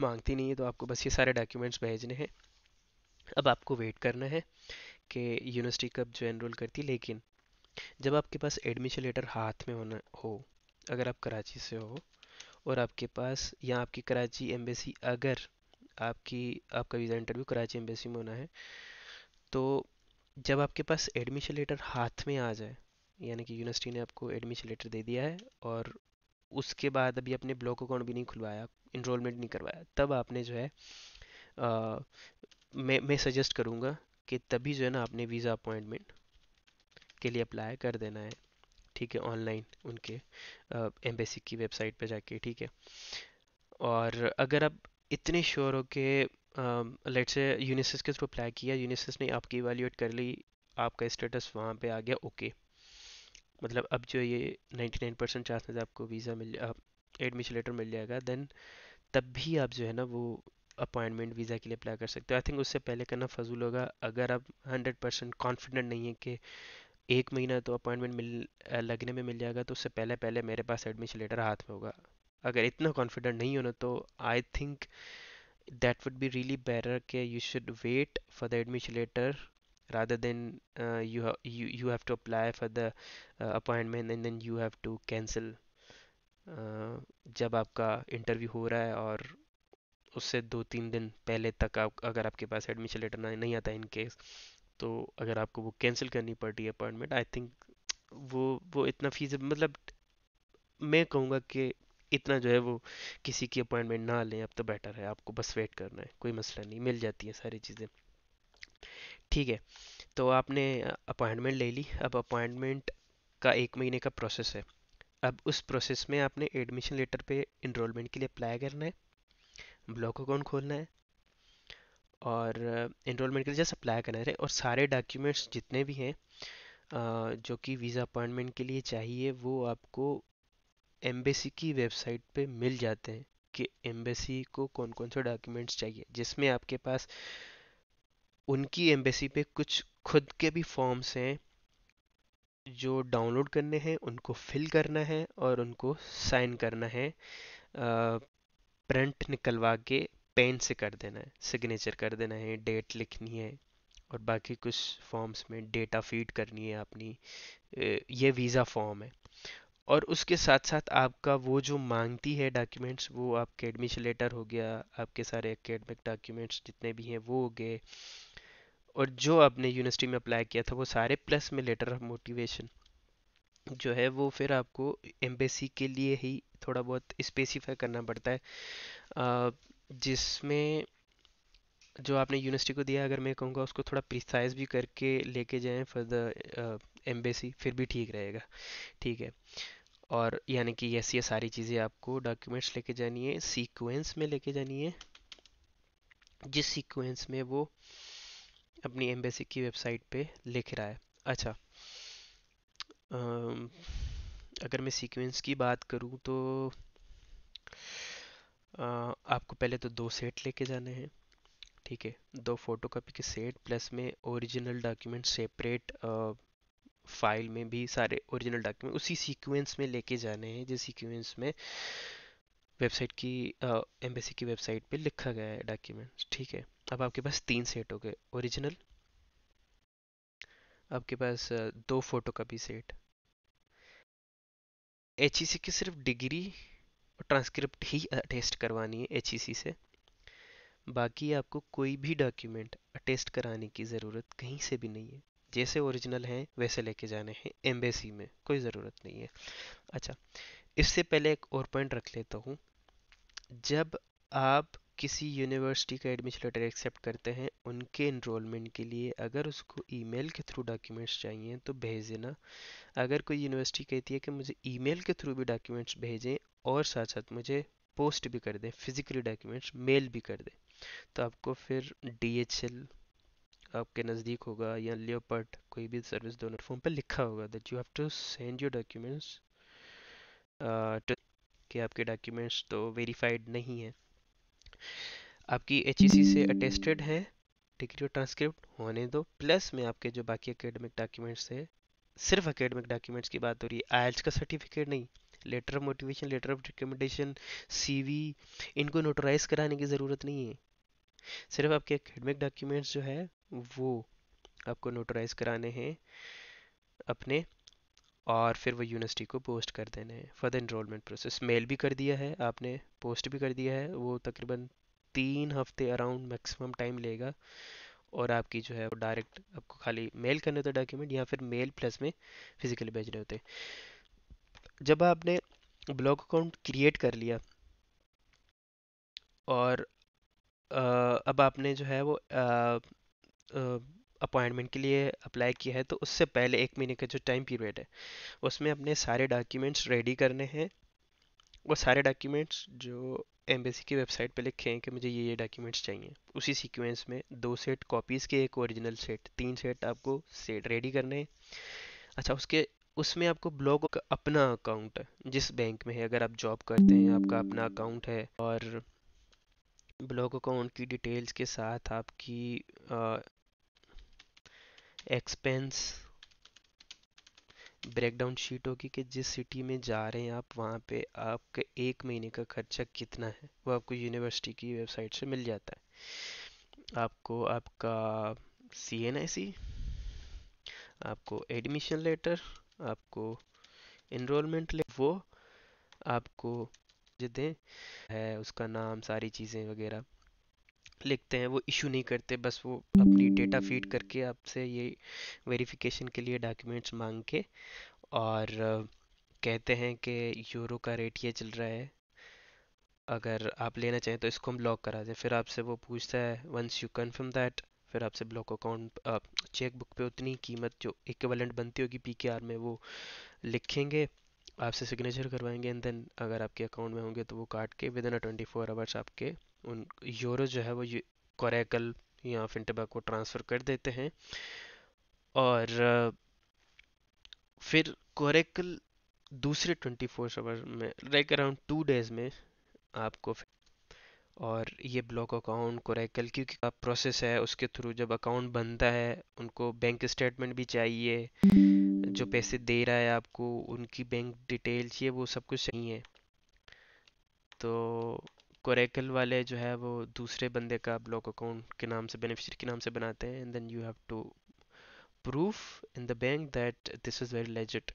मांगती नहीं है तो आपको बस ये सारे डॉक्यूमेंट्स भेजने हैं अब आपको वेट करना है कि यूनिवर्सिटी कब जो एनरोल करती है लेकिन जब आपके पास एडमिशन लेटर हाथ में होना हो अगर आप कराची से हो और आपके पास या आपकी कराची एम्बेसी अगर आपकी आपका वीज़ा इंटरव्यू कराची एम्बेसी में होना है तो जब आपके पास एडमिशन लेटर हाथ में आ जाए यानी कि यूनिवर्सिटी ने आपको एडमिशन लेटर दे दिया है और उसके बाद अभी अपने ब्लॉक अकाउंट भी नहीं खुलवाया इनरोलमेंट नहीं करवाया तब आपने जो है आ, मैं मैं सजेस्ट करूँगा कि तभी जो है ना आपने वीज़ा अपॉइंटमेंट के लिए अप्लाई कर देना है ठीक है ऑनलाइन उनके एम्बेसी की वेबसाइट पर जाके ठीक है और अगर आप इतने श्योर हो के लेट से यूनिसेस के थ्रू अप्लाई किया यूनिसेस ने आपकी इवेल्यूएट कर ली आपका स्टेटस वहाँ पे आ गया ओके मतलब अब जो ये 99 परसेंट चांसेस आपको वीज़ा मिल एडमिशन लेटर मिल जाएगा देन तब भी आप जो है ना वो अपॉइंटमेंट वीज़ा के लिए अप्लाई कर सकते हो आई थिंक उससे पहले करना फजूल होगा अगर आप 100 परसेंट कॉन्फिडेंट नहीं है कि एक महीना तो अपॉइंटमेंट मिल लगने में मिल जाएगा तो उससे पहले पहले मेरे पास एडमिशन लेटर हाथ में होगा अगर इतना कॉन्फिडेंट नहीं हो ना तो I think that would be really better के you should wait for the admission letter rather than uh, you, ha- you you have to apply for the uh, appointment and then you have to cancel uh, जब आपका interview हो रहा है और उससे दो तीन दिन पहले तक आप अगर आपके पास एडमिशन लेटर नहीं आता इन केस तो अगर आपको वो कैंसिल करनी पड़ रही है अपॉइंटमेंट आई थिंक वो वो इतना फीस मतलब मैं कहूँगा कि इतना जो है वो किसी की अपॉइंटमेंट ना लें अब तो बेटर है आपको बस वेट करना है कोई मसला नहीं मिल जाती है सारी चीज़ें ठीक है तो आपने अपॉइंटमेंट ले ली अब अपॉइंटमेंट का एक महीने का प्रोसेस है अब उस प्रोसेस में आपने एडमिशन लेटर पे इनरोलमेंट के लिए अप्लाई करना है ब्लॉक अकाउंट खोलना है और इनरोलमेंट के लिए जस्ट अप्लाई करना है और सारे डॉक्यूमेंट्स जितने भी हैं जो कि वीज़ा अपॉइंटमेंट के लिए चाहिए वो आपको एम्बेसी की वेबसाइट पे मिल जाते हैं कि एम्बेसी को कौन कौन से डॉक्यूमेंट्स चाहिए जिसमें आपके पास उनकी एम्बेसी पे कुछ खुद के भी फॉर्म्स हैं जो डाउनलोड करने हैं उनको फिल करना है और उनको साइन करना है प्रिंट निकलवा के पेन से कर देना है सिग्नेचर कर देना है डेट लिखनी है और बाकी कुछ फॉर्म्स में डेटा फीड करनी है अपनी ये वीज़ा फॉर्म है और उसके साथ साथ आपका वो जो मांगती है डॉक्यूमेंट्स वो आपके एडमिशन लेटर हो गया आपके सारे एकेडमिक डॉक्यूमेंट्स जितने भी हैं वो हो गए और जो आपने यूनिवर्सिटी में अप्लाई किया था वो सारे प्लस में लेटर ऑफ मोटिवेशन जो है वो फिर आपको एम्बेसी के लिए ही थोड़ा बहुत स्पेसिफाई करना पड़ता है जिसमें जो आपने यूनिवर्सिटी को दिया अगर मैं कहूँगा उसको थोड़ा प्रिसाइज भी करके लेके जाएं फॉर द एम्बेसी फिर भी ठीक रहेगा ठीक है और यानी कि ऐसी ये सारी चीज़ें आपको डॉक्यूमेंट्स लेके जानी है सीक्वेंस में लेके जानी है जिस सीक्वेंस में वो अपनी एम्बेसी की वेबसाइट पे लिख रहा है अच्छा अगर मैं सीक्वेंस की बात करूँ तो आपको पहले तो दो सेट लेके जाने हैं ठीक है दो फोटो कापी के सेट प्लस में ओरिजिनल डॉक्यूमेंट सेपरेट फाइल में भी सारे ओरिजिनल डॉक्यूमेंट उसी सीक्वेंस में लेके जाने हैं जिस सीक्वेंस में वेबसाइट की एम्बेसी की वेबसाइट पे लिखा गया है डॉक्यूमेंट ठीक है अब आपके पास तीन सेट हो गए ओरिजिनल आपके पास दो photo copy set H e के सिर्फ डिग्री ट्रांसक्रिप्ट ही अटेस्ट करवानी है एच e से बाकी आपको कोई भी डॉक्यूमेंट अटेस्ट कराने की ज़रूरत कहीं से भी नहीं है जैसे ओरिजिनल हैं वैसे लेके जाने हैं एम्बेसी में कोई ज़रूरत नहीं है अच्छा इससे पहले एक और पॉइंट रख लेता हूँ जब आप किसी यूनिवर्सिटी का एडमिशन लेटर एक्सेप्ट करते हैं उनके इनरोलमेंट के लिए अगर उसको ईमेल के थ्रू डॉक्यूमेंट्स चाहिए तो भेज देना अगर कोई यूनिवर्सिटी कहती है कि मुझे ईमेल के थ्रू भी डॉक्यूमेंट्स भेजें और साथ साथ मुझे पोस्ट भी कर दें फिजिकली डॉक्यूमेंट्स मेल भी कर दें तो आपको फिर डी आपके नज़दीक होगा या लियोपर्ट कोई भी सर्विस डोनर फॉर्म पर लिखा होगा that you have to send your documents कि आपके डॉक्यूमेंट्स तो वेरीफाइड नहीं है आपकी एच e से अटेस्टेड है डिग्री और ट्रांसक्रिप्ट होने दो प्लस में आपके जो बाकी अकेडमिक डॉक्यूमेंट्स है सिर्फ अकेडमिक डॉक्यूमेंट्स की बात हो रही है आई का सर्टिफिकेट नहीं letter of motivation letter of recommendation सी इनको नोटराइज कराने की ज़रूरत नहीं है सिर्फ आपके अकेडमिक डॉक्यूमेंट्स जो है वो आपको नोटराइज कराने हैं अपने और फिर वो यूनिवर्सिटी को पोस्ट कर देने हैं for the enrollment process mail भी कर दिया है आपने पोस्ट भी कर दिया है वो तकरीबन तीन हफ्ते अराउंड मैक्सिमम टाइम लेगा और आपकी जो है वो डायरेक्ट आपको खाली मेल करने होते डॉक्यूमेंट या फिर मेल प्लस में फिजिकली भेजने होते जब आपने ब्लॉग अकाउंट क्रिएट कर लिया और आ, अब आपने जो है वो आ, आ, अपॉइंटमेंट के लिए अप्लाई किया है तो उससे पहले एक महीने का जो टाइम पीरियड है उसमें अपने सारे डॉक्यूमेंट्स रेडी करने हैं वो सारे डॉक्यूमेंट्स जो एम्बेसी की वेबसाइट पे लिखे हैं कि मुझे ये ये डॉक्यूमेंट्स चाहिए उसी सीक्वेंस में दो सेट कॉपीज़ के एक ओरिजिनल सेट तीन सेट आपको सेट रेडी करने हैं अच्छा उसके उसमें आपको ब्लॉग का अपना अकाउंट जिस बैंक में है अगर आप जॉब करते हैं आपका अपना अकाउंट है और ब्लॉग अकाउंट की डिटेल्स के साथ आपकी एक्सपेंस ब्रेकडाउन शीट होगी कि जिस सिटी में जा रहे हैं आप वहाँ पे आपके एक महीने का खर्चा कितना है वो आपको यूनिवर्सिटी की वेबसाइट से मिल जाता है आपको आपका सी एन आई सी आपको एडमिशन लेटर आपको इनरोलमेंट ले वो आपको दें है उसका नाम सारी चीज़ें वगैरह लिखते हैं वो इशू नहीं करते बस वो अपनी डेटा फीड करके आपसे ये वेरिफिकेशन के लिए डॉक्यूमेंट्स मांग के और कहते हैं कि यूरो का रेट ये चल रहा है अगर आप लेना चाहें तो इसको हम ब्लॉक करा दें फिर आपसे वो पूछता है वंस यू कन्फर्म दैट फिर आपसे ब्लॉक अकाउंट चेक बुक पर उतनी कीमत जो इक्वलेंट बनती होगी पी में वो लिखेंगे आपसे सिग्नेचर करवाएंगे एंड देन अगर आपके अकाउंट में होंगे तो वो काट के within a twenty four hours आपके उन यूरो जो है वो कोरेकल या फिन को ट्रांसफ़र कर देते हैं और फिर कोरेकल दूसरे 24 फोर आवर में लाइक अराउंड टू डेज़ में आपको और ये ब्लॉक अकाउंट कोरेकल क्योंकि का प्रोसेस है उसके थ्रू जब अकाउंट बनता है उनको बैंक स्टेटमेंट भी चाहिए जो पैसे दे रहा है आपको उनकी बैंक डिटेल चाहिए वो सब कुछ सही है तो कोरेकल वाले जो है वो दूसरे बंदे का ब्लॉक अकाउंट के नाम से बेनिफिशरी के नाम से बनाते हैं and then you have to proof in the bank that this is very legit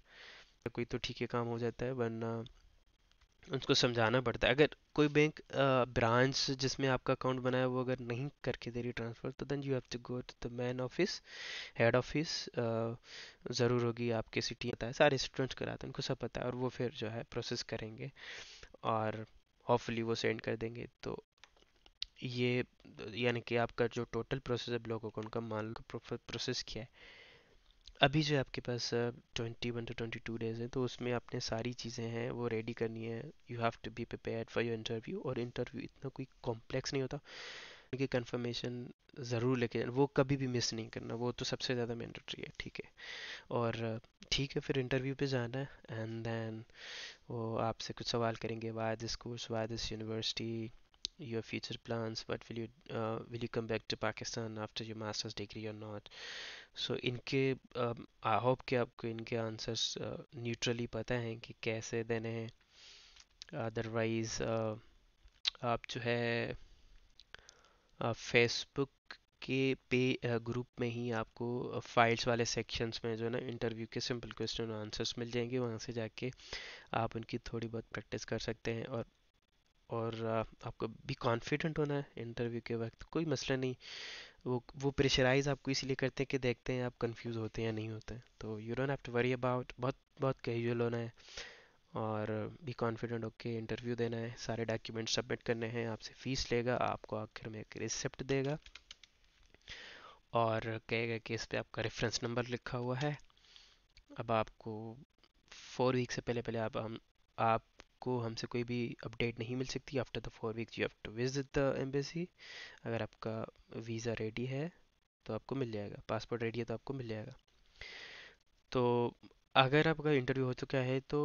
कोई तो ठीक है काम हो जाता है वरना उसको समझाना पड़ता है अगर कोई बैंक ब्रांच जिसमें आपका अकाउंट बनाया वो अगर नहीं करके दे रही ट्रांसफ़र तो then you have to go to the main office head office ज़रूर होगी आपके सिटी पता है सारे स्टूडेंट्स कराते हैं उनको सब पता है और वो फिर जो है प्रोसेस करेंगे और होपफुली वो सेंड कर देंगे तो ये यानी कि आपका जो टोटल प्रोसेस है ब्लॉक अकाउंट का माल प्रोसेस किया है अभी जो आपके पास twenty one two twenty two days है तो उसमें आपने सारी चीज़ें हैं वो रेडी करनी है you have to be prepare for your interview और इंटरव्यू इतना कोई कॉम्प्लेक्स नहीं होता उनकी कन्फर्मेशन ज़रूर लेके वो कभी भी मिस नहीं करना वो तो सबसे ज़्यादा मैंडेटरी है ठीक है और ठीक है फिर इंटरव्यू पे जाना है एंड देन वो आपसे कुछ सवाल करेंगे why this course why this university your future plan but will you will you come back to Pakistan after your masters degree और नॉट सो इनके आई um, होप कि आपको इनके आंसर्स न्यूट्रली uh, पता हैं कि कैसे देने हैं अदरवाइज uh, आप जो है फेसबुक uh, के पे ग्रुप में ही आपको फाइल्स वाले सेक्शंस में जो है ना इंटरव्यू के सिंपल क्वेश्चन आंसर्स मिल जाएंगे वहाँ से जाके आप उनकी थोड़ी बहुत प्रैक्टिस कर सकते हैं और और आपको भी कॉन्फिडेंट होना है इंटरव्यू के वक्त कोई मसला नहीं वो वो प्रेशराइज आपको इसलिए करते हैं कि देखते हैं आप कंफ्यूज होते हैं या नहीं होते हैं तो you don't have to worry about बहुत बहुत कैजुअल होना है और भी कॉन्फिडेंट होके इंटरव्यू देना है सारे डॉक्यूमेंट सबमिट करने हैं आपसे फ़ीस लेगा आपको आखिर में एक रिसिप्ट देगा और कहे गए कि इस पर आपका रेफरेंस नंबर लिखा हुआ है अब आपको फोर वीक से पहले पहले आप हम आपको हमसे कोई भी अपडेट नहीं मिल सकती after the four weeks you have to visit the embassy अगर आपका वीज़ा रेडी है तो आपको मिल जाएगा पासपोर्ट रेडी है तो आपको मिल जाएगा तो अगर आपका इंटरव्यू हो चुका है तो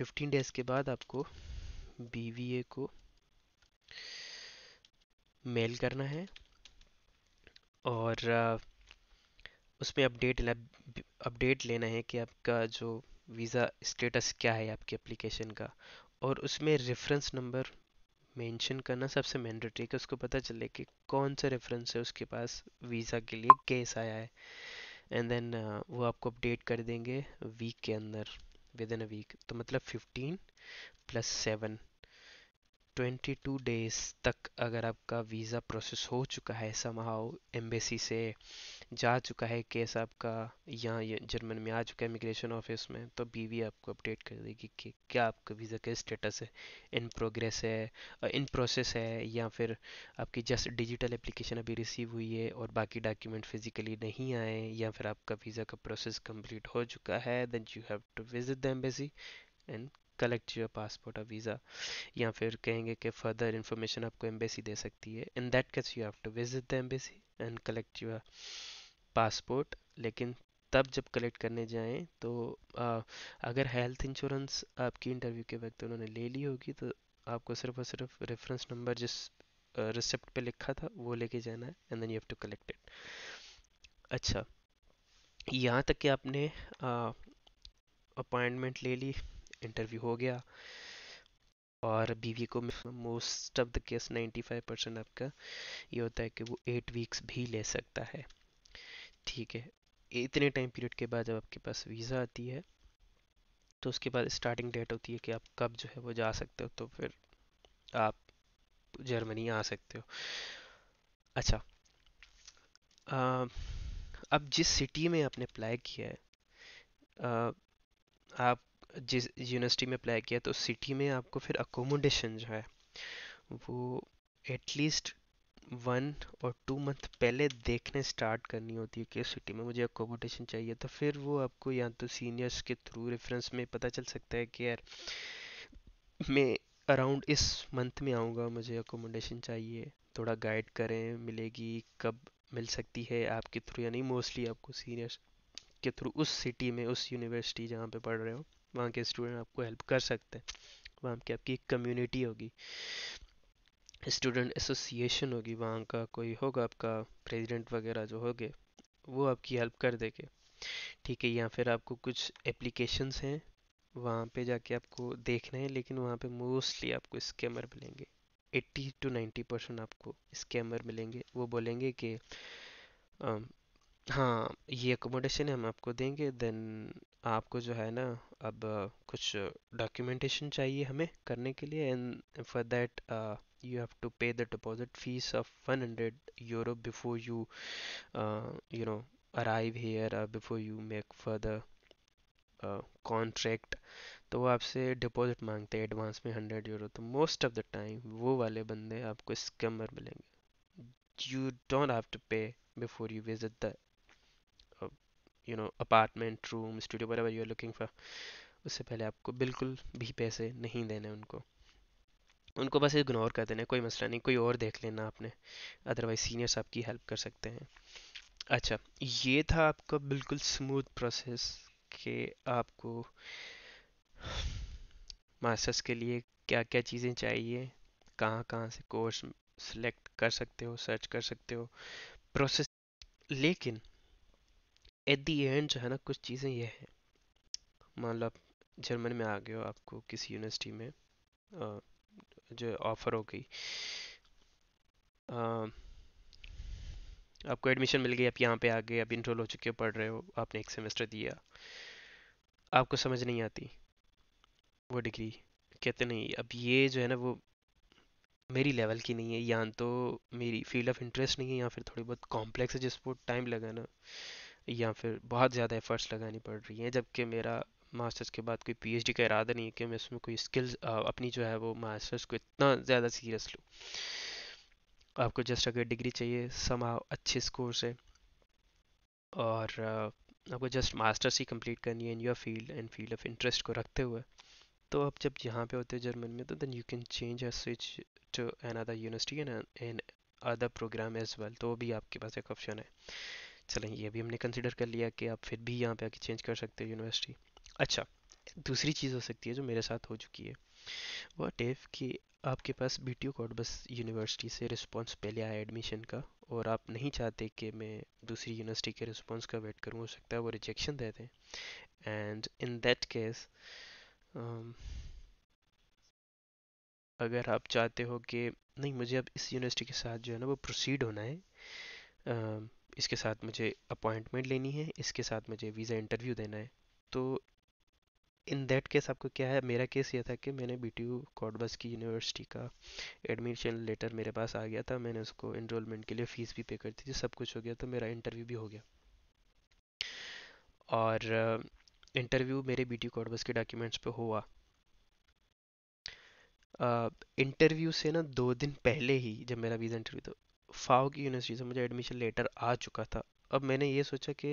15 डेज के बाद आपको बीवीए को मेल करना है और उसमें अपडेट लेना अपडेट लेना है कि आपका जो वीज़ा स्टेटस क्या है आपकी एप्लीकेशन का और उसमें रेफरेंस नंबर मेंशन करना सबसे मैंडेटरी है कि उसको पता चले कि कौन सा रेफरेंस है उसके पास वीज़ा के लिए केस आया है एंड देन वो आपको अपडेट कर देंगे वीक के अंदर विद इन अ वीक तो मतलब फिफ्टीन प्लस सेवन 22 डेज तक अगर आपका वीज़ा प्रोसेस हो चुका है समाओ एम्बेसी से जा चुका है केस आपका यहाँ जर्मन में आ चुका है इमिग्रेशन ऑफिस में तो बीवी आपको अपडेट कर देगी कि क्या आपका वीज़ा का स्टेटस है इन प्रोग्रेस है इन प्रोसेस है या फिर आपकी जस्ट डिजिटल एप्लीकेशन अभी रिसीव हुई है और बाकी डॉक्यूमेंट फिजिकली नहीं आए या फिर आपका वीज़ा का प्रोसेस कंप्लीट हो चुका है then you have to visit the embassy and collect your passport और वीज़ा या फिर कहेंगे कि फर्दर इंफॉर्मेशन आपको एम्बेसी दे सकती है in that case you have to visit the embassy and collect your passport लेकिन तब जब कलेक्ट करने जाएं तो आ, अगर हेल्थ इंश्योरेंस आपकी इंटरव्यू के वक्त उन्होंने ले ली होगी तो आपको सिर्फ और सिर्फ रेफरेंस नंबर जिस रिसिप्ट पे लिखा था वो लेके जाना है and then you have to collect it अच्छा यहाँ तक कि आपने अपॉइंटमेंट ले ली इंटरव्यू हो गया और बीवी को most of the case 95 percent आपका ये होता है कि वो एट वीक्स भी ले सकता है ठीक है इतने टाइम पीरियड के बाद जब आपके पास वीज़ा आती है तो उसके बाद स्टार्टिंग डेट होती है कि आप कब जो है वो जा सकते हो तो फिर आप जर्मनी आ सकते हो अच्छा आ, अब जिस सिटी में आपने अप्लाई किया है आ, आप जिस यूनिवर्सिटी में अप्लाई किया तो सिटी में आपको फिर अकोमोडेशन जो है वो एटलीस्ट वन और टू मंथ पहले देखने स्टार्ट करनी होती है कि सिटी में मुझे अकोमोडेशन चाहिए तो फिर वो आपको या तो सीनियर्स के थ्रू रेफरेंस में पता चल सकता है कि यार मैं अराउंड इस मंथ में आऊँगा मुझे अकोमोडेशन चाहिए थोड़ा गाइड करें मिलेगी कब मिल सकती है आपके थ्रू या नहीं मोस्टली आपको सीनियर्स के थ्रू उस सिटी में उस यूनिवर्सिटी जहाँ पे पढ़ रहे हो वहाँ के स्टूडेंट आपको हेल्प कर सकते हैं वहाँ की आपकी कम्युनिटी होगी स्टूडेंट एसोसिएशन होगी वहाँ का कोई होगा आपका प्रेसिडेंट वगैरह जो होगे वो आपकी हेल्प कर देंगे ठीक है या फिर आपको कुछ एप्लीकेशंस हैं वहाँ पे जाके आपको देखना है लेकिन वहाँ पे मोस्टली आपको स्कैमर मिलेंगे 80 टू 90 परसेंट आपको स्कैमर मिलेंगे वो बोलेंगे कि हाँ ये अकोमोडेशन हम आपको देंगे देन आपको जो है ना अब कुछ डॉक्यूमेंटेशन चाहिए हमें करने के लिए and for that you have to pay the deposit fees of one hundred euro before you you know arrive here before you make further contract तो वो आपसे डिपॉजिट मांगते हैं एडवांस में हंड्रेड यूरो तो मोस्ट ऑफ द टाइम वो वाले बंदे आपको स्कैमर मिलेंगे you don't have to pay before you visit the you know apartment room studio वगैरह यू आर लुकिंग फॉर उससे पहले आपको बिल्कुल भी पैसे नहीं देने उनको उनको बस इग्नोर कर देना कोई मसला नहीं कोई और देख लेना आपने अदरवाइज सीनियर्स आपकी हेल्प कर सकते हैं अच्छा ये था आपका बिल्कुल स्मूथ प्रोसेस कि आपको मास्टर्स के लिए क्या क्या चीज़ें चाहिए कहाँ कहाँ से कोर्स सेलेक्ट कर सकते हो सर्च कर सकते हो प्रोसेस लेकिन एट दी एंड जो है ना कुछ चीज़ें ये हैं मान लो आप जर्मनी में आ गए हो आपको किसी यूनिवर्सिटी में जो ऑफ़र हो गई आपको एडमिशन मिल गई आप यहाँ पे आ गए आप इनरोल हो चुके हो पढ़ रहे हो आपने एक सेमेस्टर दिया आपको समझ नहीं आती वो डिग्री कहते नहीं अब ये जो है ना वो मेरी लेवल की नहीं है या तो मेरी फील्ड ऑफ इंटरेस्ट नहीं है या फिर थोड़ी बहुत कॉम्प्लेक्स है जिसको टाइम लगा ना या फिर बहुत ज़्यादा एफ़र्ट्स लगानी पड़ रही हैं जबकि मेरा मास्टर्स के बाद कोई पीएचडी का इरादा नहीं है कि मैं उसमें कोई स्किल्स अपनी जो है वो मास्टर्स को इतना ज़्यादा सीरियस लूँ आपको जस्ट अगर डिग्री चाहिए समा अच्छे स्कोर से और आपको जस्ट मास्टर्स ही कंप्लीट करनी है in your field and field of interest को रखते हुए तो आप जब यहाँ पे होते हो जर्मन में तो then you can change a switch to another university and other program as well तो भी आपके पास एक ऑप्शन है चलें ये भी हमने कंसिडर कर लिया कि आप फिर भी यहाँ पे आके चेंज कर सकते हो यूनिवर्सिटी अच्छा दूसरी चीज़ हो सकती है जो मेरे साथ हो चुकी है वट इफ़ कि आपके पास B T Cottbus university से रिस्पॉन्स पहले आया एडमिशन का और आप नहीं चाहते कि मैं दूसरी यूनिवर्सिटी के रिस्पॉन्स का वेट करूँ हो सकता है वो रिजेक्शन दे दें एंड इन दैट केस अगर आप चाहते हो कि नहीं मुझे अब इस यूनिवर्सिटी के साथ जो है ना वो प्रोसीड होना है um, इसके साथ मुझे अपॉइंटमेंट लेनी है इसके साथ मुझे वीज़ा इंटरव्यू देना है तो इन दैट केस आपको क्या है मेरा केस ये था कि मैंने बी टी यू कॉडबस की यूनिवर्सिटी का एडमिशन लेटर मेरे पास आ गया था मैंने उसको इनरोलमेंट के लिए फ़ीस भी पे कर दी थी सब कुछ हो गया तो मेरा इंटरव्यू भी हो गया और इंटरव्यू मेरे बी टी कॉडबस के डॉक्यूमेंट्स पे हुआ इंटरव्यू से ना दो दिन पहले ही जब मेरा वीज़ा इंटरव्यू तो फाओ की यूनिवर्सिटी से मुझे एडमिशन लेटर आ चुका था अब मैंने ये सोचा कि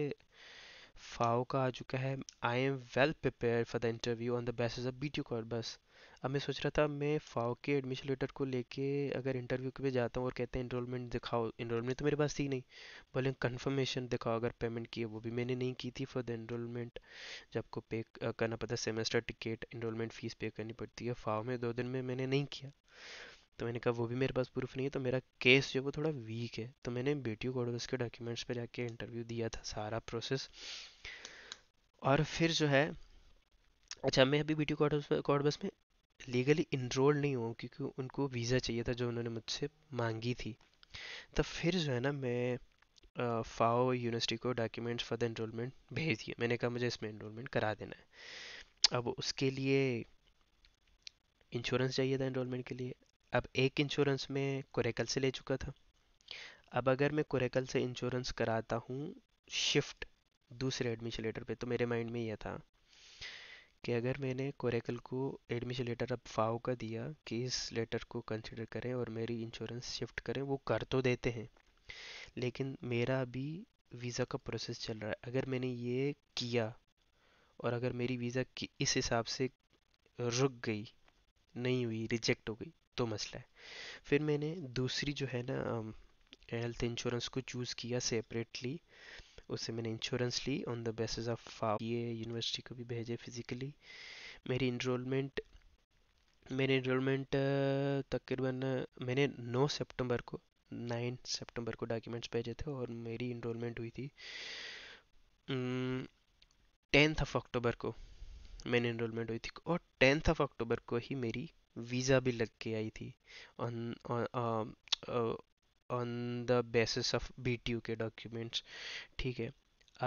फाओ का आ चुका है I am well prepare for the interview on the basis of B T Cottbus अब मैं सोच रहा था मैं फाओ के एडमिशन लेटर को लेके अगर इंटरव्यू के लिए जाता हूँ और कहते हैं इनरोलमेंट दिखाओ इनरोलमेंट तो मेरे पास थी नहीं बोले कन्फर्मेशन दिखाओ अगर पेमेंट की है वो भी मैंने नहीं की थी फॉर द इनरोलमेंट जब आपको पे करना पड़ता है सेमेस्टर टिकट इनरोलमेंट फ़ीस पे करनी पड़ती है फाओ में दो दिन में मैंने नहीं किया तो मैंने कहा वो भी मेरे पास प्रूफ नहीं है तो मेरा केस जो वो थोड़ा वीक है तो मैंने बेटी को कोडवर्स के डॉक्यूमेंट्स पर जाके इंटरव्यू दिया था सारा प्रोसेस और फिर जो है अच्छा मैं अभी बीटी टी कोडवर्स में लीगली इनरोल नहीं हुआ क्योंकि उनको वीज़ा चाहिए था जो उन्होंने मुझसे मांगी थी तो फिर जो है ना मैं फाओ यूनिवर्सिटी को डॉक्यूमेंट्स फॉर द इनरोलमेंट भेज दिए मैंने कहा मुझे इसमें इनरोलमेंट करा देना है अब उसके लिए इंश्योरेंस चाहिए था इनरोलमेंट के लिए अब एक इंश्योरेंस में कुरेकल से ले चुका था अब अगर मैं कुरेकल से इंश्योरेंस कराता हूँ शिफ्ट दूसरे एडमिशन लेटर पे तो मेरे माइंड में यह था कि अगर मैंने कोरेकल को एडमिशन लेटर अब फाओ का दिया कि इस लेटर को कंसिडर करें और मेरी इंश्योरेंस शिफ्ट करें वो कर तो देते हैं लेकिन मेरा अभी वीज़ा का प्रोसेस चल रहा है अगर मैंने ये किया और अगर मेरी वीज़ा की इस हिसाब से रुक गई नहीं हुई रिजेक्ट हो गई तो मसला है फिर मैंने दूसरी जो है ना हेल्थ इंश्योरेंस को चूज़ किया सेपरेटली उससे मैंने इंश्योरेंस ली ऑन द बेसिस ऑफ ये यूनिवर्सिटी को भी भेजे फिज़िकली मेरी इनरोलमेंट मेरी इनरोलमेंट तकरीबन मैंने 9 सितंबर को 9 सितंबर को डॉक्यूमेंट्स भेजे थे और मेरी इनरोलमेंट हुई थी टेंथ ऑफ अक्टूबर को मैंने इनरोलमेंट हुई थी और टेंथ ऑफ अक्टूबर को ही मेरी वीज़ा भी लग के आई थी on on the basis of B T U के डॉक्यूमेंट्स ठीक है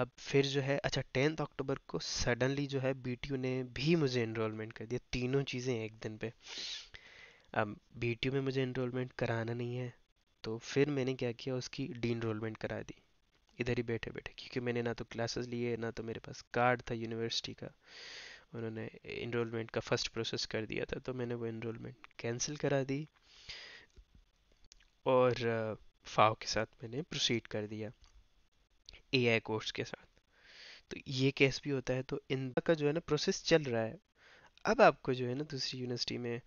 अब फिर जो है अच्छा टेंथ अक्टूबर को सडनली जो है बी टी यू ने भी मुझे इनरोलमेंट कर दिया तीनों चीज़ें एक दिन पे अब बी टी यू में मुझे इनरोलमेंट कराना नहीं है तो फिर मैंने क्या किया उसकी डी इनरोलमेंट करा दी इधर ही बैठे बैठे क्योंकि मैंने ना तो क्लासेस लिए ना तो मेरे पास कार्ड था यूनिवर्सिटी का उन्होंने इनरोलमेंट का फर्स्ट प्रोसेस कर दिया था तो मैंने वो इनरोलमेंट कैंसिल करा दी और फाव के साथ मैंने प्रोसीड कर दिया ए आई कोर्स के साथ तो ये केस भी होता है तो इन का जो है ना प्रोसेस चल रहा है अब आपको जो है ना दूसरी यूनिवर्सिटी में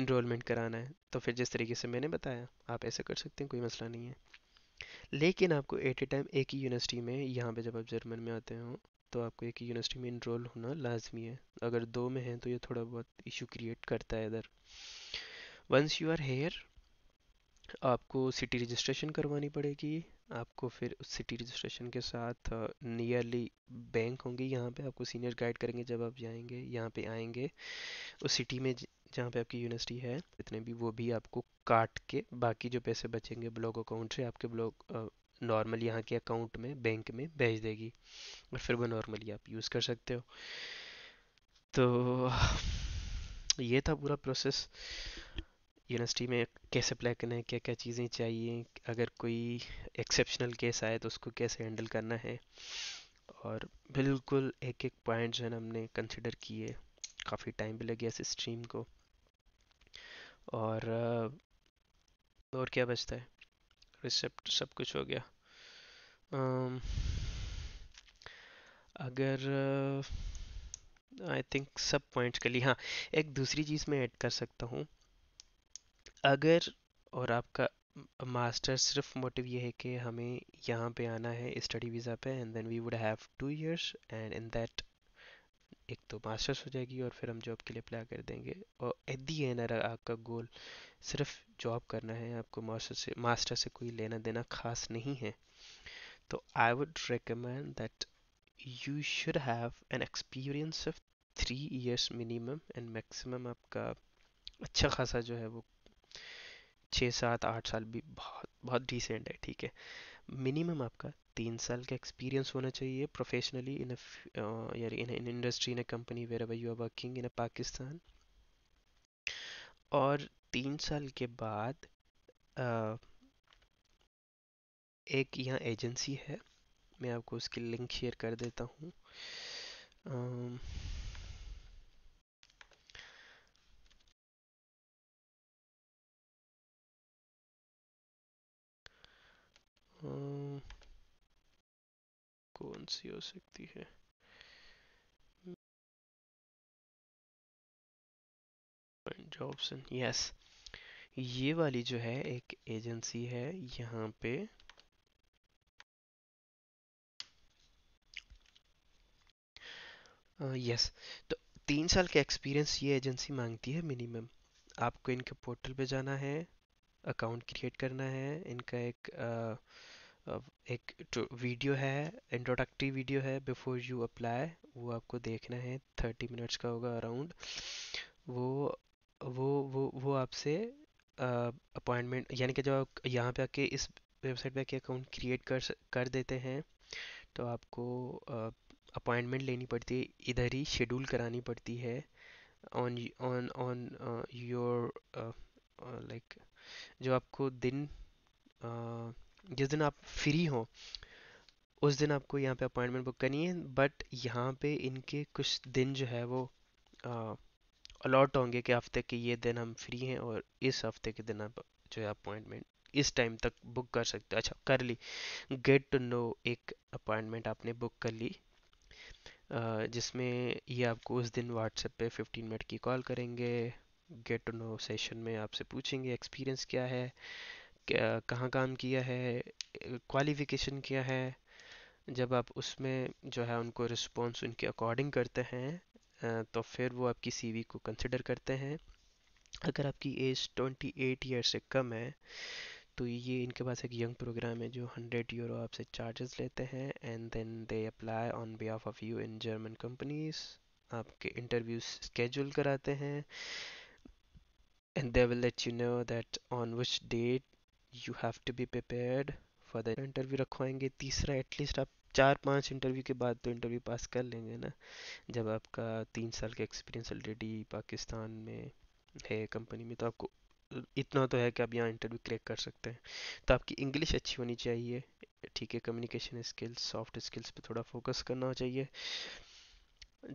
इनरोलमेंट कराना है तो फिर जिस तरीके से मैंने बताया आप ऐसा कर सकते हैं कोई मसला नहीं है लेकिन आपको एट ए टाइम एक ही यूनिवर्सिटी में यहाँ पे जब आप जर्मन में आते हो तो आपको एक यूनिवर्सिटी में इनरोल होना लाजमी है अगर दो में हैं तो ये थोड़ा बहुत इशू क्रिएट करता है इधर वंस यू आर हेयर आपको सिटी रजिस्ट्रेशन करवानी पड़ेगी आपको फिर उस सिटी रजिस्ट्रेशन के साथ नियरली बैंक होंगी यहाँ पे आपको सीनियर गाइड करेंगे जब आप जाएंगे यहाँ पे आएंगे उस सिटी में जहाँ पे आपकी यूनिवर्सिटी है इतने भी वो भी आपको काट के बाकी जो पैसे बचेंगे ब्लॉक अकाउंट से आपके ब्लॉक नॉर्मली यहाँ के अकाउंट में बैंक में भेज देगी और फिर वो नॉर्मली आप यूज़ कर सकते हो तो ये था पूरा प्रोसेस यूनिवर्सिटी में कैसे अप्लाई करना है क्या क्या चीज़ें चाहिए अगर कोई एक्सेप्शनल केस आए तो उसको कैसे हैंडल करना है और बिल्कुल एक एक पॉइंट जो है हमने कंसिडर किए काफ़ी टाइम भी लगे इस स्ट्रीम को और और क्या बचता है रिसिप्ट सब कुछ हो गया अगर आई थिंक सब पॉइंट्स के लिए हाँ एक दूसरी चीज़ मैं ऐड कर सकता हूँ अगर और आपका मास्टर सिर्फ मोटिव ये है कि हमें यहाँ पे आना है स्टडी वीज़ा पे and then we would have two years and in that एक तो मास्टर्स हो जाएगी और फिर हम जॉब के लिए अप्लाई कर देंगे और एट दी एंड अगर आपका गोल सिर्फ जॉब करना है आपको मास्टर से मास्टर से कोई लेना देना खास नहीं है तो I would recommend that you should have an experience of three years minimum and maximum आपका अच्छा खासा जो है वो छः सात आठ साल भी बहुत बहुत डिसेंट है ठीक है मिनिमम आपका तीन साल का एक्सपीरियंस होना चाहिए professionally in in in industry in a company wherever you are working in a Pakistan और तीन साल के बाद uh, एक यहाँ एजेंसी है मैं आपको उसकी लिंक शेयर कर देता हूँ कौन सी हो सकती है जॉब्सन यस ये वाली जो है एक एजेंसी है यहाँ पे यस uh, yes. तो तीन साल का एक्सपीरियंस ये एजेंसी मांगती है मिनिमम आपको इनके पोर्टल पे जाना है अकाउंट क्रिएट करना है इनका एक uh, एक तो वीडियो है इंट्रोडक्टरी वीडियो है बिफोर यू अप्लाई वो आपको देखना है थर्टी मिनट्स का होगा अराउंड वो वो वो वो आपसे अपॉइंटमेंट यानी कि जब आप यहाँ पे आके इस वेबसाइट पे आके अकाउंट क्रिएट कर कर देते हैं तो आपको अपॉइंटमेंट लेनी पड़ती है इधर ही शेड्यूल करानी पड़ती है on on on your like जो आपको दिन uh, जिस दिन आप फ्री हो उस दिन आपको यहाँ पे अपॉइंटमेंट बुक करनी है बट यहाँ पे इनके कुछ दिन जो है वो अलॉट होंगे कि हफ्ते के ये दिन हम फ्री हैं और इस हफ्ते के दिन आप जो है अपॉइंटमेंट इस टाइम तक बुक कर सकते हो अच्छा कर ली गेट टू नो एक अपॉइंटमेंट आपने बुक कर ली जिसमें ये आपको उस दिन व्हाट्सएप पे 15 मिनट की कॉल करेंगे गेट टू नो सेशन में आपसे पूछेंगे एक्सपीरियंस क्या है कहाँ काम किया है क्वालिफ़िकेशन क्या है जब आप उसमें जो है उनको रिस्पॉन्स उनके अकॉर्डिंग करते हैं तो फिर वो आपकी सी को कंसिडर करते हैं अगर आपकी एज 28 ईयर से कम है तो ये इनके पास एक यंग प्रोग्राम है जो 100 यूरो आपसे चार्जेस लेते हैं and then they apply on behalf of you in German companies आपके इंटरव्यूज स्केड्यूल कराते हैं and they will let you know that on which date you have to be prepared for the interview रखवाएंगे तीसरा at least आप चार पांच interview के बाद तो इंटरव्यू पास कर लेंगे ना जब आपका तीन साल का एक्सपीरियंस ऑलरेडी पाकिस्तान में है कंपनी में तो आपको इतना तो है कि आप यहाँ इंटरव्यू क्रैक कर सकते हैं तो आपकी इंग्लिश अच्छी होनी चाहिए ठीक है कम्युनिकेशन स्किल्स सॉफ्ट स्किल्स पे थोड़ा फोकस करना चाहिए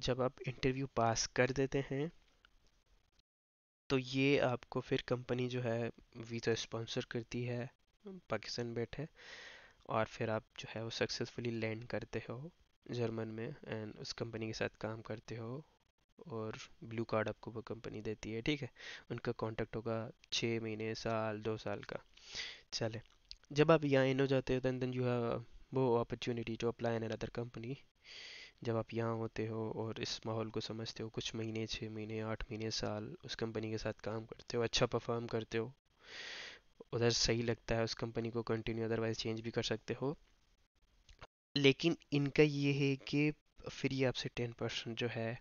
जब आप इंटरव्यू पास कर देते हैं तो ये आपको फिर कंपनी जो है वीज़ा तो स्पॉन्सर करती है पाकिस्तान बैठे और फिर आप जो है वो सक्सेसफुली लैंड करते हो जर्मन में एंड उस कंपनी के साथ काम करते हो और ब्लू कार्ड आपको वो कंपनी देती है ठीक है उनका कॉन्टैक्ट होगा छः महीने साल दो साल का चले जब आप यहाँ इन हो जाते हो दैन देन यू हैव वो opportunity to apply in other company जब आप यहाँ होते हो और इस माहौल को समझते हो कुछ महीने छः महीने आठ महीने साल उस कंपनी के साथ काम करते हो अच्छा परफॉर्म करते हो उधर सही लगता है उस कंपनी को कंटिन्यू अदरवाइज चेंज भी कर सकते हो लेकिन इनका ये है कि फिर ये आपसे टेन परसेंट जो है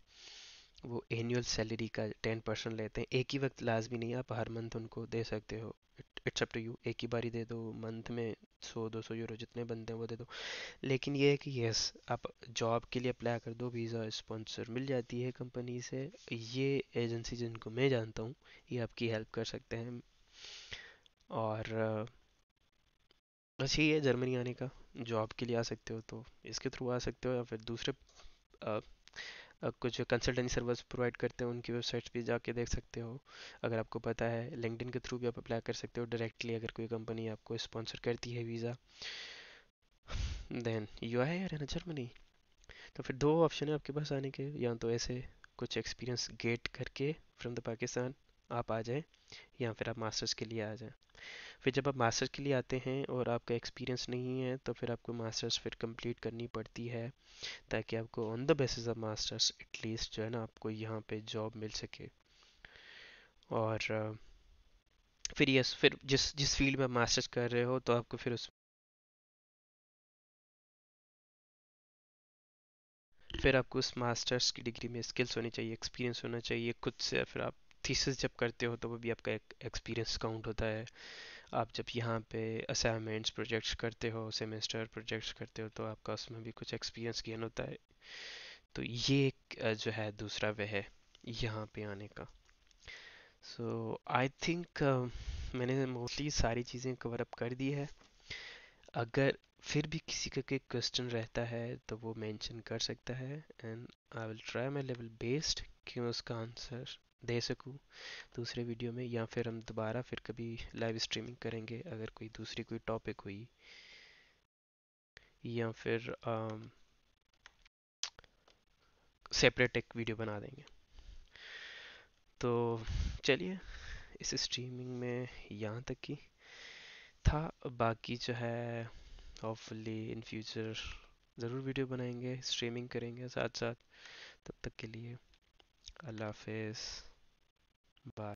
वो एनुअल सैलरी का टेन परसेंट लेते हैं एक ही वक्त लाजमी नहीं आप हर मंथ उनको दे सकते हो इट्स अप टू यू एक ही बारी दे दो मंथ में सौ दो सौ यूरो जितने बनते हैं वो दे दो लेकिन ये है कि यस आप जॉब के लिए अप्लाई कर दो वीज़ा स्पॉन्सर मिल जाती है कंपनी से ये एजेंसी जिनको मैं जानता हूँ ये आपकी हेल्प कर सकते हैं और बस यही है जर्मनी आने का जॉब के लिए आ सकते हो तो इसके थ्रू आ सकते हो या फिर दूसरे कुछ कंसल्टेंसी सर्विस प्रोवाइड करते हैं उनकी वेबसाइट्स पे जाके देख सकते हो अगर आपको पता है लिंकडिन के थ्रू भी आप अप्लाई कर सकते हो डायरेक्टली अगर कोई कंपनी आपको स्पॉन्सर करती है वीज़ा देन यू आई आर एन जर्मनी तो फिर दो ऑप्शन है आपके पास आने के या तो ऐसे कुछ एक्सपीरियंस गेट करके फ्रॉम द पाकिस्तान आप आ जाएं या फिर आप मास्टर्स के लिए आ जाएं फिर जब आप मास्टर्स के लिए आते हैं और आपका एक्सपीरियंस नहीं है तो फिर आपको मास्टर्स फिर कंप्लीट करनी पड़ती है ताकि आपको on the basis of masters at least जो है ना आपको यहाँ पे जॉब मिल सके और फिर यस फिर जिस जिस फील्ड में मास्टर्स कर रहे हो तो आपको फिर उस फिर आपको उस मास्टर्स की डिग्री में स्किल्स होनी चाहिए एक्सपीरियंस होना चाहिए खुद से फिर आप थीसिस जब करते हो तो वो भी आपका एक एक्सपीरियंस काउंट होता है आप जब यहाँ पे असाइनमेंट्स प्रोजेक्ट्स करते हो सेमेस्टर प्रोजेक्ट्स करते हो तो आपका उसमें भी कुछ एक्सपीरियंस गेन होता है तो ये एक जो है दूसरा वे है यहाँ पे आने का सो आई थिंक मैंने मोस्टली सारी चीज़ें कवर अप कर दी है अगर फिर भी किसी का कोई क्वेश्चन रहता है तो वो मेंशन कर सकता है and I will try my level based कि उसका आंसर दे सकूँ दूसरे वीडियो में या फिर हम दोबारा फिर कभी लाइव स्ट्रीमिंग करेंगे अगर कोई दूसरी कोई टॉपिक हुई या फिर सेपरेट एक वीडियो बना देंगे तो चलिए इस स्ट्रीमिंग में यहाँ तक की था बाकी जो है होपफुली इन फ्यूचर ज़रूर वीडियो बनाएंगे स्ट्रीमिंग करेंगे साथ साथ तब तक के लिए अल्लाह हाफ but